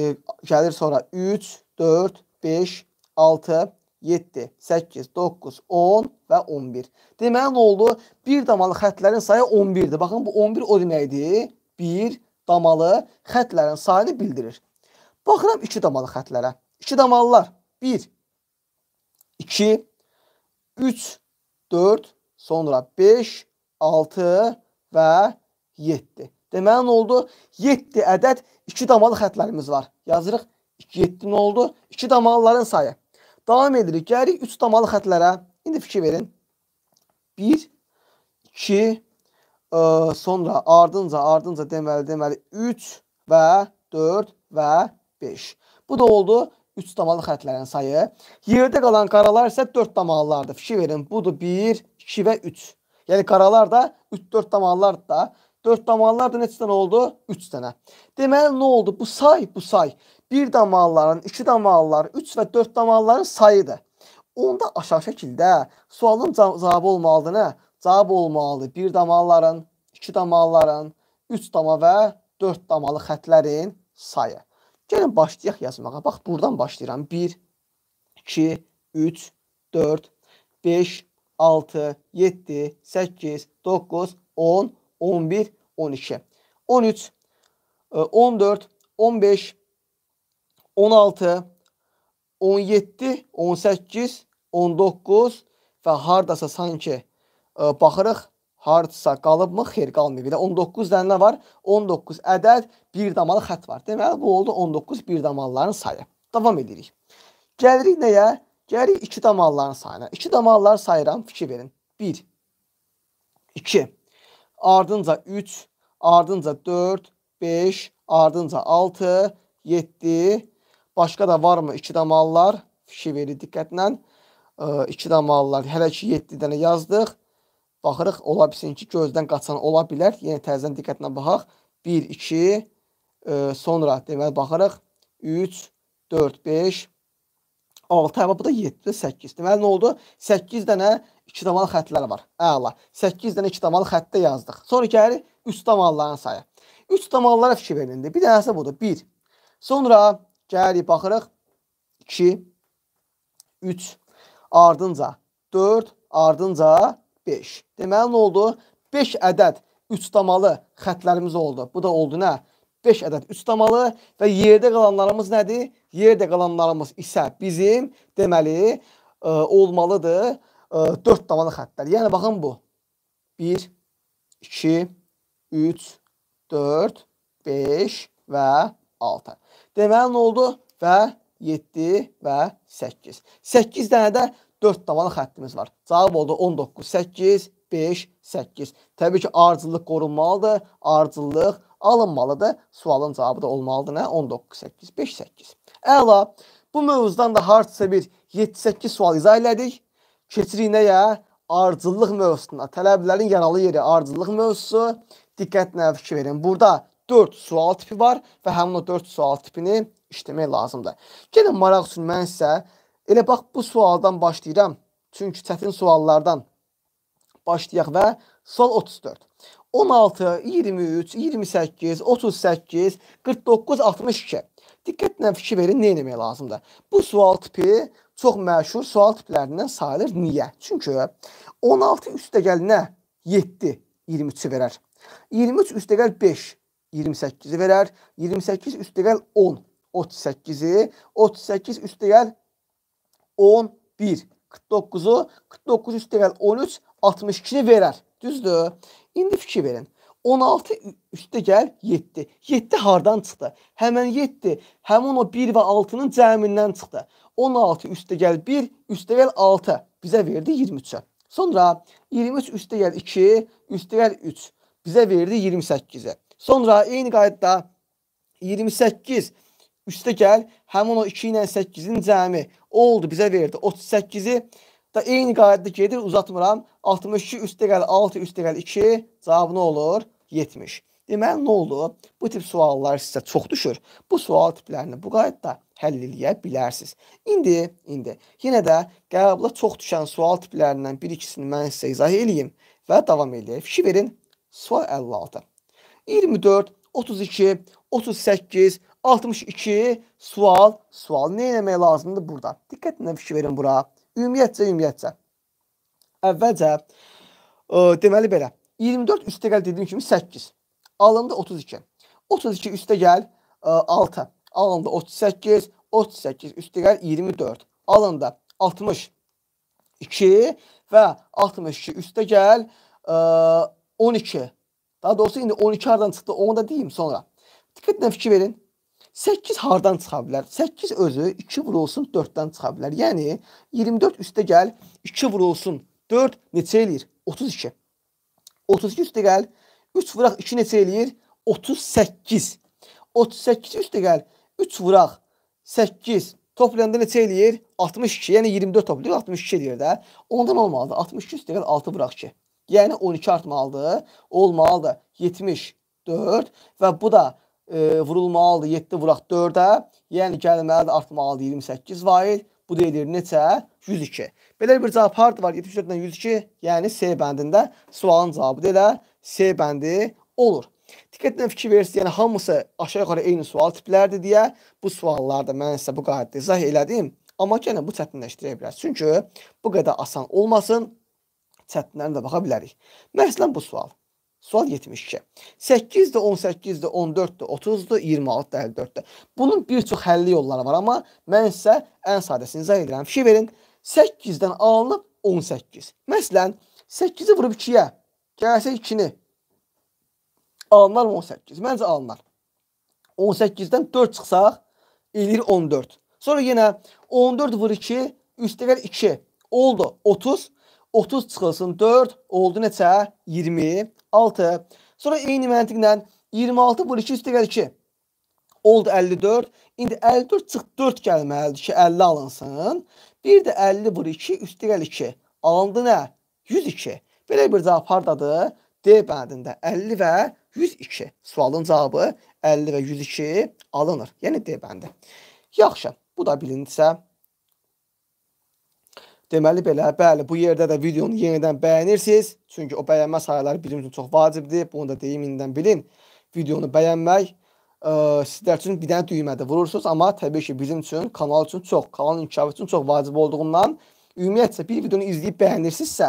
[SPEAKER 1] gəlir sonra üç, dörd, beş, altı, 7, 8, 9, 10 və 11. Deməli nə oldu? Bir damalı xətlərin sayı 11-dir. Baxın bu 11 o deməkdir. Bir damalı xətlərin sayını bildirir. Baxıram 2 damalı xətlərə. 2 damallar. 1, 2, 3, 4, sonra 5, 6 və 7. Deməli nə oldu? 7 ədəd 2 damalı xətlərimiz var. Yazırıq 2, 7 nə oldu? 2 damalıların sayı. Davam edirik. Gəlirik 3 damalı xətlərə. İndi fikir verin. 1, 2, ə, sonra ardınca, ardınca deməli, deməli 3 və 4 və 5. Bu da oldu 3 damalı xətlərin sayı. Yerdə qalan qaralar isə 4 damalılardır. Fikir verin, budur 1, 2 və 3. Yəni qaralar da 3-4 damalılar da 4 damarlar da neçə dənə oldu? 3 dənə. Deməli nə oldu? Bu say, bu say. 1 damarların, 2 damarlar, 3 və 4 damarların sayıdır. Onda aşağı şəkildə sualın cavabı olmalıdır nə? Cavab olmalı 1 damarların, 2 damarların, 3 dama və 4 damalı xətlərin sayı. Gəlin başlayaq yazmağa. Bax, buradan başlayıram. 1, 2, 3, 4, 5, 6, 7, 8, 9, 10, 11, 12, 13, 14, 15, 16, 17, 18, 19 və hardasa sanki e, baxırıq hardsa qalıbmı? Xeyr, qalmayıb. Bir də 19 dənə var. 19 ədəd, bir damalı xətt var. Deməli bu oldu 19 bir damalların sayı. Davam edirik. Gəlirik nəyə? Gəlirik 2 damalların sayına. 2 damalları sayıram, fikir verin. 1 2 Ardınca 3, ardınca 4, 5, ardınca 6, 7. Başqa da varmı 2 damallar? Fikir verin diqqətlə. 2 damallar hələ ki 7 dənə yazdıq. Baxırıq, ola bilsin ki, gözdən qaçan ola bilər. Yenə yəni təzədən diqqətinə baxaq. 1, 2, e, sonra deməli baxırıq. 3, 4, 5, 6, hə, bu da 7, 8. Deməli, nə oldu? 8 dənə 2 damalı xəttlər var. Əla. 8 dənə 2 damalı xəttdə yazdıq. Sonra gəlir 3 damalların sayı. 3 damallara fikir verin. Bir dənəsi budur. 1. Sonra gəlirik, baxırıq. 2, 3, ardınca 4, ardınca 5. Deməli, nə oldu? 5 ədəd üçdamalı xətlərimiz oldu. Bu da oldu nə? 5 ədəd üçdamalı və yerdə qalanlarımız nədir? Yerdə qalanlarımız isə bizim deməli ə, e, olmalıdır 4 e, damalı xəttlər. Yəni, baxın bu. 1, 2, 3, 4, 5 və 6. Deməli, nə oldu? Və 7 və 8. 8 dənə də 4 davanı xəttimiz var. Cavab oldu 19, 8, 5, 8. Təbii ki, ardıcıllıq qorunmalıdır. Ardıcıllıq alınmalıdır. Sualın cavabı da olmalıdır nə? 19, 8, 5, 8. Əla. Bu mövzudan da hardasa bir 7-8 sual izah elədik. Keçirik nəyə? Ardıcıllıq mövzusuna. Tələblərin yaralı yeri ardıcıllıq mövzusu. Diqqətlə fikir verin. Burada 4 sual tipi var və həmin o 4 sual tipini işləmək lazımdır. Gəlin maraq üçün mən sizə Elə bax bu sualdan başlayıram. Çünki çətin suallardan başlayaq və sual 34. 16, 23, 28, 38, 49, 62. Diqqətlə fikir verin, nə etmək lazımdır? Bu sual tipi çox məşhur sual tiplərindən sayılır. Niyə? Çünki 16 üstəgəlinə 7 23-ü verər. 23 üstəgəl 5 28-i verər. 28 üstəgəl 10 38-i, 38 üstəgəl 11. 49-u, 49 üstə gəl 13, 62-ni verər. Düzdür? İndi fikir verin. 16 üstə gəl 7. 7 hardan çıxdı? Həmən 7, həmin o 1 və 6-nın cəmindən çıxdı. 16 üstə gəl 1, üstə gəl 6. Bizə verdi 23-ə. Sonra 23 üstə gəl 2, üstə gəl 3. Bizə verdi 28-ə. Sonra eyni qaydada 28 Üstə gəl, həmin o 2 ilə 8-in cəmi oldu, bizə verdi 38-i. Da eyni qaydada gedir, uzatmıram. 62 üstə gəl 6 üstə gəl 2, cavab nə olur? 70. Deməli nə oldu? Bu tip suallar sizə çox düşür. Bu sual tiplərini bu qaydada həll eləyə bilərsiniz. İndi, indi yenə də qəbula çox düşən sual tiplərindən bir ikisini mən sizə izah eləyim və davam eləyək. Fikir verin. Sual 56. 24, 32, 38, 62 sual, sual nə etmək lazımdır burada? Diqqətlə fikir verin bura. Ümumiyyətcə, ümumiyyətcə. Əvvəlcə ə, e, deməli belə. 24 üstə gəl dediyim kimi 8. Alındı 32. 32 üstə gəl 6. Alındı 38. 38 üstə gəl 24. Alındı 62 və 62 üstə gəl ə, e, 12. Daha doğrusu indi 12 hardan çıxdı onu da deyim sonra. Diqqətlə fikir verin. 8 hardan çıxa bilər? 8 özü 2 vurulsun 4-dən çıxa bilər. Yəni 24 üstə gəl 2 vurulsun 4 neçə eləyir? 32. 32 üstə gəl 3 vuraq 2 neçə eləyir? 38. 38 üstə gəl 3 vuraq 8 toplayanda neçə eləyir? 62. Yəni 24 toplayır 62 eləyir də. Ondan olmalıdır. 62 üstə gəl 6 vuraq 2. Yəni 12 artmalıdır. Olmalıdır 74 və bu da e, vurulmalıdır 7 vuraq 4-ə. Yəni gəlməlidir artmalıdır 28 vaid. Bu deyilir neçə? 102. Belə bir cavab harda var? 74-dən 102, yəni C bəndində sualın cavabı da elə C bəndi olur. Diqqətlə fikir versiniz, yəni hamısı aşağı-yuxarı eyni sual tipləridir deyə bu suallarda mən sizə bu qayda izah elədim. Amma yenə bu çətinləşdirə bilər. Çünki bu qədər asan olmasın, çətinlərinə də baxa bilərik. Məsələn bu sual. Sual 72. 8-dir, 18-dir, 14-dir, 30-dur, 26-dır, 54-dir. Bunun bir çox həlli yolları var, amma mən sizə ən sadəsini izah edirəm. Fikir verin, 8-dən alınıb 18. Məsələn, 8-i vurub 2-yə, gəlsək 2-ni. Alınar 18. Məncə alınar. 18-dən 4 çıxsaq, eləyir 14. Sonra yenə 14 vur 2, üstə gəl 2. Oldu 30. 30 çıxılsın 4, oldu neçə? 26. Sonra eyni məntiqlə 26 bölü 2 üstəgəl 2. Oldu 54. İndi 54 çıx 4 gəlməlidir ki, 50 alınsın. Bir də 50 bölü 2 üstəgəl 2. Alındı nə? 102. Belə bir cavab hardadır? D bəndində 50 və 102. Sualın cavabı 50 və 102 alınır. Yəni D bəndi. Yaxşı, bu da bilinirsə Deməli belə, bəli, bu yerdə də videonu yenidən bəyənirsiniz. Çünki o bəyənmə sayıları bizim üçün çox vacibdir. Bunu da deyim indidən bilin. Videonu bəyənmək ə, e, sizlər üçün bir dənə düymədir. Vurursunuz, amma təbii ki, bizim üçün, kanal üçün çox, kanalın inkişafı üçün çox vacib olduğundan ümumiyyətlə bir videonu izləyib bəyənirsinizsə,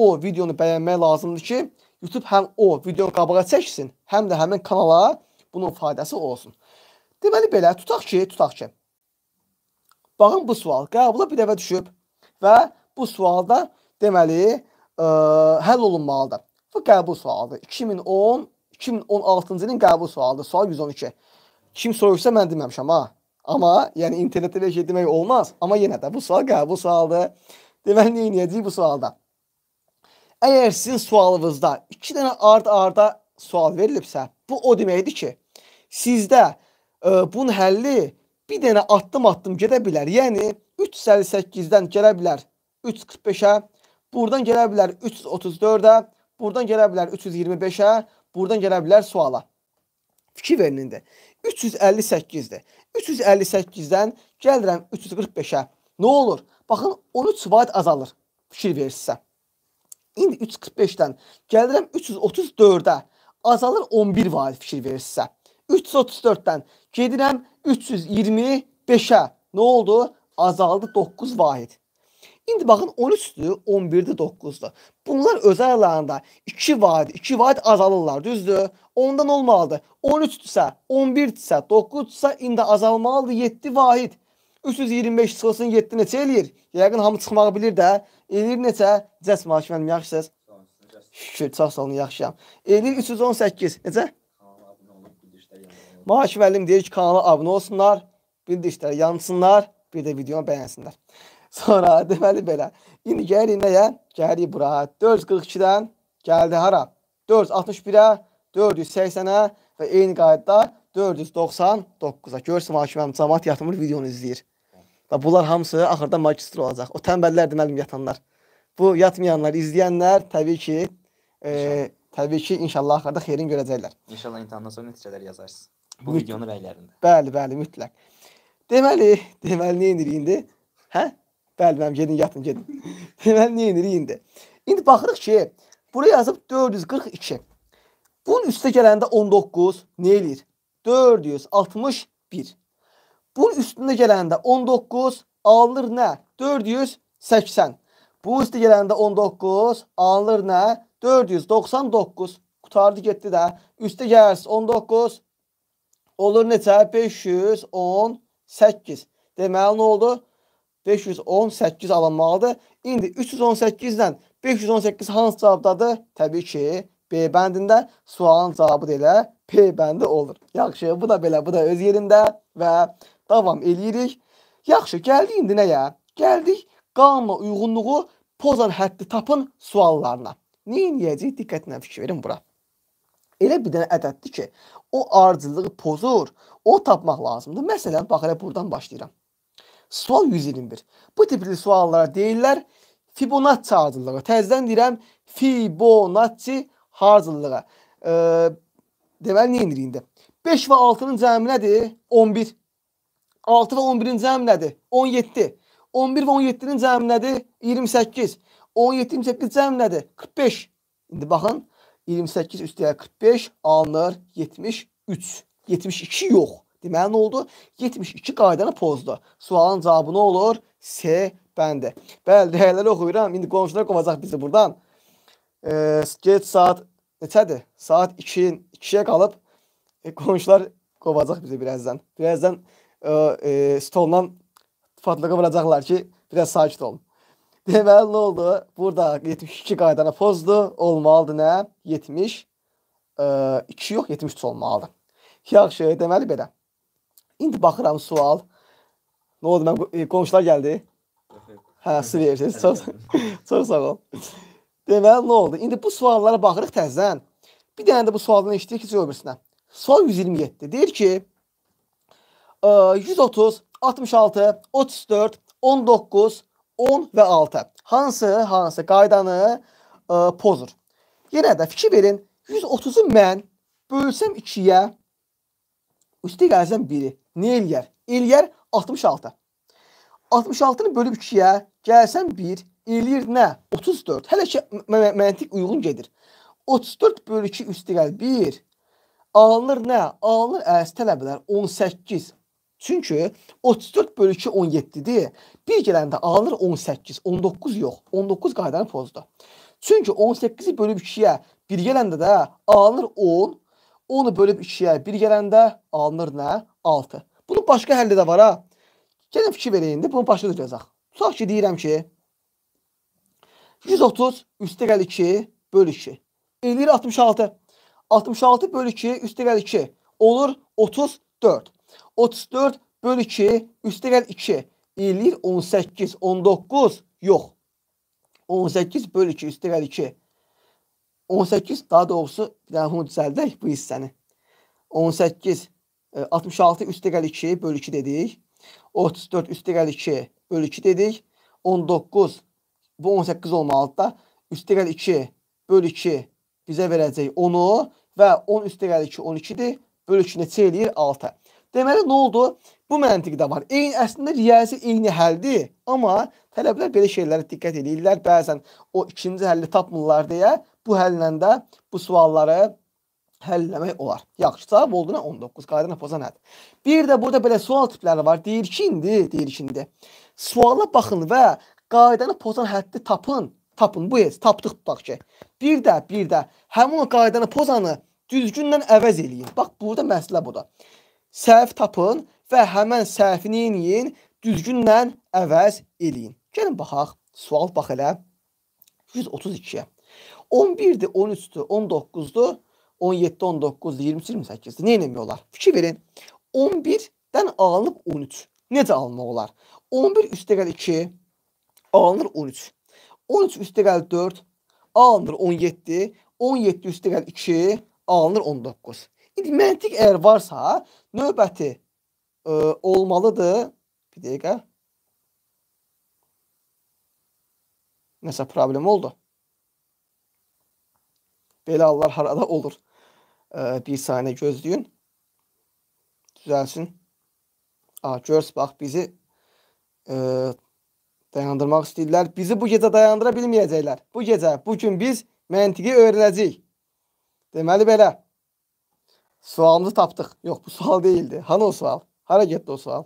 [SPEAKER 1] o videonu bəyənmək lazımdır ki, YouTube həm o videonu qabağa çəksin, həm də həmin kanala bunun faydası olsun. Deməli belə, tutaq ki, tutaq ki. Baxın bu sual qəbula bir dəfə düşüb və bu sualda deməli ə, e, həll olunmalıdır. Bu qəbul sualıdır. 2010 2016-cı ilin qəbul sualıdır. Sual 112. Kim soruşsa mən deməmişəm ha. Amma yəni internetdə belə şey demək olmaz, amma yenə də bu sual qəbul sualıdır. Deməli nə edəcəyik bu sualda? Əgər sizin sualınızda 2 dənə ard-arda sual verilibsə, bu o deməkdir ki, sizdə ə, e, bunun həlli bir dənə addım-addım gedə bilər. Yəni 3.58-dən gələ bilər 3.45-ə, buradan gələ bilər 3.34-ə, buradan gələ bilər 325-ə, buradan gələ bilər suala. Fikir verin indi. 358-dir. 358-dən gəlirəm 345-ə. Nə olur? Baxın 13 vaat azalır. Fikir versinizsə. İndi 345-dən gəlirəm 334-ə. Azalır 11 vaat fikir versinizsə. 334-dən gedirəm 325-ə. Nə oldu? azaldı 9 vahid. İndi baxın 13-dür, 11-də 9-dur. Bunlar öz aralarında 2 vahid, 2 vahid azalırlar, düzdür? Ondan olmalıdır. 13-dürsə, 11-dirsə, 9-dursə indi azalmalıdır 7 vahid. 325 çıxılsın 7 neçə eləyir? Yəqin hamı çıxmağı bilir də. Eləyir neçə? Cəs Malik mənim yaxşısınız. Şükür, çox sağ olun, yaxşıyam. Eləyir 318. Necə? Malik müəllim deyir ki, kanala abunə olsunlar, bildikləri yansınlar bir də videonu bəyənsinlər. Sonra deməli belə. İndi gəlirik nəyə? Gəlirik bura. 442-dən gəldi hara? 461-ə, 480-ə və eyni qaydada 499-a. Görürsün hakiməm cəmaət yatmır videonu izləyir. Və bunlar hamısı axırda magistr olacaq. O tənbəllər deməlim yatanlar. Bu yatmayanlar, izləyənlər təbii ki, e, təbii ki inşallah axırda xeyrin görəcəklər. İnşallah imtahandan sonra nəticələr yazarsınız. Bu videonun rəylərində. Bəli, bəli, mütləq. Deməli, deməli nə edirik indi? Hə? Bəli, mənim gedin yatın, gedin. deməli nə edirik indi? İndi baxırıq ki, bura yazıb 442. Bunun üstə gələndə 19 nə eləyir? 461. Bunun üstündə gələndə 19 alınır nə? 480. Bunun üstə gələndə 19 alınır nə? 499. Qutardı getdi də. Üstə gəlirsə 19 olur neçə? 510 8. Deməli nə oldu? 518 alınmalıdır. İndi 318 ilə 518 hansı cavabdadır? Təbii ki, B bəndində sualın cavabı da elə P bəndi olur. Yaxşı, bu da belə, bu da öz yerində və davam eləyirik. Yaxşı, gəldik indi nəyə? Gəldik qanuna uyğunluğu pozan həddi tapın suallarına. Neyin yeyəcək? Diqqətlə fikir verin bura. Elə bir dənə ədəddir ki, o ardıcılığı pozur, O tapmaq lazımdır. Məsələn, bax elə buradan başlayıram. Sual 121. Bu tipli suallara deyirlər Fibonacci hazırlığı. Təzədən deyirəm Fibonacci hazırlığı. E, deməli nə edirik indi? 5 və 6-nın cəmi nədir? 11. 6 və 11-in cəmi nədir? 17. 11 və 17-nin cəmi nədir? 28. 17 28 cəmi nədir? 45. İndi baxın 28 üstəyə 45 alınır 73. 72 yox. Deməli nə oldu? 72 qaydanı pozdu. Sualın cavabı nə olur? C bəndi. Bəli, dəyərləri oxuyuram. İndi qonşular qovacaq bizi burdan. E, geç saat neçədir? Saat 2 2-yə qalıb e, qonşular qovacaq bizi birazdan. Birazdan e, e, stoldan patlaqa vuracaqlar ki, biraz sakit olun. Deməli nə oldu? Burada 72 qaydanı pozdu. Olmalıdır nə? 70 e, 2 yox, 73 olmalıdır. Yaxşı, deməli belə. İndi baxıram sual. Nə oldu? Mən e, qonşular gəldi. Hə, Sveyevsiz. Hə, hə, çox hə. çox sağ ol. Deməli nə oldu? İndi bu suallara baxırıq təzədən. Bir dənə də bu sualdan eşitdik ki, öbürsünə. Sual 127. Deyir ki, 130, 66, 34, 19, 10 və 6. Hansı, hansı qaydanı ə, e, pozur? Yenə də fikir verin. 130-u mən bölsəm 2-yə Üstə gələcəkdən biri. Nə eləyər? Eləyər 66. 66-nı bölüb 2-yə gəlsən 1 eləyir nə? 34. Hələ ki məntiq uyğun gedir. 34 bölü 2 üstə gəl 1. Alınır nə? Alınır əz tələbələr 18. Çünki 34 bölü 2 17-dir. Bir gələndə alınır 18. 19 yox. 19 qaydanı pozdu. Çünki 18-i bölüb 2-yə bir gələndə də alınır 10, 10-u bölüb 2-yə 1 gələndə alınır nə? 6. Bunun başqa həlli də var ha. Gəlin fikir verin indi. Bunu başa düzəcək. Tutaq ki, deyirəm ki 130 üstə gəl 2 böl 2. Eləyir 66. 66 böl 2 üstə gəl 2. Olur 34. 34 böl 2 üstə gəl 2. Eləyir 18. 19 yox. 18 böl 2 üstə gəl 2. 18 daha doğrusu bir yəni daha bunu düzəldək bu hissəni. 18 66 üstəgəl 2 bölü 2 dedik. 34 üstəgəl 2 bölü 2 dedik. 19 bu 18 olmalıdır da. Üstəgəl 2 bölü 2 bizə verəcək 10-u və 10 üstəgəl 2 12-dir. Bölü 2 neçə eləyir? 6. Deməli nə oldu? Bu məntiq də var. Eyni əslində riyazi eyni həldir, amma tələbələr belə şeylərə diqqət eləyirlər. Bəzən o ikinci həlli tapmırlar deyə Bu həllə də bu sualları həlləmək olar. Yaxşı, cavab oldu nə? 19. Qaydanə poza nədir? Bir də burada belə sual tipləri var. Deyir ki, indi, deyir ki, indi. Suala baxın və qaydanı pozan həddi tapın. Tapın bu heç tapdıq tutaq ki. Bir də, bir də həmin o qaydanı pozanı düzgünlə əvəz eləyin. Bax burada məsələ budur. Səhv tapın və həmin səhvini eləyin, düzgünlə əvəz eləyin. Gəlin baxaq. Sual bax elə 132-yə. 11'di, 13'tü, 19'du, 17, 19, 20, 28'di. Ne inemiyorlar? Fikir verin. 11'den alınıp 13. Necə alınmaq olar? 11 üstəgəl 2 alınır 13. 13 üstəgəl 4 alınır 17. 17 üstəgəl 2 alınır 19. İndi məntiq əgər varsa, növbəti ə, e, olmalıdır. Bir dəqiqə. Nəsə problem oldu. Belə hallar harada olur. E, bir saniyə gözləyin. Düzəlsin. A, görs, bax bizi e, dayandırmaq istəyirlər. Bizi bu gecə dayandıra bilməyəcəklər. Bu gecə, bugün biz məntiqi öyrənəcəyik. Deməli belə. Sualımızı tapdıq. Yox, bu sual deyildi. Hanı o sual? Hara getdi o sual?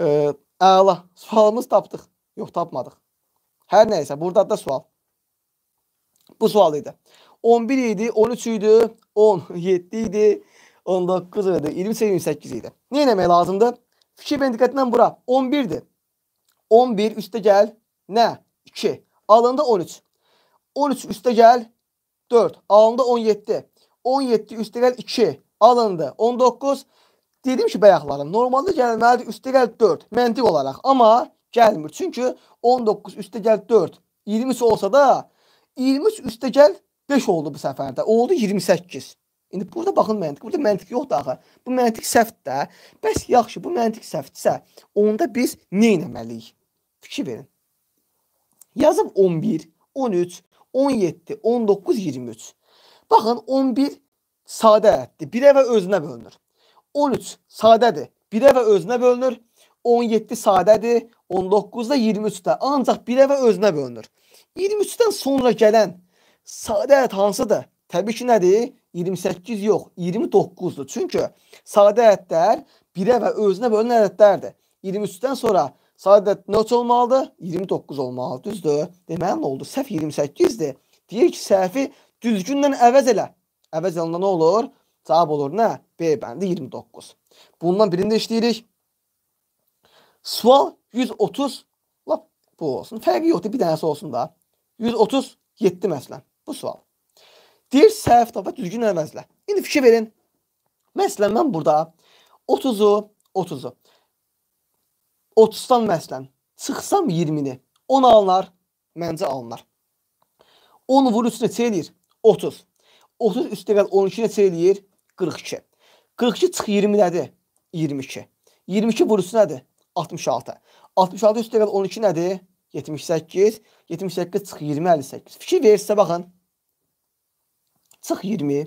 [SPEAKER 1] Ee, əla. Sualımız tapdıq. Yox, tapmadıq. Hər nəysə, burada da sual. Bu sual idi. 11 idi, 13 idi, 17 idi, 19 idi, 28, 28 idi. Ne inemeye lazımdı? Fikir benim dikkatimden bura. 11'di. 11 üstte gel. Ne? 2. Alında 13. 13 üstte gel. 4. Alında 17. 17 üstte gel 2. Alındı. 19. Dedim ki bəyaqlarım. normalde gəlməlidir üstte gel 4. Məntiq olarak. Ama gelmiyor. Çünkü 19 üstte gel 4. 20 olsa da 23 üstte gel 5 oldu bu səfərdə. Oldu 28. İndi burada baxın məntiq. Burada məntiq yoxdur axı. Bu məntiq səhvdir də. Bəs yaxşı, bu məntiq səhvdirsə, onda biz nə etməliyik? Fikir verin. Yazıb 11, 13, 17, 19, 23. Baxın 11 sadə ədəddir. 1-ə və özünə bölünür. 13 sadədir. 1-ə və özünə bölünür. 17 sadədir. 19 da 23 də ancaq 1-ə və özünə bölünür. 23-dən sonra gələn sadə ət hansıdır? Təbii ki, nədir? 28 yox, 29-dur. Çünki sadə ədədlər birə və özünə bölünən ədədlərdir. 23-dən sonra sadə ədəd neç olmalıdır? 29 olmalıdır, düzdür? Deməli nə oldu? Səhv 28-dir. Deyir ki, səhvi düzgünlə əvəz elə. Əvəz eləndə nə olur? Cavab olur nə? B bəndi 29. Bundan birində işləyirik. Sual 130. Lap bu olsun. Fərqi yoxdur, bir dənəsi olsun da. 137 məsələn. Bu sual. Deyir səhv tapa düzgün əvəzlə. İndi fikir verin. Məsələn mən burada 30-u, 30-u 30-dan məsələn çıxsam 20-ni, 10 alınar, məncə alınar. 10 vur 3 neçə eləyir? 30. 30 üstə gəl 12 neçə eləyir? 42. 42 çıx 20 nədir? 22. 22 vur 3 nədir? 66. 66 üstə gəl 12 nədir? 78. 78 çıx 20 58. Fikir verirsə baxın çıx 20,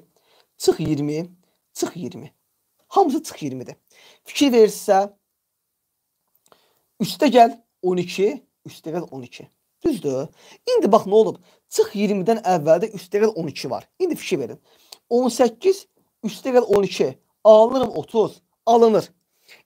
[SPEAKER 1] çıx 20, çıx 20. Hamısı çıx 20-dir. Fikir verirsə, üstə gəl 12, üstə gəl 12. Düzdür. İndi bax nə olub? Çıx 20-dən əvvəldə üstə gəl 12 var. İndi fikir verin. 18 üstə gəl 12. Alırım 30. Alınır.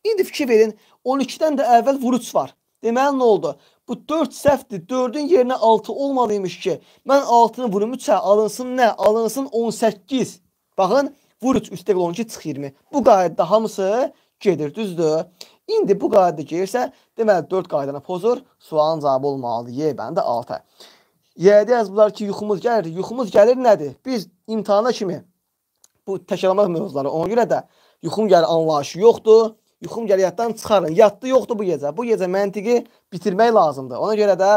[SPEAKER 1] İndi fikir verin. 12-dən də əvvəl vuruc var. Deməli nə oldu? Bu 4 səhvdir. 4-ün yerinə 6 olmalıymış ki. Mən 6-nı vurum 3-ə alınsın nə? Alınsın 18. Baxın, vur 3 üstə 12 çıx 20. Bu qaydada hamısı gedir, düzdür? İndi bu qaydada girsə, deməli 4 qaydanı pozur. Sualın cavabı olmalıdır. Y bəndə 6. Y-də yazıblar ki, yuxumuz gəlir. Yuxumuz gəlir nədir? Biz imtahana kimi bu təkrarlamaq mövzuları. Ona görə də yuxum gəlir anlayışı yoxdur yuxum gəlir yaddan çıxarın. Yaddı yoxdur bu gecə. Bu gecə məntiqi bitirmək lazımdır. Ona görə də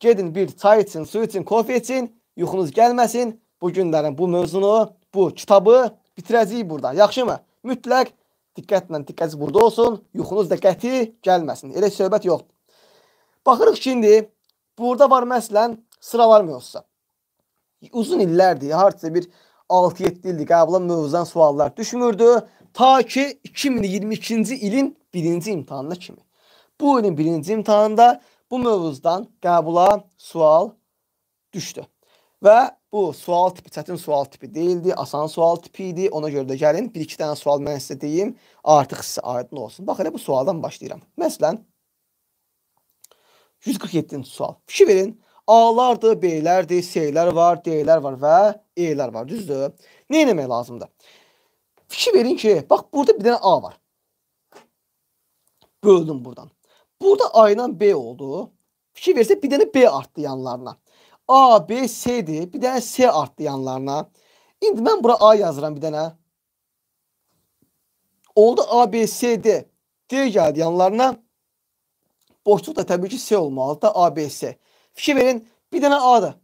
[SPEAKER 1] gedin bir çay için, su için, kofe için, yuxunuz gəlməsin. Bu günlərin bu mövzunu, bu kitabı bitirəcəyik burada. Yaxşımı? Mütləq diqqətlə, diqqətiniz burada olsun. Yuxunuz da qəti gəlməsin. Elə söhbət yoxdur. Baxırıq ki, indi burada var məsələn sıralar mövzusu. Uzun illərdir, hardasa bir 6-7 ildir qabılan mövzudan suallar düşmürdü. Ta ki 2022-ci ilin birinci imtahanına kimi. Bu ilin birinci imtahanında bu mövzudan qəbula sual düşdü. Və bu sual tipi çətin sual tipi deyildi, asan sual tipi idi. Ona görə də gəlin 1-2 dənə sual mən sizə deyim, artıq sizə aydın olsun. Bax elə bu sualdan başlayıram. Məsələn 147-ci sual. Fikir verin. A'lardır, B'lərdir, C'lər var, D'lər var və e var, düzdür? Nə etmək lazımdır? Fikir verin ki, bax burada bir tane A var. Böldüm buradan. Burada A ilə B oldu. Fikir versə bir tane B artdı yanlarına. A, B, C'dir. Bir tane C artdı yanlarına. İndi mən bura A yazıram bir tane. Oldu A, B, C, D. D gəldi yanlarına. Boşluq da təbii ki C olmalıdır da A, B, C. Fişe verin. Bir tane A'da.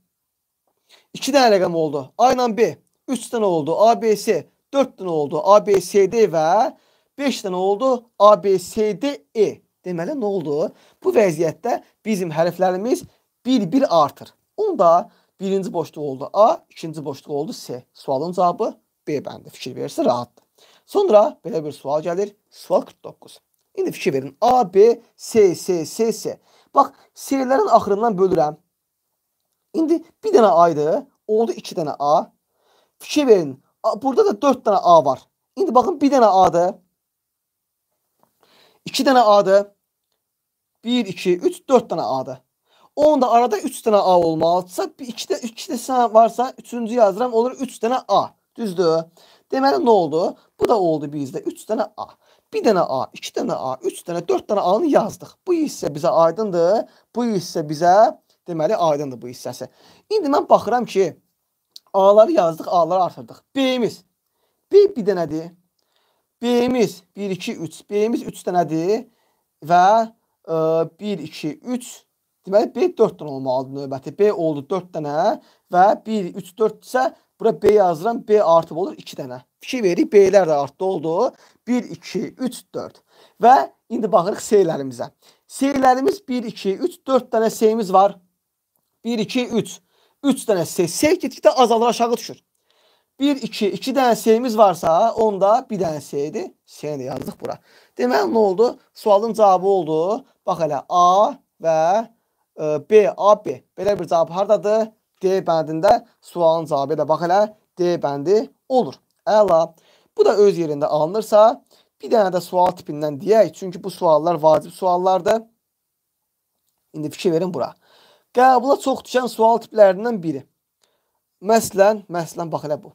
[SPEAKER 1] İki tane rakam oldu. Aynen B. Üç tane oldu. A B C, Dört tane oldu. A B C D ve beş tane oldu. A B C D E Deməli, ne oldu? Bu vəziyyətdə bizim hərflərimiz bir-bir artır. Onda birinci boşluq oldu A, ikinci boşluq oldu C. Sualın cevabı B bende Fikir verirsə rahatdır. Sonra belə bir sual gəlir. Sual 49. İndi fikir verin. A, B, C C C C. Bax, serilerin axırından bölürəm. İndi bir dənə a Oldu iki dənə A. Fikir verin. Burada da dört dənə A var. İndi baxın bir dənə A-dır. 2 dənə A-dır. 1, 2, 3, 4 dənə a Onda arada üç dənə A olmalıdırsa, 2-də 2 dənə varsa üçüncü cü yazıram, olur üç dənə A. Düzdür? Deməli nə oldu? Bu da oldu bizdə üç dənə A. bir dənə A, iki dənə A, üç dənə, dörd dənə A-nı yazdıq. Bu hissə bizə aydındır. Bu hissə bizə deməli aydındır bu hissəsi. İndi mən baxıram ki, A-ları yazdıq, A-ları artırdıq. B-miz. B bir dənədir. B-miz 1, 2, 3. B-miz 3 dənədir və ə, 1, 2, 3. Deməli B 4 dənə olmalıdır növbəti. B oldu 4 dənə və 1, 3, 4 isə Bura B yazıram. B artıb olur 2 dənə. Fikir veririk. B-lər də artdı oldu. 1, 2, 3, 4. Və indi baxırıq C-lərimizə. C-lərimiz 1, 2, 3, 4 dənə C-miz var. 1, 2, 3. 3 dənə C. C getdikdə azalır aşağı düşür. 1, 2, 2 dənə C-miz varsa, onda 1 dənə C-dir. C-ni yazdıq bura. Deməli, nə oldu? Sualın cavabı oldu. Bax hələ A və e, B, AB. Belə bir cavab hardadır? D bəndində sualın cavabı da bax elə D bəndi olur. Əla. Bu da öz yerində alınırsa, bir dənə də sual tipindən deyək. Çünki bu suallar vacib suallardır. İndi fikir verin bura. Qəbula çox düşən sual tiplərindən biri. Məsələn, məsələn bax elə bu.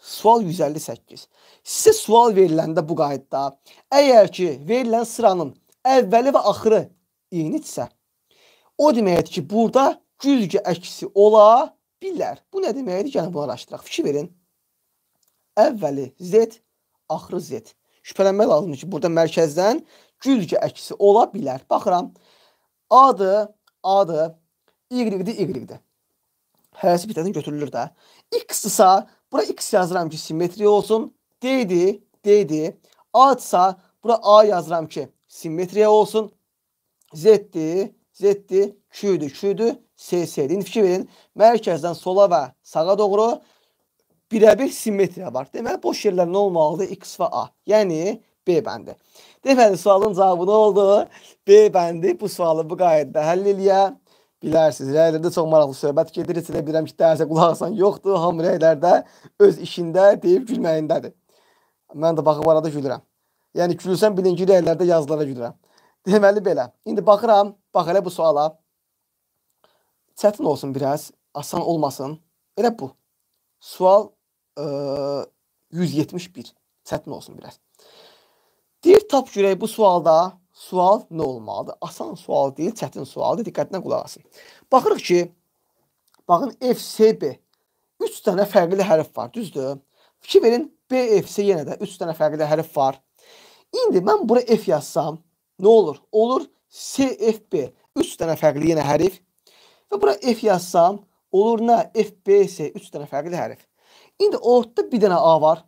[SPEAKER 1] Sual 158. Sizə sual veriləndə bu qayıtda, əgər ki, verilən sıranın əvvəli və axırı eynidirsə, o deməkdir ki, burada güzgü əksi ola bilər. Bu nə deməkdir? Gəlin bunu araşdıraq. Fikir verin. Əvvəli Z, axırı Z. Şübhələnmək lazımdır ki, burada mərkəzdən güzgü əksi ola bilər. Baxıram. A-dır, A-dır, Y-dir, Y-dir. Hərəsi bitədən götürülür də. X-sa, bura X yazıram ki, simmetri olsun. D-dir, D-dir. A-sa, bura A yazıram ki, simmetriya olsun. Z-dir, Z'dir, Q'dür, Q'dür, SS'dir. İndi fikir verin, mərkəzdən sola və sağa doğru birəbir simmetriya var. Deməli, boş yerlər nə olmalıdır? X və A, yəni B bəndi. Deməli, sualın cavabı nə oldu? B bəndi bu sualı bu qayədə həll eləyə bilərsiniz. Rəylərdə çox maraqlı söhbət gedir. Sizə bilirəm ki, dərsə qulaq asan yoxdur. Hamı rəylərdə öz işində deyib gülməyindədir. Mən də baxıb arada gülürəm. Yəni gülürsən bilin ki, rəylərdə yazılara gülürəm. Deməli belə. İndi baxıram, bax elə bu suala. Çətin olsun biraz, asan olmasın. Elə bu. Sual ə, e, 171. Çətin olsun biraz. Deyir tap görək bu sualda sual nə olmalıdır? Asan sual deyil, çətin sualdır. Diqqətinə qulaq asın. Baxırıq ki, baxın FSB 3 dənə fərqli hərf var, düzdür? Fikir verin, BFC yenə də 3 dənə fərqli hərf var. İndi mən bura F yazsam, nə olur? Olur CFB. 3 dənə fərqli yenə hərif. Və bura F yazsam, olur nə? FBS 3 dənə fərqli hərif. İndi ortada bir dənə A var.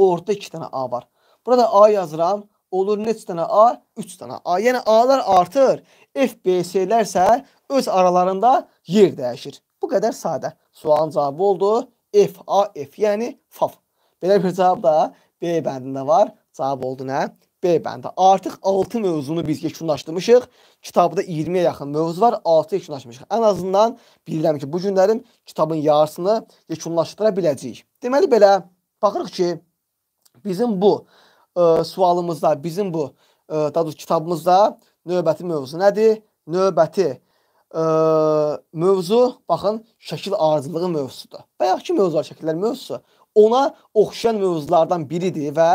[SPEAKER 1] Ortada 2 dənə A var. Burada A yazıram. Olur neçə dənə A? 3 dənə A. Yəni A-lar artır. FBS-lər isə öz aralarında yer dəyişir. Bu qədər sadə. Sualın cavabı oldu. F, A, F, yəni FAF. Belə bir cavab da B bəndində var. Cavab oldu nə? B bəndi. Artıq 6 mövzunu biz yekunlaşdırmışıq. Kitabda 20-yə yaxın mövzu var, 6 yekunlaşmışıq. Ən azından bilirəm ki, bu günlərin kitabın yarısını yekunlaşdıra biləcəyik. Deməli belə baxırıq ki, bizim bu ə, e, sualımızda, bizim bu ə, e, daha doğrusu kitabımızda növbəti mövzu nədir? Növbəti ə, e, mövzu baxın, şəkil ardıcılığı mövzusudur. Bayaqki mövzular şəkillər mövzusu ona oxşayan mövzulardan biridir və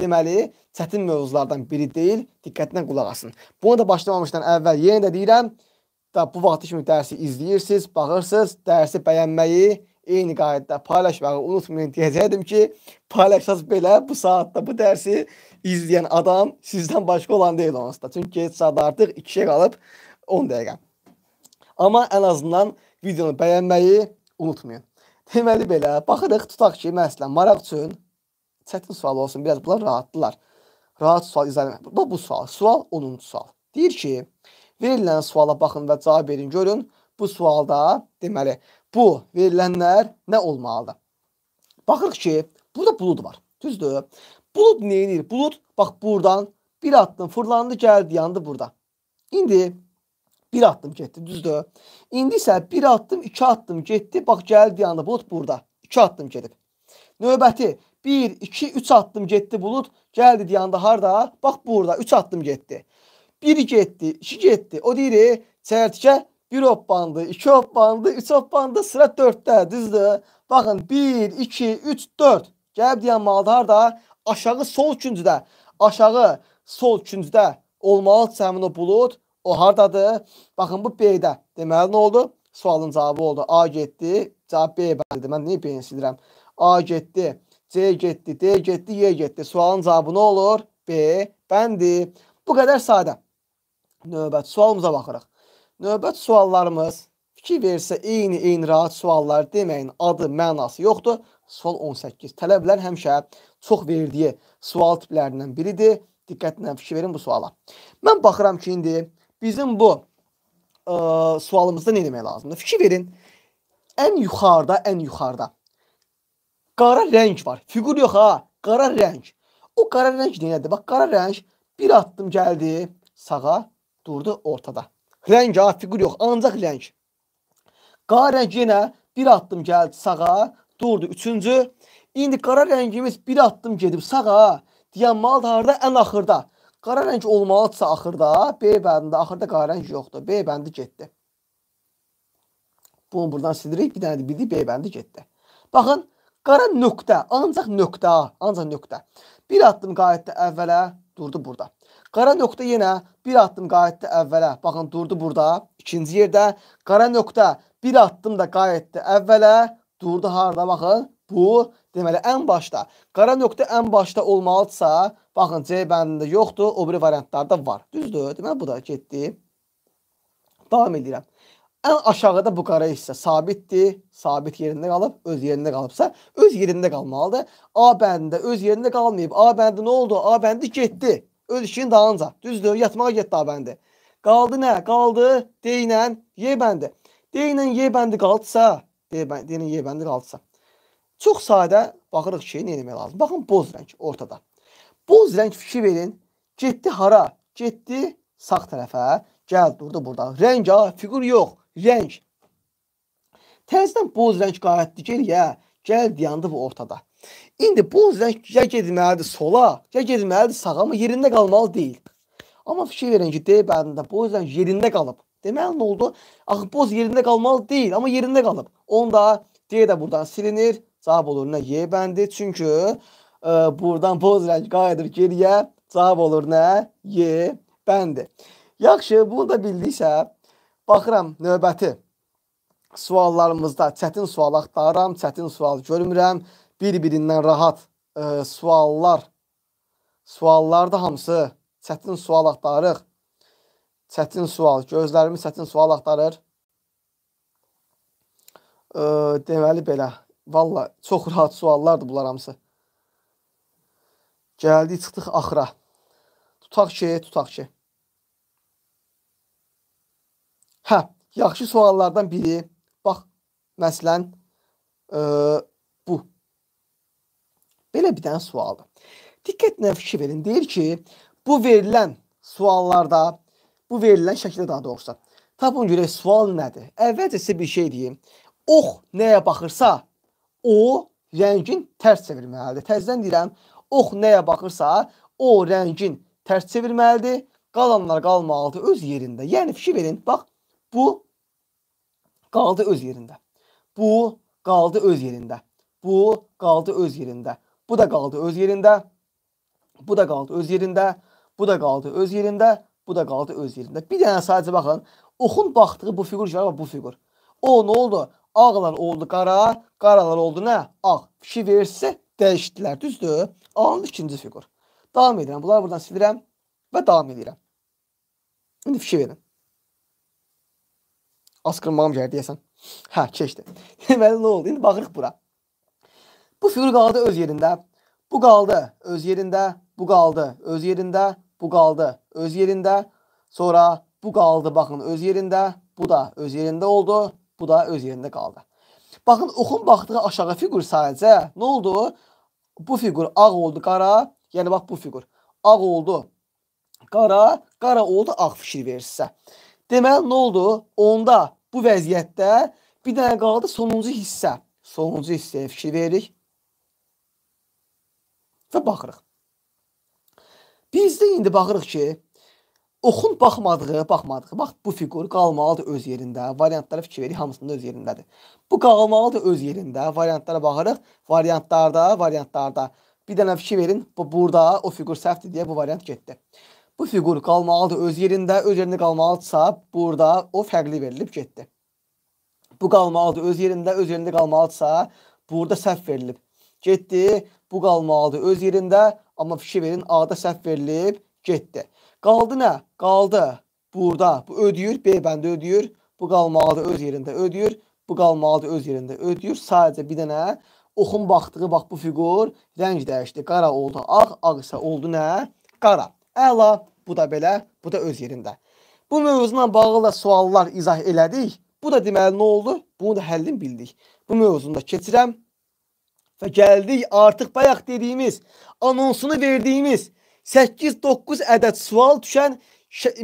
[SPEAKER 1] deməli, çətin mövzulardan biri deyil, diqqətlə qulaq asın. Buna da başlamamışdan əvvəl yenə də deyirəm, da bu vaxt kimi dərsi izləyirsiniz, baxırsınız, dərsi bəyənməyi, eyni qaydada paylaşmağı unutmayın deyəcəkdim ki, paylaşsaz belə bu saatda bu dərsi izləyən adam sizdən başqa olan deyil onsuz da. Çünki heç saat artıq 2-yə qalıb 10 dəqiqə. Amma ən azından videonu bəyənməyi unutmayın. Deməli belə, baxırıq tutaq ki, məsələn, maraq üçün çətin sual olsun, biraz bunlar rahatdırlar. Rahat sual izah edin. Bu, bu sual. Sual 10-cu sual. Deyir ki, verilən suala baxın və cavab verin, görün. Bu sualda, deməli, bu verilənlər nə olmalıdır? Baxırıq ki, burada bulud var. Düzdür. Bulud nə edir? Bulud, bax, buradan bir addım fırlandı, gəldi, yandı burada. İndi bir addım getdi, düzdür. İndi isə bir addım, iki addım getdi, bax, gəldi, yandı, bulud burada. İki addım gedib. Növbəti 1, 2, 3 attım getdi bulut. Gəldi deyəndə harda? Bax burada 3 attım getdi. 1 getdi, 2 getdi. O deyir, çərtikə 1 hoppandı, 2 hoppandı, 3 hoppandı, sıra 4-də, düzdür? Baxın 1, 2, 3, 4. Gəlib deyən malda harda? Aşağı sol küncdə. Aşağı sol küncdə olmalı səmin o bulut. O hardadır? Baxın bu B-də. Deməli nə oldu? Sualın cavabı oldu. A getdi, cavab B bəndi. Mən niyə B-ni silirəm? A getdi. C getdi, D getdi, Y getdi. Sualın cavabı nə olur? B. Bəndir. Bu qədər sadə. Növbət sualımıza baxırıq. Növbət suallarımız fikir versə eyni-eyni rahat suallar deməyin adı, mənası yoxdur. Sual 18. Tələblər həmişə çox verdiyi sual tiplərindən biridir. Diqqətlə fikir verin bu suala. Mən baxıram ki, indi bizim bu ə, sualımızda nə demək lazımdır? Fikir verin. Ən yuxarıda, ən yuxarıda qara rəng var. Fiqur yox ha, qara rəng. O qara rəng nədir? Bax qara rəng bir addım gəldi sağa, durdu ortada. Rəng ha, fiqur yox, ancaq rəng. Qara rəng yenə bir addım gəldi sağa, durdu üçüncü. İndi qara rəngimiz bir addım gedib sağa, dayanmalıdır harda? Ən axırda. Qara rəng olmalıdırsa axırda, B bəndində axırda qara rəng yoxdur. B bəndi getdi. Bunu buradan silirik. Bir dənə də bildik B bəndi getdi. Baxın, Qara nöqtə, ancaq nöqtə, ancaq nöqtə. Bir addım qayıtdı əvvələ, durdu burada. Qara nöqtə yenə bir addım qayıtdı əvvələ. Baxın, durdu burada. İkinci yerdə qara nöqtə bir addım da qayıtdı əvvələ, durdu harda baxın. Bu, deməli, ən başda. Qara nöqtə ən başda olmalıdsa, baxın, C bəndində yoxdur, o biri variantlarda var. Düzdür, deməli, bu da getdi. Davam edirəm. Ən aşağıda Buqara isə sabitdir, sabit yerində qalıb, öz yerində qalıbsa, öz yerində qalmalıdır. A bəndində öz yerində qalmayıb. A bəndi nə oldu? A bəndi getdi. Öz işinin dalınca. Düzdür, yatmağa getdi A bəndi. Qaldı nə? Qaldı D ilə Y bəndi. D ilə Y bəndi qaldısa, D ilə Y bəndi qaldısa. Çox sadə baxırıq ki, nə etmək lazımdır. Baxın boz rəng ortada. Boz rəng fikir verin. Getdi hara? Getdi sağ tərəfə. Gəldi durdu burada. Rəng ha, fiqur yox rəng. Təzədən boz rəng qayıtdı geriyə, gəldi yandı bu ortada. İndi boz rəng ya getməlidir sola, ya getməlidir sağa, amma yerində qalmalı deyil. Amma fikir verin ki, D bəndində boz rəng yerində qalıb. Deməli nə oldu? Axı boz yerində qalmalı deyil, amma yerində qalıb. Onda D də buradan silinir. Cavab olur nə? Y bəndi. Çünki ə, e, buradan boz rəng qayıdır geriyə. Cavab olur nə? Y bəndi. Yaxşı, bunu da bildiksə, Baxıram növbəti suallarımızda çətin sual axtarıram, çətin sual görmürəm. Bir-birindən rahat e, suallar suallarda hamısı çətin sual axtarırıq. Çətin sual, gözlərimiz çətin sual axtarır. E, deməli belə, valla çox rahat suallardır bunlar hamısı. Gəldik, çıxdıq axıra. Tutaq ki, tutaq ki. Hə, yaxşı suallardan biri. Bax, məsələn, ə, e, bu. Belə bir dənə sualdır. Diqqətlə fikir verin. Deyir ki, bu verilən suallarda, bu verilən şəkildə daha doğrusu. Tapın görək sual nədir? Əvvəlcə sizə bir şey deyim. Ox nəyə baxırsa, o rəngin tərs çevirməlidir. Təzədən deyirəm, ox nəyə baxırsa, o rəngin tərs çevirməlidir. Qalanlar qalmalıdır öz yerində. Yəni fikir verin, bax Bu qaldı öz yerində. Bu qaldı öz yerində. Bu qaldı öz yerində. Bu da qaldı öz yerində. Bu da qaldı öz yerində. Bu da qaldı öz yerində. Bu da qaldı öz yerində. Bir dənə sadəcə baxın. Oxun baxdığı bu fiqur var, bu fiqur. O nə oldu? Ağlar oldu qara, qaralar oldu nə? Ağ. Fikir verirsə dəyişdilər, düzdür? Alındı ikinci fiqur. Davam edirəm. Bunları buradan silirəm və davam edirəm. İndi fikir verin. Asqırmağım gəlir deyəsən. Hə, keçdi. Deməli nə oldu? İndi baxırıq bura. Bu fiqur qaldı öz yerində. Bu qaldı öz yerində, bu qaldı öz yerində, bu qaldı öz yerində. Sonra bu qaldı baxın öz yerində, bu da öz yerində oldu, bu da öz yerində qaldı. Baxın, oxun baxdığı aşağı fiqur sadəcə nə oldu? Bu fiqur ağ oldu qara, yəni bax bu fiqur ağ oldu qara, qara oldu ağ fikir verir sizə. Deməli nə oldu? Onda bu vəziyyətdə bir dənə qaldı sonuncu hissə. Sonuncu hissəyə fikir veririk. Və baxırıq. Biz də indi baxırıq ki, oxun baxmadığı, baxmadığı. Bax bu fiqur qalmalıdır öz yerində. Variantlara fikir veririk, hamısında öz yerindədir. Bu qalmalıdır öz yerində. Variantlara baxırıq. Variantlarda, variantlarda bir dənə fikir verin. Bu burada o fiqur səhvdir deyə bu variant getdi. Bu fiqur qalmalıdır öz yerində, öz yerində qalmalıdırsa, burada o fərqli verilib getdi. Bu qalmalıdır öz yerində, öz yerində qalmalıdırsa, burada səhv verilib. Getdi, bu qalmalıdır öz yerində, amma fikirverin A-da səhv verilib, getdi. Qaldı nə? Qaldı burada. Bu ödəyir, B bəndi ödəyir. Bu qalmalıdır öz yerində ödəyir. Bu qalmalıdır öz yerində ödəyir. Sadəcə bir dənə oxun baxdığı bax bu fiqur rəng dəyişdi. Qara oldu ağ, ağ isə oldu nə? Qara. Əla bu da belə, bu da öz yerində. Bu mövzuna bağlı da suallar izah elədik. Bu da deməli nə oldu? Bunu da həllini bildik. Bu mövzunda keçirəm və gəldik artıq bayaq dediyimiz, anonsunu verdiyimiz 8-9 ədəd sual düşən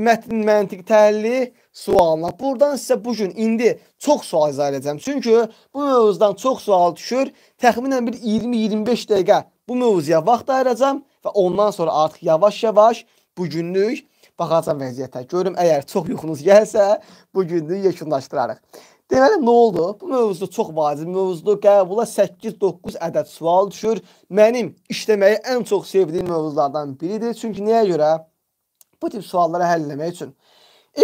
[SPEAKER 1] mətn məntiq təhlili sualına. Buradan sizə bu gün indi çox sual izah edəcəm. Çünki bu mövzudan çox sual düşür. Təxminən bir 20-25 dəqiqə bu mövzuya vaxt ayıracam və ondan sonra artıq yavaş-yavaş bu günlük baxacam vəziyyətə. Görüm əgər çox yuxunuz gəlsə, bu günlük yekunlaşdırarıq. Deməli nə oldu? Bu mövzu çox vacib mövzudur. Qəbula 8-9 ədəd sual düşür. Mənim işləməyi ən çox sevdiyim mövzulardan biridir. Çünki niyə görə? Bu tip sualları həll etmək üçün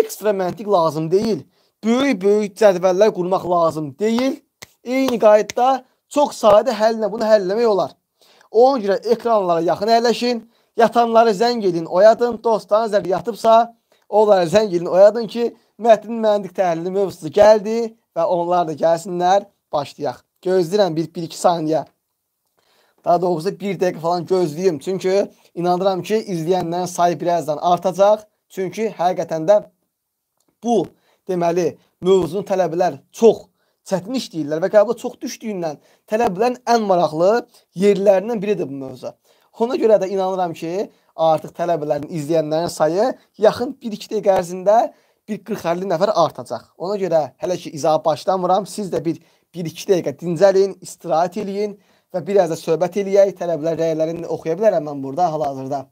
[SPEAKER 1] ekstra məntiq lazım deyil. Böyük-böyük cədvəllər qurmaq lazım deyil. Eyni qaydada çox sadə həllə bunu həll etmək olar. Ona görə ekranlara yaxın əyləşin Yatanları zəng edin, oyadın. Dostlarınız əgər yatıbsa, onlara zəng edin, oyadın ki, mətnin məntiq təhlili mövzusu gəldi və onlar da gəlsinlər, başlayaq. Gözləyirəm 1-2 saniyə. Daha doğrusu 1 dəqiqə falan gözləyim. Çünki inanıram ki, izləyənlərin sayı birazdan artacaq. Çünki həqiqətən də bu deməli mövzunun tələblər çox çətin işləyirlər və qəbula çox düşdüyündən tələblərin ən maraqlı yerlərindən biridir bu mövzu. Ona görə də inanıram ki, artıq tələbələrin, izləyənlərin sayı yaxın 1-2 dəqiqə ərzində bir 40-50 nəfər artacaq. Ona görə hələ ki izaha başlamıram. Siz də bir 1-2 dəqiqə dincəlin, istirahət eləyin və biraz da söhbət eləyək. Tələbələr rəylərini oxuya bilərəm mən burada hal-hazırda.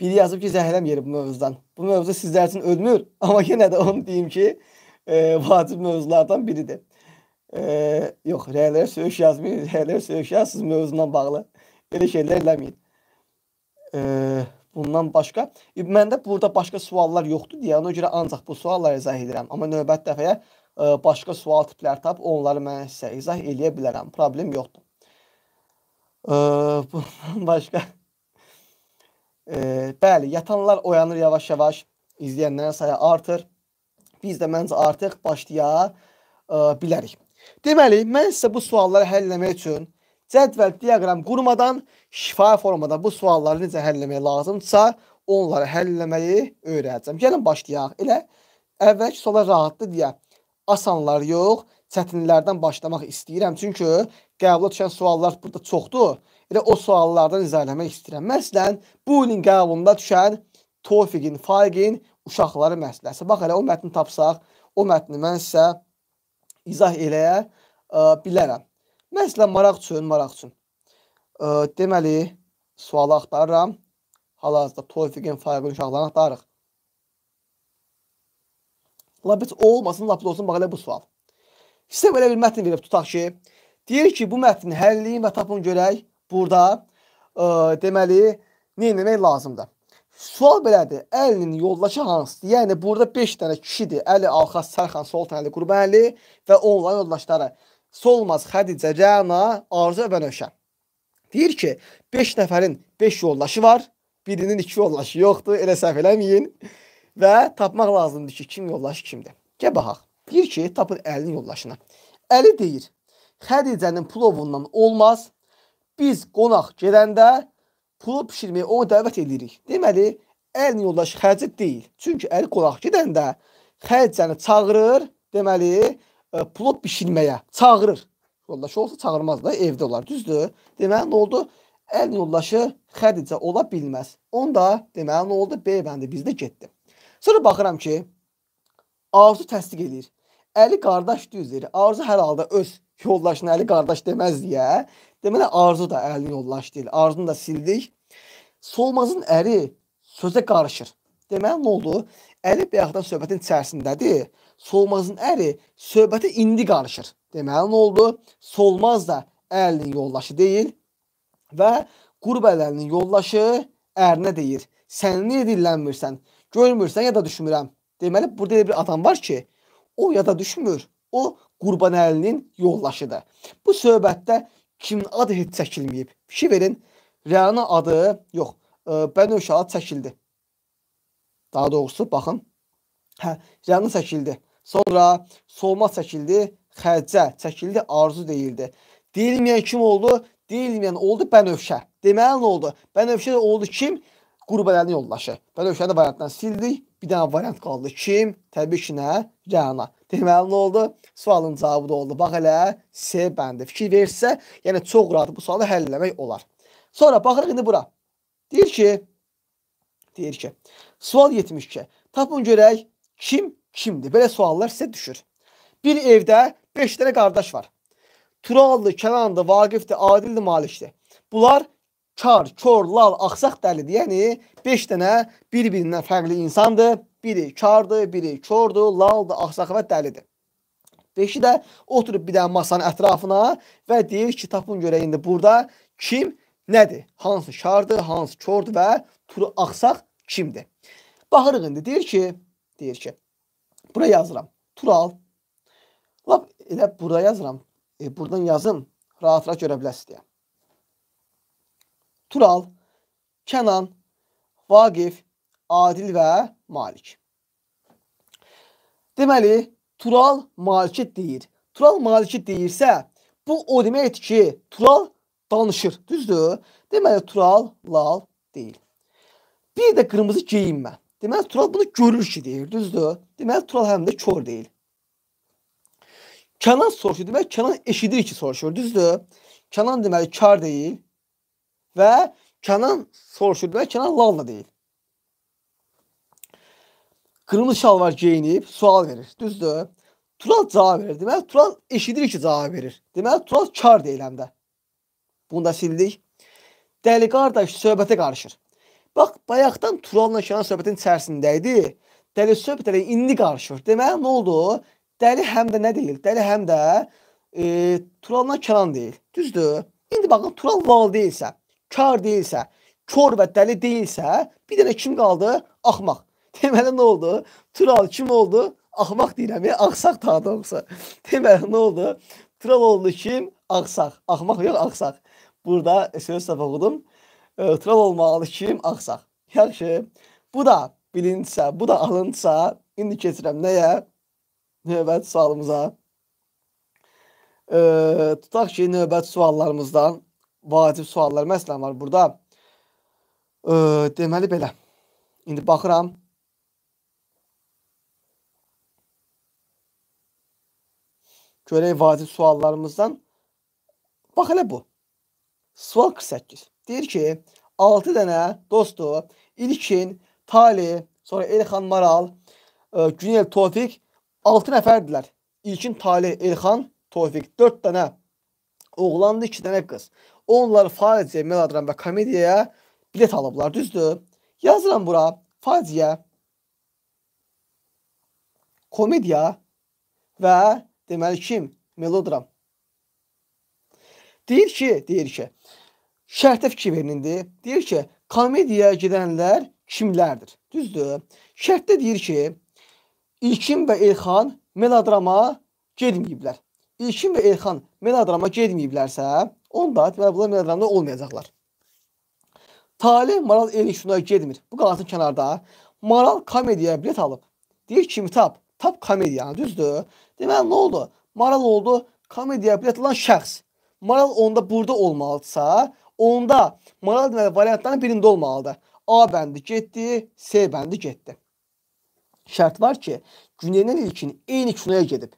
[SPEAKER 1] Biri yazıb ki, zəhləm yeri bu mövzudan. Bu mövzu sizlər üçün ölmür, amma yenə də onu deyim ki, e, vacib mövzulardan biridir. E, yox, rəylərə söyüş yazmayın, rəylərə söyüş yazsınız mövzundan bağlı. Elə şeylər eləməyin. E, bundan başqa məndə burada başqa suallar yoxdur deyə ona görə ancaq bu sualları izah edirəm. Amma növbət dəfəyə e, başqa sual tipləri tap, onları mən sizə izah eləyə bilərəm. Problem yoxdur. E, bundan başqa e, bəli, yatanlar oyanır yavaş-yavaş, izləyənlərin sayı artır. Biz də məncə artıq başlaya e, bilərik. Deməli, mən sizə bu sualları həll etmək üçün cədvəl diaqram qurmadan şifahi formada bu sualları necə həll etmək lazımdırsa, onları həll etməyi öyrənəcəm. Gəlin başlayaq. Elə əvvəlki suala rahatdır deyə asanlar yox, çətinlərdən başlamaq istəyirəm. Çünki qəbula düşən suallar burada çoxdur. Elə o suallardan izah etmək istəyirəm. Məsələn, bu ilin qəbulunda düşən Tofiqin, Faiqin uşaqları məsələsi. Bax elə o mətni tapsaq, o mətni mən sizə izah eləyə ə, e, bilərəm. Məsələn, maraq üçün, maraq üçün. E, deməli, sualı axtarıram. Hal-hazırda Tofiqin fayqın uşaqlarını axtarırıq. Lap heç o olmasın, lap olsun bax elə bu sual. Sizə belə bir mətn verib tutaq ki, deyir ki, bu mətnin həlliyin və tapın görək burada e, deməli nə etmək lazımdır. Sual belədir. Əlinin yoldaşı hansıdır? Yəni burada 5 dənə kişidir. Əli, Alxaz, Sərxan, Soltanəli, Qurbanəli və onların yoldaşları solmaz Xədicə Cəna Arzu və Nöşə. Deyir ki, 5 nəfərin 5 yoldaşı var, birinin 2 yoldaşı yoxdur, elə səhv eləməyin və tapmaq lazımdır ki, kim yoldaşı kimdir. Gəl baxaq. Deyir ki, tapın Əlinin yoldaşını. Əli deyir, Xədicənin plovundan olmaz. Biz qonaq gedəndə pulu bişirməyə onu dəvət edirik. Deməli, Əlinin yoldaşı Xədicə deyil. Çünki Əli qonaq gedəndə Xədicəni çağırır, deməli, e, plot bişirməyə çağırır. Yoldaşı olsa çağırmaz da evdə olar, düzdür? Deməli nə oldu? Əl yollaşı Xədicə ola bilməz. Onda deməli nə oldu? B bəndi bizdə getdi. Sonra baxıram ki, Arzu təsdiq eləyir. Əli qardaş düzdür. Arzu hər halda öz yoldaşına Əli qardaş deməz deyə. Deməli Arzu da Əli yoldaş deyil. Arzunu da sildik. Solmazın əri sözə qarışır. Deməli nə oldu? Əli bayaqdan söhbətin içərisindədir. Solmazın əri söhbəti indi qarışır. Deməli nə oldu? Solmaz da ərinin yollaşı deyil və qurbəllərinin yollaşı ərinə deyir. Sən niyə dillənmirsən? Görmürsən ya da düşmürəm. Deməli burada bir adam var ki, o ya da düşmür. O Qurbanəlinin yollaşıdır. Bu söhbətdə kimin adı heç çəkilməyib? Fikir verin. Rəana adı yox, e, Bənövşə adı çəkildi. Daha doğrusu baxın Hə, yanğın çəkildi. Sonra soğuma çəkildi, xərcə çəkildi, arzu deyildi. Deyilməyən kim oldu? Deyilməyən oldu bənövşə. Deməli nə oldu? Bənövşə oldu kim? Qurbələrin yoldaşı. Bənövşəni variantdan sildik. Bir dənə variant qaldı. Kim? Təbii ki, nə? Rəna. Deməli nə oldu? Sualın cavabı da oldu. Bax elə C bəndi. Fikir versə, yəni çox rahat bu sualı həll etmək olar. Sonra baxırıq indi bura. Deyir ki, deyir ki, sual 72. Tapın görək Kim kimdir? Belə suallar sizə düşür. Bir evdə 5 dənə qardaş var. Turallı, Kənanlı, Vaqifli, Adilli, Malikli. Bunlar kar, kor, lal, axsaq dəlidir. Yəni 5 dənə bir-birindən fərqli insandır. Biri kardır, biri kordur, laldır, axsaq və dəlidir. Beşi də oturub bir dənə masanın ətrafına və deyir ki, tapın görə indi burada kim nədir? Hansı şardır, hansı kordur və turu axsaq kimdir? Baxırıq indi deyir ki, deyir ki, bura yazıram. Tural. Lap elə bura yazıram. E, buradan yazım. Rahat-rahat görə biləsiz deyə. Tural, Kənan, Vaqif, Adil və Malik. Deməli, Tural Maliki deyir. Tural Maliki deyirsə, bu o deməkdir ki, Tural danışır, düzdür? Deməli, Tural lal deyil. Bir də qırmızı geyinmə. Demet Tural bunu görür değil. Düzdü. Demet Tural hem de çor değil. Kenan soruşuyor. Demek Kenan eşidir ki soruşuyor. Düzdü. Kenan deməli kar değil. Və Kenan soruşur demək Kenan Lalla değil. Kırmızı şalvar geyinib sual verir. Düzdür. Tural cavab verir. Deməli Tural eşidir ki cavab verir. Deməli Tural kar değil həm də. Bunu da sildik. Dəli qardaş söhbətə qarışır. Bax, bayaqdan Turanla Kənan söhbətin içərisində idi. Dəli söhbət elə indi qarışır. Deməli, nə oldu? Dəli həm də nə deyil? Dəli həm də e, Turanla Kənan deyil. Düzdür? İndi baxın, Turan val deyilsə, kar deyilsə, kör və dəli deyilsə, bir dənə kim qaldı? Axmaq. Deməli, nə oldu? Tural kim oldu? Axmaq deyirəm, ya, axsaq daha doğrusu. Deməli, nə oldu? Tural oldu kim? Axsaq. Axmaq yox, axsaq. Burada söz tapı oxudum tıral olmalıdır kim? Ağsaq. Yaxşı. Bu da bilinsə, bu da alınsa, indi keçirəm nəyə? Növbət sualımıza. E, tutaq ki, növbət suallarımızdan vacib suallar məsələn var burada. E, deməli belə. İndi baxıram. Görək vacib suallarımızdan. Bax elə bu. Sual 48. Deyir ki, 6 dənə dostu İlkin, Tali, sonra Elxan Maral, e, Günel Tofiq 6 nəfərdilər. İlkin, Tali, Elxan, Tofiq 4 dənə oğlandı, 2 dənə qız. Onlar faciə, melodram və komediyaya bilet alıblar, düzdür? Yazıram bura faciə, komediya və deməli kim? Melodram. Deyir ki, deyir ki, şərtə fikir verin indi. Deyir ki, komediyaya gedənlər kimlərdir? Düzdür? Şərtdə deyir ki, İlkin və Elxan melodrama getməyiblər. İlkin və Elxan melodrama getməyiblərsə, onda deməli bunlar melodramda olmayacaqlar. Talih Maral Elişuna getmir. Bu qalsın kənarda. Maral komediyaya bilet alıb. Deyir kimi tap. Tap komediyanı, düzdür? Deməli nə oldu? Maral oldu komediyaya bilet alan şəxs. Maral onda burada olmalıdırsa, onda maral deməli variantların birində olmalıdır. A bəndi getdi, C bəndi getdi. Şərt var ki, güneydən ilkin eyni kinoya gedib.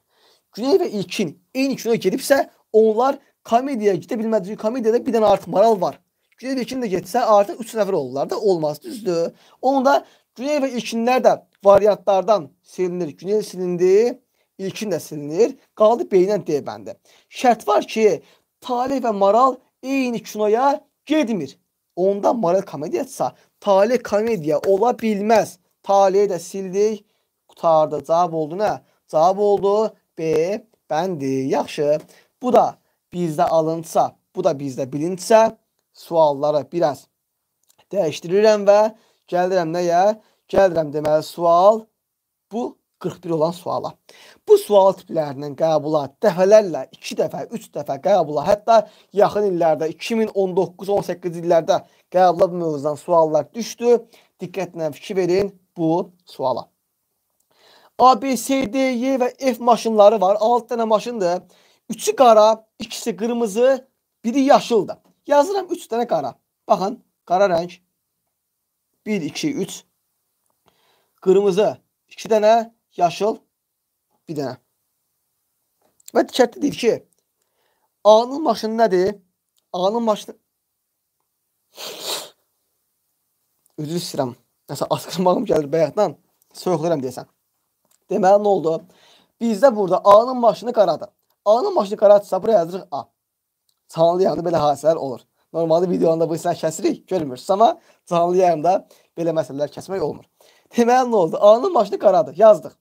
[SPEAKER 1] Güney və ilkin eyni kinoya gedibsə, onlar komediyaya gedə bilmədiyi komediyada bir dənə artıq maral var. Güney və ilkin də getsə, artıq 3 nəfər olurlar da olmaz, düzdür? Onda güney və ilkinlər də variantlardan silinir. Güney silindi, ilkin də silinir. Qaldı beynən D bəndi. Şərt var ki, Talih və Maral eyni kinoya getmir. Onda Maral komediyadsa, Talih komediya ola bilməz. Talihi də sildik, qutardı. Cavab oldu nə? Cavab oldu B bəndi. Yaxşı. Bu da bizdə alınsa, bu da bizdə bilinsə, sualları biraz dəyişdirirəm və gəlirəm nəyə? Gəlirəm deməli sual bu 41 olan suala. Bu sual tiplərinin qəbula dəfələrlə 2 dəfə, 3 dəfə qəbula, hətta yaxın illərdə 2019-18 illərdə qəbula bu mövzudan suallar düşdü. Diqqətlə fikir verin bu suala. A, B, C, D, Y e və F maşınları var. 6 dənə maşındır. 3-ü qara, 2-si qırmızı, biri yaşıldır. Yazıram 3 dənə qara. Baxın, qara rəng 1 2 3 qırmızı 2 dənə yaşıl bir dənə. Və diqqətli deyir ki, A'nın maşını nədir? A'nın maşını Üzr istəyirəm. Nəsə asqırmağım gəlir bayaqdan. Soyuqlayıram deyəsən. Deməli nə oldu? Bizdə burada A-nın maşını qaradır. A-nın maşını qaradırsa bura yazırıq A. Canlı yayında belə hadisələr olur. Normalda videonda bu sən kəsirik, görmürsüz, amma canlı yayında belə məsələlər kəsmək olmur. Deməli nə oldu? A-nın maşını qaradır. Yazdıq.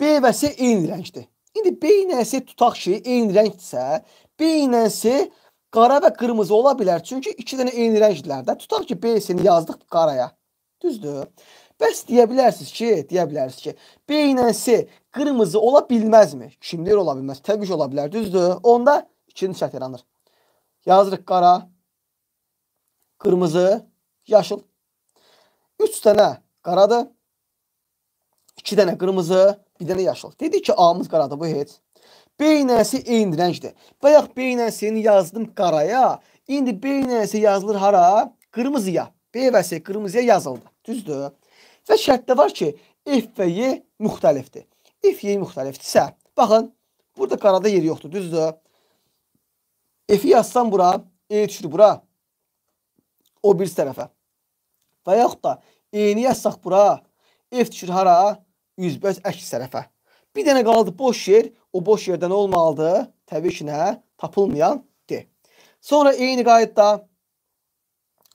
[SPEAKER 1] B və C eyni rəngdir. İndi B ilə C tutaq ki, eyni rəngdirsə, B ilə C qara və qırmızı ola bilər. Çünki iki dənə eyni rəngdirlər də. Tutaq ki, B C-ni yazdıq qaraya. Düzdür? Bəs deyə bilərsiniz ki, deyə bilərsiniz ki, B ilə C qırmızı ola bilməzmi? Kimdir ola bilməz? Təbii ki, ola bilər, düzdür? Onda ikinci şərt yaranır. Yazırıq qara, qırmızı, yaşıl. 3 dənə qaradır. 2 dənə qırmızı, bir dənə yaşıl. Dedi ki, A-mız qaradır bu heç. B-nəsi eyni rəngdir. Bayaq B-nəsini yazdım qaraya. İndi B-nəsi yazılır hara? Qırmızıya. B və S qırmızıya yazıldı. Düzdür? Və şərtdə var ki, F və Y müxtəlifdir. F Y müxtəlifdirsə, baxın, burada qarada yeri yoxdur, düzdür? F-i yazsam bura, E düşür bura. O bir tərəfə. Və yaxud da E-ni yazsaq bura, F düşür hara? Üzbəz əks tərəfə. Bir dənə qaldı boş yer. O boş yerdən olmalıdır. Təbii ki, nə? Tapılmayan D. Sonra eyni qayıtda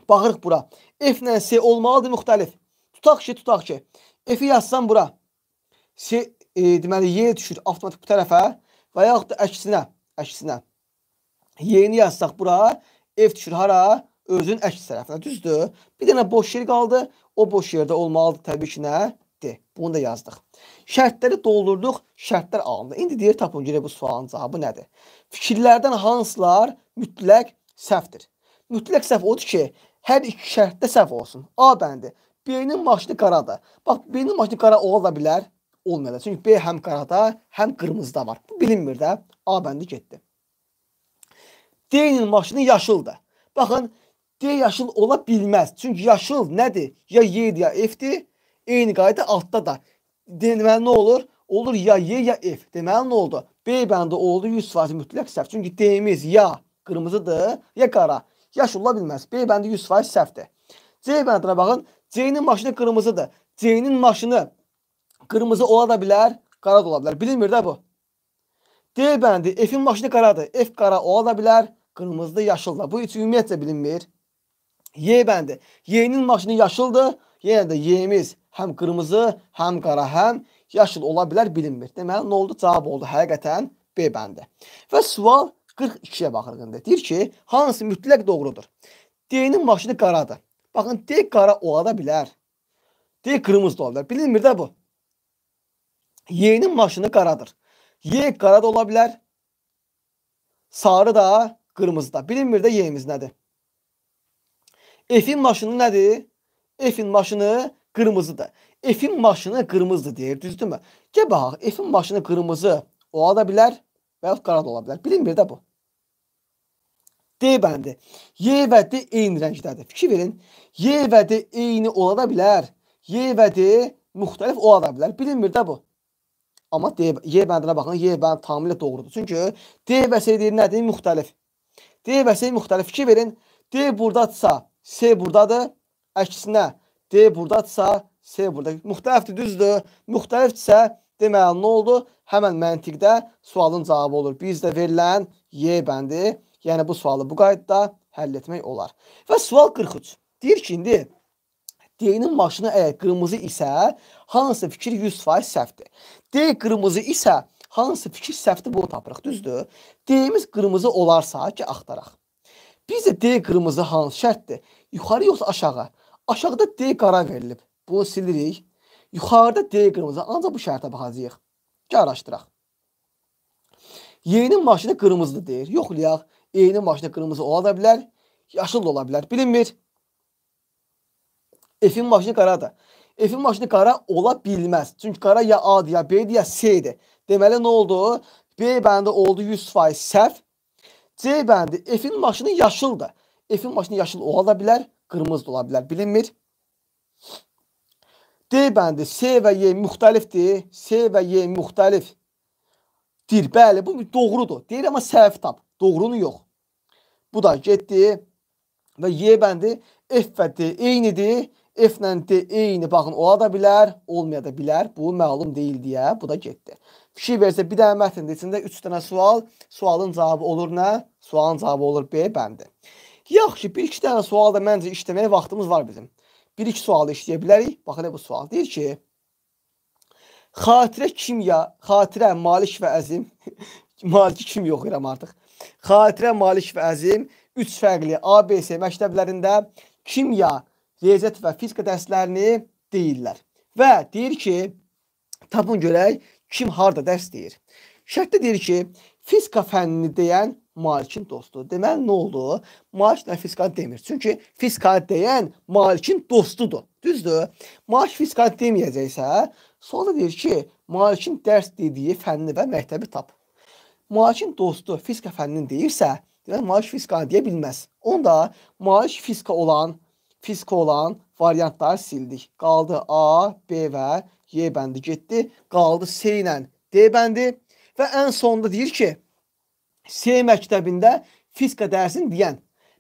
[SPEAKER 1] baxırıq bura. F ilə C olmalıdır müxtəlif. Tutaq ki, tutaq ki. F-i yazsam bura. C, e, deməli, Y düşür avtomatik bu tərəfə və yaxud da əksinə. Əksinə. Y-ni yazsaq bura. F düşür hara? Özün əks tərəfinə. Düzdür. Bir dənə boş yer qaldı. O boş yerdə olmalıdır təbii ki, nə? Bunu da yazdıq. Şərtləri doldurduq, şərtlər alındı. İndi deyir tapın görə bu sualın cavabı nədir? Fikirlərdən hansılar mütləq səhvdir? Mütləq səhv odur ki, hər iki şərtdə səhv olsun. A bəndi. B-nin maşını qaradır. Bax, B-nin maşını qara ola da bilər, olmaya da. Çünki B həm qarada, həm qırmızıda var. Bu bilinmir də. A bəndi getdi. D-nin maşını yaşıldır. Baxın, D yaşıl ola bilməz. Çünki yaşıl nədir? Ya Y-dir, ya F-dir. Eyni qayda altda da. Deməli nə olur? Olur ya Y ya F. Deməli nə oldu? B bəndi oldu 100% mütləq səhv. Çünki D-imiz ya qırmızıdır, ya qara. Yaş ola bilməz. B bəndi 100% səhvdir. C bəndinə baxın. C-nin maşını qırmızıdır. C-nin maşını qırmızı ola da bilər, qara da ola bilər. Bilinmir də bu. D bəndi F-in maşını qaradır. F qara ola da bilər, qırmızı da, yaşıl da. Bu üç ümumiyyətcə bilinmir. Y bəndi. Y-nin maşını yaşıldır, Yenə də Y-imiz həm qırmızı, həm qara, həm yaşıl ola bilər, bilinmir. Deməli, nə oldu? Cavab oldu həqiqətən B bəndi. Və sual 42-yə baxırqında. Deyir ki, hansı mütləq doğrudur? D-nin maşını qaradır. Baxın, D qara ola da bilər. D qırmızı da ola bilər. Bilinmir də bu. Y-nin maşını qaradır. Y qara da ola bilər. Sarı da, qırmızı da. Bilinmir də Y-imiz nədir? F-in maşını nədir? F-in maşını qırmızıdır. F-in maşını qırmızıdır deyir, düzdürmü? Gəl baxaq, F-in maşını qırmızı ola da bilər və ya qara da ola bilər. Bilinmir də bu. D bəndi. Y və D eyni rəngdədir. Fikir verin. Y və D eyni ola da bilər. Y və D müxtəlif ola da bilər. Bilinmir də bu. Amma D, Y bəndinə baxın, Y bənd tamamilə doğrudur. Çünki D və S deyir nədir? Müxtəlif. D və S müxtəlif. Fikir verin. D buradadsa, S buradadır. Əksinə D buradadsa, C burada. Müxtəlifdir, düzdür? Müxtəlifdirsə, deməli nə oldu? Həmən məntiqdə sualın cavabı olur. Bizdə verilən Y bəndi, yəni bu sualı bu qaydada həll etmək olar. Və sual 43. Deyir ki, indi D-nin maşını əgər qırmızı isə, hansı fikir 100% səhvdir? D qırmızı isə, hansı fikir səhvdir bunu tapırıq, düzdür? D-imiz qırmızı olarsa ki, axtaraq. Bizdə D qırmızı hansı şərtdir? Yuxarı yoxsa aşağı? Aşağıda D qarar verilib. Bunu silirik. Yuxarıda D qırmızı. Ancaq bu şərtə baxacağıq. Gəl araşdıraq. Y-nin maşını qırmızıdır deyir. Yoxlayaq. E-nin maşını qırmızı ola da bilər, yaşıl da ola bilər. Bilinmir. F-in maşını qaradır. F-in maşını qara ola bilməz. Çünki qara ya A-dır, ya B-dir, ya C-dir. Deməli nə oldu? B bəndi oldu 100% səhv. C bəndi F-in maşını yaşıldır. F-in maşını yaşıl ola da bilər, qırmızı da ola bilər, bilinmir. D bəndi C və Y müxtəlifdir. C və Y müxtəlifdir. Bəli, bu doğrudur. Deyir amma səhv tap. Doğrunu yox. Bu da getdi. Və Y bəndi F və D eynidir. F ilə D eyni baxın ola da bilər, olmaya da bilər. Bu məlum deyil deyə bu da getdi. Fikir versə bir dənə mətndə içində 3 dənə sual, sualın cavabı olur nə? Sualın cavabı olur B bəndi. Yaxşı, bir-iki dənə sual da məncə işləməyə vaxtımız var bizim. Bir-iki sualı işləyə bilərik. Baxın, bu sual deyir ki, xatirə kimya, xatirə malik və əzim, maliki kimya oxuyuram artıq. Xatirə malik və əzim, üç fərqli ABC məktəblərində kimya, riyaziyyat və fizika dərslərini deyirlər. Və deyir ki, tapın görək kim harda dərs deyir. Şərtdə deyir ki, fizika fənnini deyən malikin dostudur. Deməli nə oldu? Malik nə fiskan demir. Çünki fiskan deyən malikin dostudur. Düzdür? Malik fiskan deməyəcəksə, sonra deyir ki, malikin dərs dediyi fənni və məktəbi tap. Malikin dostu fiska fənnini deyirsə, deməli malik fiskan deyə bilməz. Onda malik fiska olan fiska olan variantları sildik. Qaldı A, B və Y bəndi getdi. Qaldı C ilə D bəndi və ən sonda deyir ki, C məktəbində fizika dərsin deyən.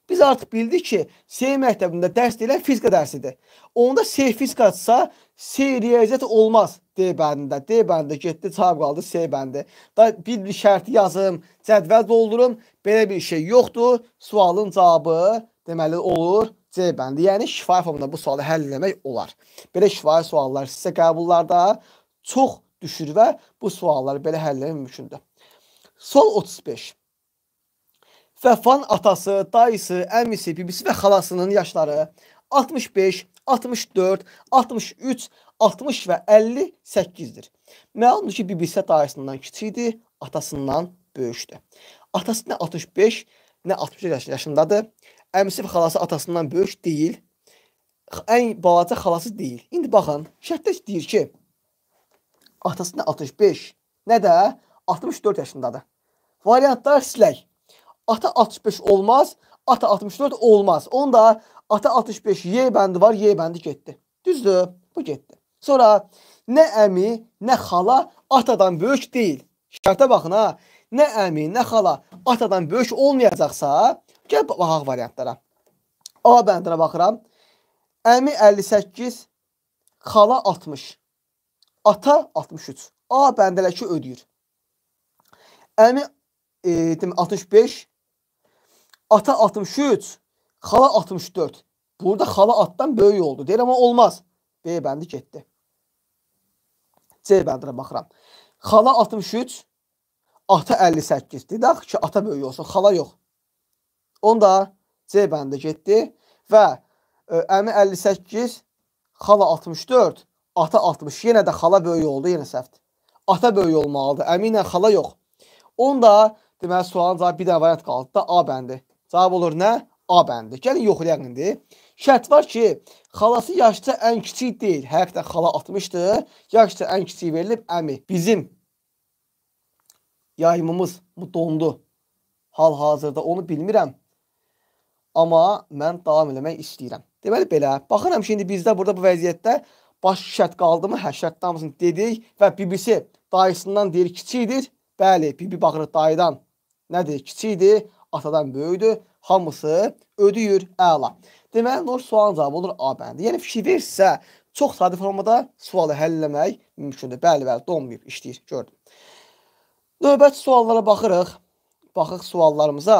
[SPEAKER 1] Biz artıq bildik ki, C məktəbində dərs deyilən fizika dərsidir. Onda C fizikadırsa, C riyaziyyat olmaz D bəndində. D bəndi getdi, çap qaldı C bəndi. Da bir-bir şərti yazım, cədvəl doldurum. Belə bir şey yoxdur. Sualın cavabı deməli olur C bəndi. Yəni şifahi formada bu sualı həll etmək olar. Belə şifahi suallar sizə qəbullarda çox düşür və bu sualları belə həll etmək mümkündür. Sol 35. Vəfan atası, dayısı, əmisi, bibisi və xalasının yaşları 65, 64, 63, 60 və 58-dir. Məlumdur ki, bibisi dayısından kiçik idi, atasından böyükdür. Atası nə 65, nə 60 yaşındadır. Əmisi və xalası atasından böyük deyil. Ən balaca xalası deyil. İndi baxın, şərtdə deyir ki, atası nə 65, nə də 64 yaşındadır. Variantlar silək. Ata 65 olmaz. Ata 64 olmaz. Onda ata 65 Y bəndi var. Y bəndi getdi. Düzdür. Bu getdi. Sonra nə əmi, nə xala atadan böyük deyil. Şərtə baxın ha. Nə əmi, nə xala atadan böyük olmayacaqsa, gəl baxaq variantlara. A bəndinə baxıram. Əmi 58, xala 60. Ata 63. A bəndələki ödəyir. Əmi e, 65, Ata 63, hala 64. Burada hala attan böyük oldu. Deyir amma olmaz. B bəndi getdi. C bəndinə baxıram. Xala 63, ata 58. Dedək ki, ata böyük olsun, xala yox. Onda C bəndi getdi və ə, e, əmi 58, xala 64, ata 60. Yenə də xala böyük oldu, yenə səhvdir. Ata böyük olmalıdır, əmi ilə xala yox. Onda deməli sualın cavabı bir dənə variant qaldı da A bəndi. Cavab olur nə? A bəndi. Gəlin yoxlayaq indi. Şərt var ki, xalası yaşca ən kiçik deyil. Həqiqətən xala 60-dır. Yaşca ən kiçik verilib əmi. Bizim yaymımız bu dondu. Hal-hazırda onu bilmirəm. Amma mən davam eləmək istəyirəm. Deməli belə. Baxıram ki, indi bizdə burada bu vəziyyətdə baş şərt qaldımı? Hə, şərt damısını dedik və bibisi dayısından deyir kiçikdir. Bəli, bibi baxır dayıdan. Nədir? Kiçikdir atadan böyükdür. Hamısı ödəyir. Əla. Deməli, nur sualın cavabı olur A bəndi. Yəni fikir verirsə, çox sadə formada sualı həll etmək mümkündür. Bəli, bəli, donmayıb işləyir. Gördüm. Növbəti suallara baxırıq. Baxıq suallarımıza.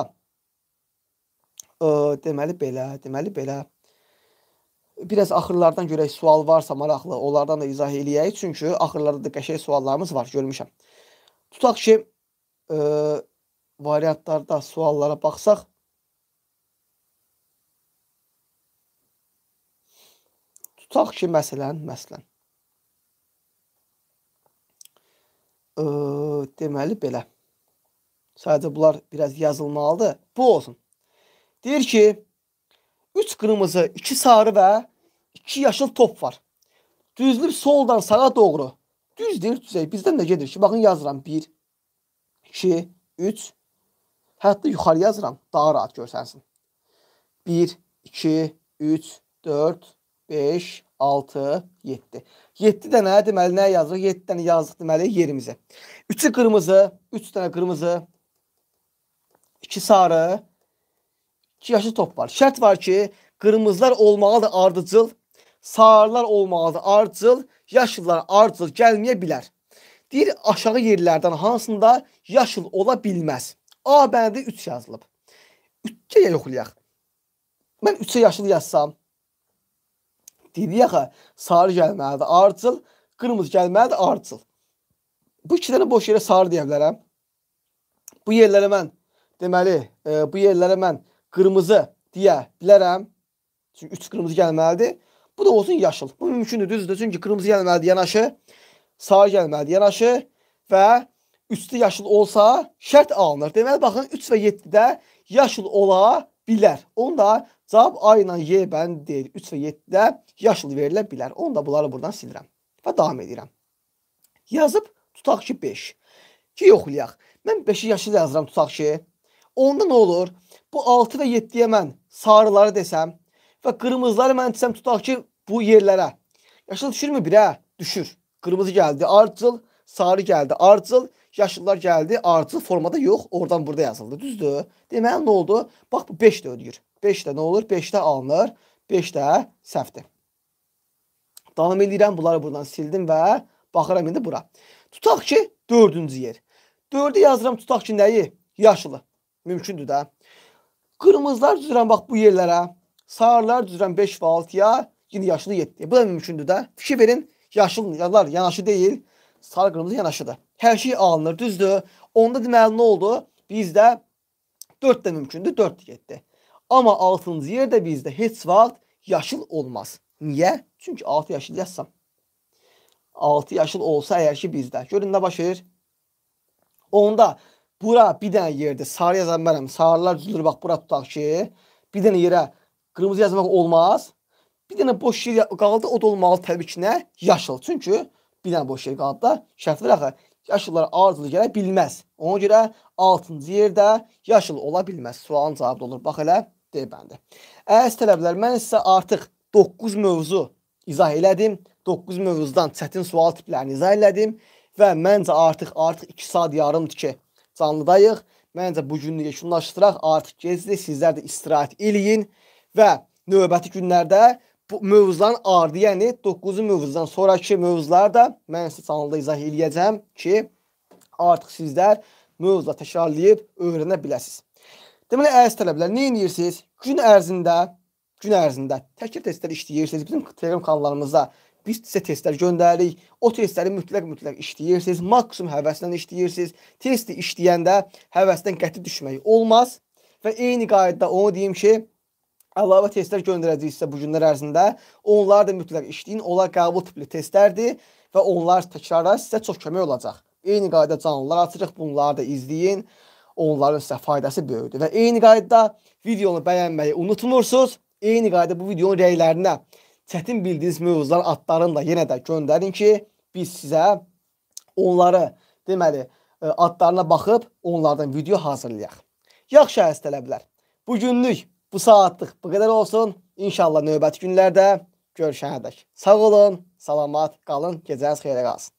[SPEAKER 1] Ə, deməli belə, deməli belə. Biraz axırlardan görək sual varsa maraqlı, onlardan da izah eləyək. Çünki axırlarda da qəşəng suallarımız var, görmüşəm. Tutaq ki, ə, variantlarda suallara baxsaq tutaq ki, məsələn, məsələn ə, deməli belə. Sadəcə bunlar biraz yazılmalıdır. Bu olsun. Deyir ki, 3 qırmızı, 2 sarı və 2 yaşıl top var. Düzlüb soldan sağa doğru. Düzdür, düzək. Bizdən də gedir ki, baxın yazıram. 1, 2, 3, Hətta yuxarı yazıram, daha rahat görsənsin. 1, 2, 3, 4, 5, 6, 7. 7 dənə deməli nə yazırıq? 7 dənə yazdıq deməli yerimizə. 3-ü qırmızı, 3 dənə qırmızı, 2 sarı, 2 yaşlı top var. Şərt var ki, qırmızılar olmalıdır ardıcıl, sarılar olmalıdır ardıcıl, yaşıllar ardıcıl gəlməyə bilər. Deyir aşağı yerlərdən hansında yaşıl ola bilməz. A bəndi 3 yazılıb. 3-ə yoxlayaq. Mən 3-ə yaşıl yazsam, dedik axı, sarı gəlməlidir, arıcıl, qırmızı gəlməlidir, arıcıl. Bu iki dənə boş yerə sarı deyə bilərəm. Bu yerlərə mən deməli, e, bu yerlərə mən qırmızı deyə bilərəm. Çünki 3 qırmızı gəlməlidir. Bu da olsun yaşıl. Bu mümkündür, düzdür. Çünki qırmızı gəlməlidir yanaşı, sarı gəlməlidir yanaşı və üstü yaşıl olsa şərt alınır. Deməli baxın 3 və 7-də yaşıl ola bilər. Onu da cavab A ilə Y bəndi deyil. 3 və 7-də yaşıl verilə bilər. Onu da bunları buradan silirəm və davam edirəm. Yazıb tutaq ki 5. Ki yoxlayaq. Mən 5-i yaşıl yazıram tutaq ki. Onda nə olur? Bu 6 və 7-yə mən sarıları desəm və qırmızıları mən desəm tutaq ki bu yerlərə. Yaşıl düşürmü 1-ə? Düşür. Qırmızı gəldi, artcıl, sarı gəldi, artcıl, yaşlılar gəldi, artı formada yox, oradan burada yazıldı. Düzdür? Deməli nə oldu? Bax bu 5 də ödəyir. 5 də nə olur? 5 də alınır. 5 də səhvdir. Davam edirəm, bunları buradan sildim və baxıram indi bura. Tutaq ki, 4-cü yer. 4-ü yazıram, tutaq ki, nəyi? Yaşlı. Mümkündür də. Qırmızılar düzürəm bax bu yerlərə. Sarılar düzürəm 5 və 6-ya, yenə yaşlı 7-yə. Bu da mümkündür də. Fikir verin, yaşlılar yanaşı deyil, sarı qırmızı yanaşıdır hər şey alınır, düzdür? Onda deməli nə oldu? Bizdə 4 də mümkündür, 4 getdi. Amma 6-cı yerdə bizdə heç vaxt yaşıl olmaz. Niyə? Çünki 6 yaşıl yazsam. 6 yaşıl olsa əgər ki bizdə. Görün nə baş verir? Onda bura bir dənə yerdə sarı yaza bilmərəm. Sarılar düzülür, bax bura tutaq ki, bir dənə yerə qırmızı yazmaq olmaz. Bir dənə boş yer qaldı, o da olmalı təbii ki, nə? Yaşıl. Çünki bir dənə boş yer qaldı da, şərtdir axı yaşıllara ardılı gələ bilməz. Ona görə 6-cı yerdə yaşıl ola bilməz. Sualın cavabı olur. Bax elə D bəndi. Əziz tələbələr, mən sizə artıq 9 mövzu izah elədim. 9 mövzudan çətin sual tiplərini izah elədim və məncə artıq artıq 2 saat yarımdır ki, canlıdayıq. Məncə bu günü yekunlaşdıraq. Artıq gecdir. Sizlər də istirahət eləyin və növbəti günlərdə bu mövzuların ardı, yəni 9-cu mövzudan sonrakı mövzuları da mən sizə kanalda izah eləyəcəm ki, artıq sizlər mövzuda təkrarlayıb öyrənə biləsiniz. Deməli, əziz tələbələr, nə edirsiniz? Gün ərzində, gün ərzində təkrir testləri işləyirsiniz. Bizim Telegram kanallarımızda biz sizə testlər göndəririk. O testləri mütləq-mütləq işləyirsiniz. Maksimum həvəslə işləyirsiniz. Testi işləyəndə həvəsdən qəti düşmək olmaz. Və eyni qaydada onu deyim ki, əlavə testlər göndərəcəyik sizə bu günlər ərzində. Onlar da mütləq işləyin. Onlar qəbul tipli testlərdir və onlar təkrarlar sizə çox kömək olacaq. Eyni qayda canlılar açırıq, bunları da izləyin. Onların sizə faydası böyükdür. Və eyni qaydada videonu bəyənməyi unutmursunuz. Eyni qaydada bu videonun rəylərinə çətin bildiyiniz mövzular adlarını da yenə də göndərin ki, biz sizə onları, deməli, e, adlarına baxıb onlardan video hazırlayaq. Yaxşı həstələblər. Bu günlük bu saatlıq bu qədər olsun. İnşallah növbəti günlərdə görüşənədək. Sağ olun, salamat qalın, gecəniz xeyrə qalsın.